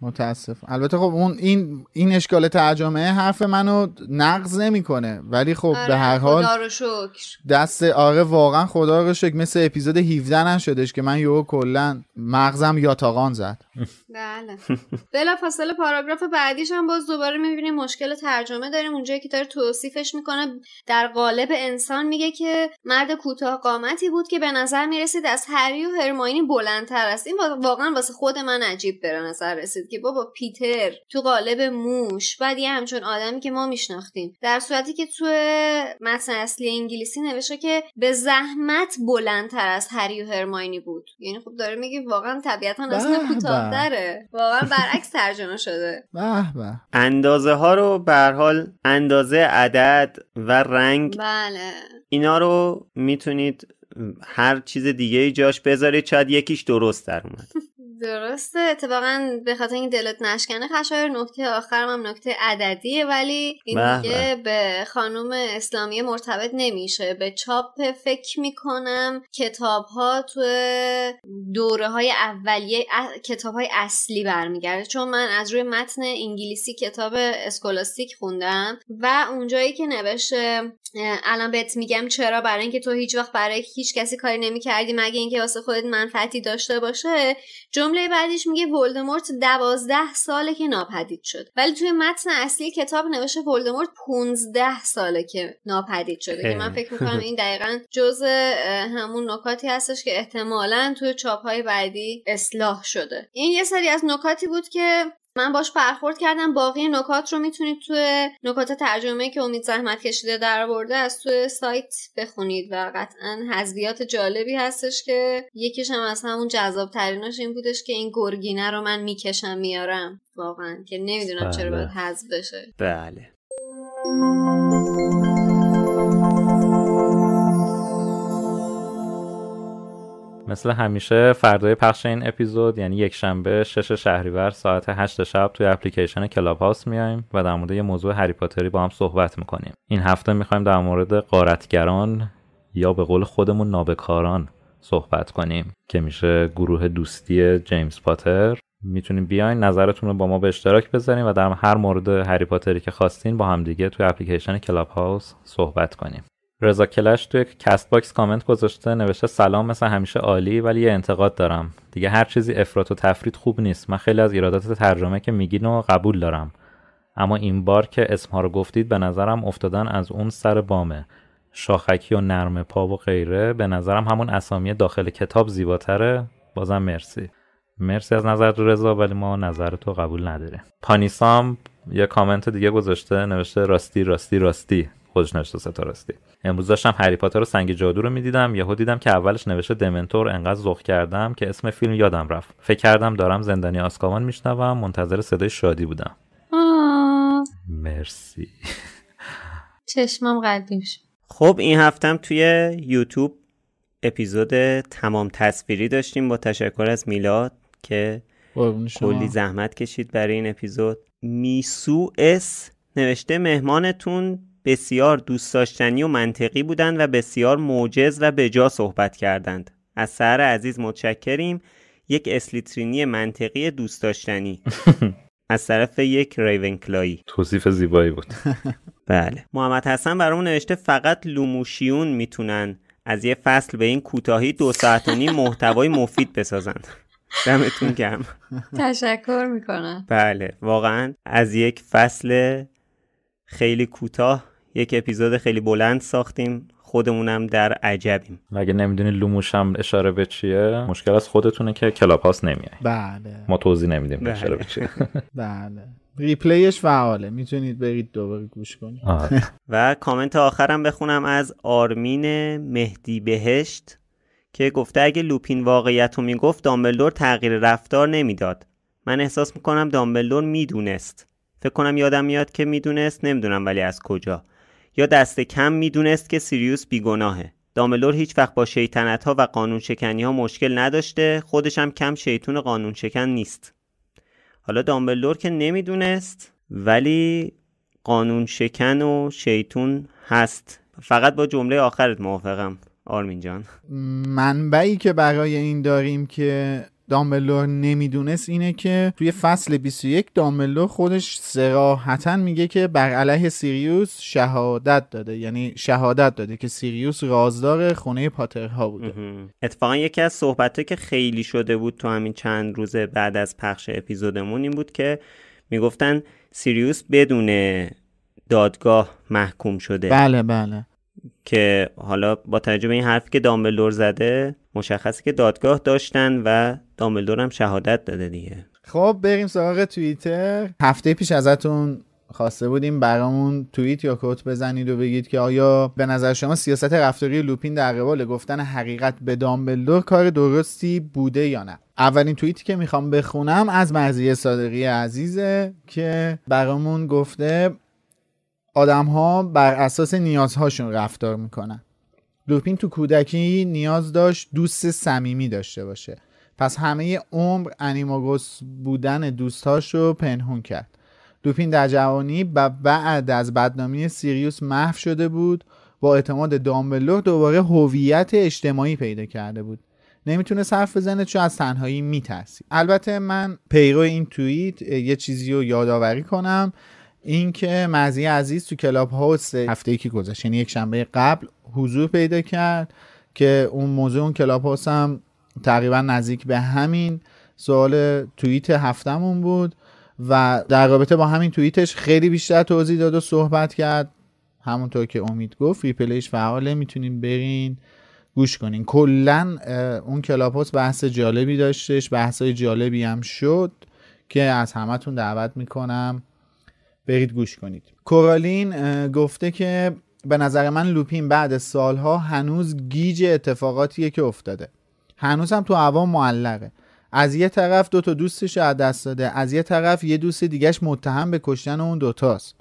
متاسف البته خب اون این این اشکال ترجمه حرف منو نقض نمیکنه ولی خب به آره، هر حال خدا رو شکر. دست آره واقعا خدا رو شکر مثل اپیزود 17 نشدش که من یهو کلا مغزم یا زد بله بلا فاصله پاراگراف بعدیش هم باز دوباره میبینیم مشکل ترجمه داریم اونجایی که داره توصیفش میکنه در قالب انسان میگه که مرد کوتاه قامتی بود که به نظر میرسید از هری و هرماینی بلندتر است این واقعا واسه خود من عجیب به نظر نظر رسید که بابا پیتر تو قالب موش بعد یه همچون آدمی که ما میشناختیم در صورتی که تو متن اصلی انگلیسی نوشته که به زحمت بلندتر از هری و هرماینی بود یعنی خب داره میگه واقعا طبیعتا اصلا کوتاهتره واقعا برعکس ترجمه شده به اندازه ها رو به حال اندازه عدد و رنگ بله اینا رو میتونید هر چیز دیگه ای جاش بذارید شاید یکیش درست در اومد درسته اتفاقا به خاطر این دلت نشکنه خشایر نکته آخرم هم نکته عددیه ولی این دیگه به خانوم اسلامی مرتبط نمیشه به چاپ فکر میکنم کتاب ها تو دوره های اولیه ا... کتاب های اصلی برمیگرده چون من از روی متن انگلیسی کتاب اسکولاستیک خوندم و اونجایی که نوشته الان بهت میگم چرا برای اینکه تو هیچ وقت برای هیچ کسی کاری نمیکردی مگه اینکه واسه خودت منفعتی داشته باشه جمله بعدیش میگه ولدمورت دوازده ساله که ناپدید شد ولی توی متن اصلی کتاب نوشته ولدمورت 15 ساله که ناپدید شده که من فکر میکنم این دقیقا جز همون نکاتی هستش که احتمالا توی چاپ های بعدی اصلاح شده این یه سری از نکاتی بود که من باش برخورد کردم باقی نکات رو میتونید توی نکات ترجمه که امید زحمت کشیده در برده از توی سایت بخونید و قطعا حذویات جالبی هستش که یکیش هم از همون جذاب تریناش این بودش که این گرگینه رو من میکشم میارم واقعا که نمیدونم چرا باید بله. حذف بشه بله مثل همیشه فردای پخش این اپیزود یعنی یک شنبه شش شهریور ساعت 8 شب توی اپلیکیشن کلاب هاوس میایم و در مورد یه موضوع هری پاتری با هم صحبت میکنیم این هفته میخوایم در مورد قارتگران یا به قول خودمون نابکاران صحبت کنیم که میشه گروه دوستی جیمز پاتر میتونیم بیاین نظرتون رو با ما به اشتراک بذاریم و در هر مورد هری پاتری که خواستین با همدیگه توی اپلیکیشن کلاب هاوس صحبت کنیم رضا کلش توی کست باکس کامنت گذاشته نوشته سلام مثل همیشه عالی ولی یه انتقاد دارم دیگه هر چیزی افراط و تفرید خوب نیست من خیلی از ایرادات ترجمه که میگین و قبول دارم اما این بار که اسمها رو گفتید به نظرم افتادن از اون سر بامه شاخکی و نرم پا و غیره به نظرم همون اسامی داخل کتاب زیباتره بازم مرسی مرسی از نظر رضا ولی ما نظر تو قبول نداره. پانیسام یه کامنت دیگه گذاشته نوشته راستی راستی راستی خودشناس ستا هستی امروز داشتم هری پاتر و سنگ جادو رو میدیدم یهو دیدم که اولش نوشته دمنتور انقدر زخ کردم که اسم فیلم یادم رفت فکر کردم دارم زندانی آسکابان میشنوم منتظر صدای شادی بودم مرسی چشمم قلبیم خب این هفتم توی یوتیوب اپیزود تمام تصویری داشتیم با تشکر از میلاد که کلی زحمت کشید برای این اپیزود میسو اس نوشته مهمانتون بسیار دوست داشتنی و منطقی بودند و بسیار موجز و بجا صحبت کردند از سهر عزیز متشکریم یک اسلیترینی منطقی دوست داشتنی از طرف یک ریون کلایی توصیف زیبایی بود بله محمد حسن برامون نوشته فقط لوموشیون میتونن از یه فصل به این کوتاهی دو ساعت و نیم محتوای مفید بسازند دمتون گم تشکر میکنم بله واقعا از یک فصل خیلی کوتاه یک اپیزود خیلی بلند ساختیم خودمونم در عجبیم مگه اگه نمیدونی لوموش هم اشاره به چیه مشکل از خودتونه که کلاب هاست بله ما توضیح نمیدیم بله. اشاره به چیه بله ریپلیش فعاله میتونید برید دوباره گوش کنید و کامنت آخرم بخونم از آرمین مهدی بهشت که گفته اگه لوپین واقعیت رو میگفت دامبلدور تغییر رفتار نمیداد من احساس میکنم دامبلدور میدونست فکر کنم یادم میاد که میدونست نمیدونم ولی از کجا یا دست کم میدونست که سیریوس بیگناهه داملور هیچ وقت با شیطنت ها و قانون شکنی ها مشکل نداشته خودش هم کم شیطون قانون شکن نیست حالا دامبلور که نمیدونست ولی قانون شکن و شیطون هست فقط با جمله آخرت موافقم آرمین جان منبعی که برای این داریم که دامبلور نمیدونست اینه که توی فصل 21 دامبلور خودش سراحتا میگه که بر علیه سیریوس شهادت داده یعنی شهادت داده که سیریوس رازدار خونه پاترها بوده اتفاقا یکی از صحبتهایی که خیلی شده بود تو همین چند روز بعد از پخش اپیزودمون این بود که میگفتن سیریوس بدون دادگاه محکوم شده بله بله که حالا با توجه به این حرفی که دامبلدور زده مشخصه که دادگاه داشتن و دامبلدور هم شهادت داده دیگه خب بریم سراغ توییتر هفته پیش ازتون خواسته بودیم برامون توییت یا کت بزنید و بگید که آیا به نظر شما سیاست رفتاری لوپین در قبال گفتن حقیقت به دامبلدور کار درستی بوده یا نه اولین توییتی که میخوام بخونم از مرزی صادقی عزیزه که برامون گفته آدم ها بر اساس نیازهاشون رفتار میکنن دوپین تو کودکی نیاز داشت دوست صمیمی داشته باشه پس همه عمر انیماگوس بودن دوستاش رو پنهون کرد دوپین در جوانی و بعد از بدنامی سیریوس محو شده بود با اعتماد دامبلور دوباره هویت اجتماعی پیدا کرده بود نمیتونه صرف بزنه چون از تنهایی میترسید البته من پیرو این توییت یه چیزی رو یادآوری کنم اینکه مزی عزیز تو کلاب هاوس هفته که گذشت یعنی یک شنبه قبل حضور پیدا کرد که اون موضوع اون کلاب هاوس هم تقریبا نزدیک به همین سوال توییت هفتمون بود و در رابطه با همین توییتش خیلی بیشتر توضیح داد و صحبت کرد همونطور که امید گفت ریپلیش فعاله میتونیم برین گوش کنین کلا اون کلاپوس بحث جالبی داشتش بحثای جالبی هم شد که از همتون دعوت میکنم برید گوش کنید کورالین گفته که به نظر من لوپین بعد سالها هنوز گیج اتفاقاتیه که افتاده هنوز هم تو هوا معلقه از یه طرف دو تا دوستش از دست داده از یه طرف یه دوست دیگهش متهم به کشتن اون دوتاست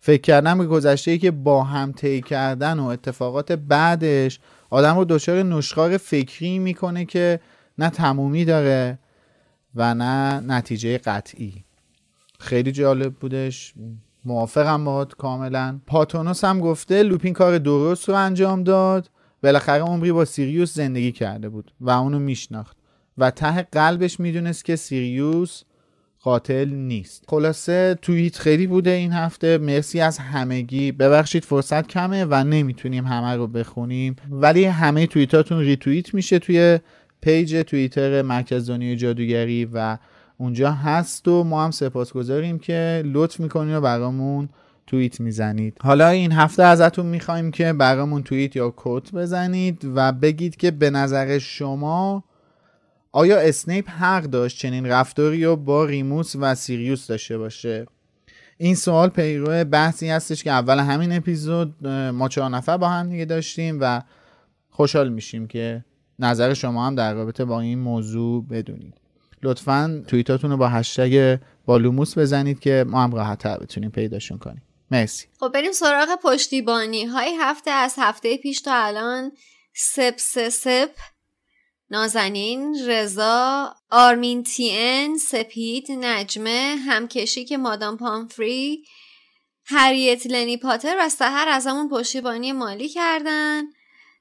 فکر کردم به گذشته ای که با هم طی کردن و اتفاقات بعدش آدم رو دچار نشخار فکری میکنه که نه تمومی داره و نه نتیجه قطعی خیلی جالب بودش موافقم باهات کاملا پاتونوس هم گفته لوپین کار درست رو انجام داد بالاخره عمری با سیریوس زندگی کرده بود و اونو میشناخت و ته قلبش میدونست که سیریوس قاتل نیست خلاصه توییت خیلی بوده این هفته مرسی از همگی ببخشید فرصت کمه و نمیتونیم همه رو بخونیم ولی همه توییتاتون ریتوییت میشه توی پیج توییتر مرکز دنیای جادوگری و اونجا هست و ما هم گذاریم که لطف میکنید و برامون توییت میزنید حالا این هفته ازتون میخوایم که برامون توییت یا کت بزنید و بگید که به نظر شما آیا اسنیپ حق داشت چنین رفتاری رو با ریموس و سیریوس داشته باشه این سوال پیرو بحثی هستش که اول همین اپیزود ما چهار نفر با هم دیگه داشتیم و خوشحال میشیم که نظر شما هم در رابطه با این موضوع بدونید لطفا توییتاتون رو با هشتگ بالوموس بزنید که ما هم راحتتر بتونیم پیداشون کنیم مرسی خب بریم سراغ پشتیبانی های هفته از هفته پیش تا الان سپ سپ, سپ. نازنین رضا آرمین تی ان سپید نجمه همکشی که مادام پامفری هریت لنی پاتر و سهر از همون پشتیبانی مالی کردن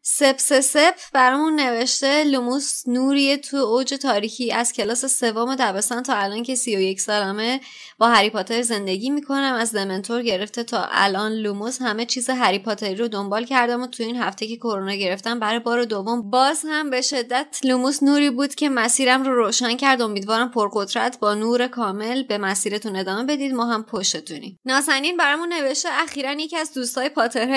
سپ سپ برامون نوشته لوموس نوریه تو اوج تاریکی از کلاس سوم دبستان تا الان که سی و یک سالمه با هری پاتر زندگی میکنم از دمنتور گرفته تا الان لوموس همه چیز هری پاتری رو دنبال کردم و تو این هفته که کرونا گرفتم برای بار دوم باز هم به شدت لوموس نوری بود که مسیرم رو روشن کرد امیدوارم پرقدرت با نور کامل به مسیرتون ادامه بدید ما هم پشتتونیم نازنین برامون نوشته اخیرا یکی از دوستای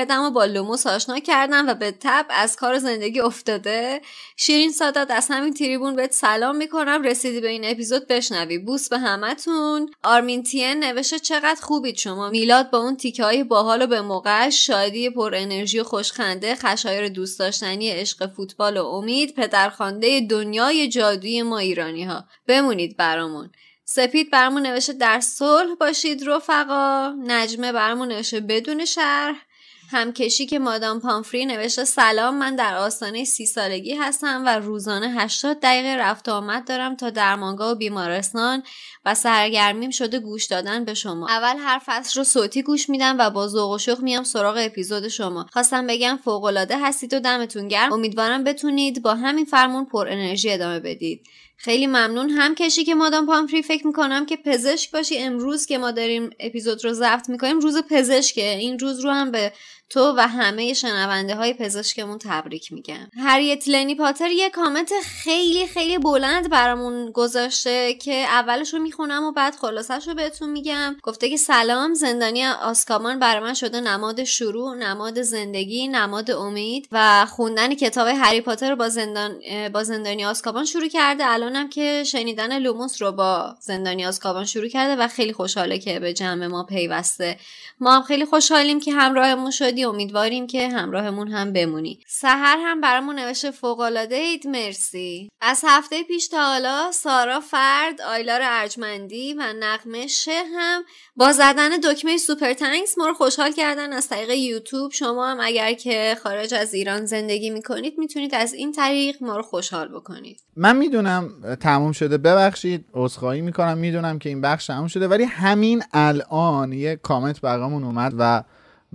دم و با لوموس آشنا کردم و به تب از کار زندگی افتاده شیرین سادات از همین تریبون بهت سلام میکنم رسیدی به این اپیزود بشنوی بوس به همتون آرمی تین نوشته چقدر خوبید شما میلاد با اون تیکه های باحال و به موقعش شادی پر انرژی و خوشخنده خشایر دوست داشتنی عشق فوتبال و امید پدرخوانده دنیای جادویی ما ایرانی ها بمونید برامون سپید برامون نوشته در صلح باشید رفقا نجمه برامون نوشته بدون شرح همکشی که مادام پامفری نوشته سلام من در آستانه سی سالگی هستم و روزانه 80 دقیقه رفت آمد دارم تا درمانگاه و بیمارستان و سرگرمیم شده گوش دادن به شما اول هر فصل رو صوتی گوش میدم و با ذوق و شوق میام سراغ اپیزود شما خواستم بگم فوق العاده هستید و دمتون گرم امیدوارم بتونید با همین فرمون پر انرژی ادامه بدید خیلی ممنون هم کشی که مادام پامفری فکر میکنم که پزشک باشی امروز که ما داریم اپیزود رو زفت میکنیم روز پزشکه این روز رو هم به تو و همه شنونده های پزشکمون تبریک میگم هریت لنی پاتر یه کامنت خیلی خیلی بلند برامون گذاشته که اولش رو میخونم و بعد خلاصش رو بهتون میگم گفته که سلام زندانی آسکامان برای من شده نماد شروع نماد زندگی نماد امید و خوندن کتاب هری پاتر رو با زندان با زندانی آسکابان شروع کرده الانم که شنیدن لوموس رو با زندانی آسکابان شروع کرده و خیلی خوشحاله که به جمع ما پیوسته ما هم خیلی خوشحالیم که همراهمون شد امیدواریم که همراهمون هم بمونی سهر هم برامون نوشته فوقالعاده اید مرسی از هفته پیش تا حالا سارا فرد آیلار ارجمندی و نقمه شه هم با زدن دکمه سوپر تنکس ما رو خوشحال کردن از طریق یوتیوب شما هم اگر که خارج از ایران زندگی میکنید میتونید از این طریق ما رو خوشحال بکنید من میدونم تموم شده ببخشید عذرخواهی میکنم میدونم که این بخش تموم شده ولی همین الان یه کامنت برامون اومد و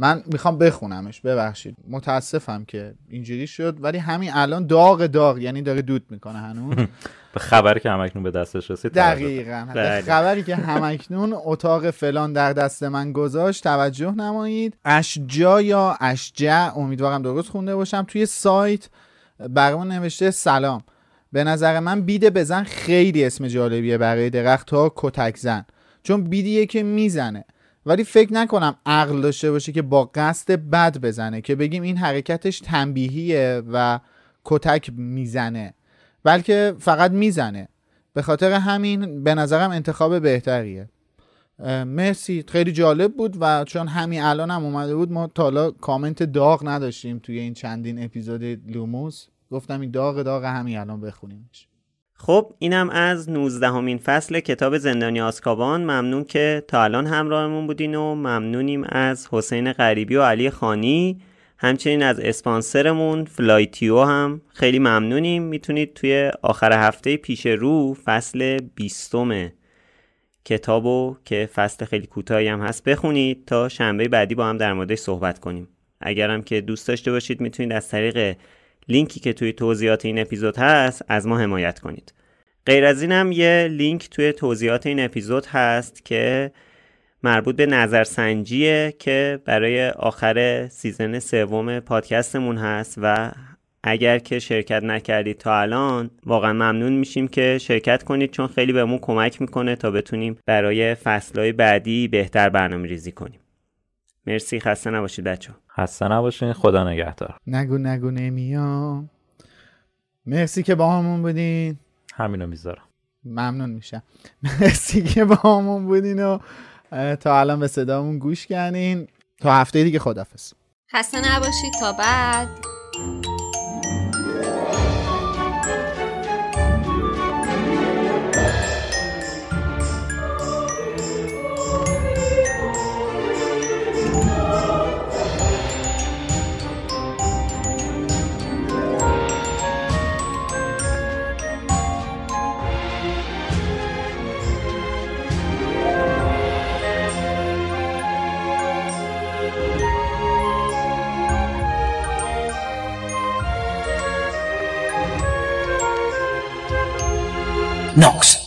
من میخوام بخونمش ببخشید متاسفم که اینجوری شد ولی همین الان داغ داغ یعنی داره دود میکنه هنوز به خبری که همکنون به دستش رسید دقیقا به بله. خبری که همکنون اتاق فلان در دست من گذاشت توجه نمایید اشجا یا اشجع امیدوارم درست خونده باشم توی سایت برامون نوشته سلام به نظر من بیده بزن خیلی اسم جالبیه برای درخت ها کتک زن چون بیدیه که میزنه ولی فکر نکنم عقل داشته باشه که با قصد بد بزنه که بگیم این حرکتش تنبیهیه و کتک میزنه بلکه فقط میزنه به خاطر همین به نظرم انتخاب بهتریه مرسی خیلی جالب بود و چون همین الان هم اومده بود ما تا کامنت داغ نداشتیم توی این چندین اپیزود لوموس گفتم این داغ داغ همین الان بخونیمش خب اینم از 19 فصل کتاب زندانی آسکابان ممنون که تا الان همراهمون بودین و ممنونیم از حسین غریبی و علی خانی همچنین از اسپانسرمون فلایتیو هم خیلی ممنونیم میتونید توی آخر هفته پیش رو فصل بیستم کتابو که فصل خیلی کوتاهی هم هست بخونید تا شنبه بعدی با هم در موردش صحبت کنیم اگرم که دوست داشته باشید میتونید از طریق لینکی که توی توضیحات این اپیزود هست از ما حمایت کنید غیر از هم یه لینک توی توضیحات این اپیزود هست که مربوط به نظرسنجیه که برای آخر سیزن سوم پادکستمون هست و اگر که شرکت نکردید تا الان واقعا ممنون میشیم که شرکت کنید چون خیلی بهمون کمک میکنه تا بتونیم برای فصلهای بعدی بهتر برنامه ریزی کنیم مرسی خسته نباشید بچه خسته نباشین خدا نگهدار نگو نگو نمیام مرسی که با همون بودین همینو میذارم ممنون میشم مرسی که با همون بودین و تا الان به صدامون گوش کردین تا هفته دیگه خدافز خسته نباشید تا بعد Knox.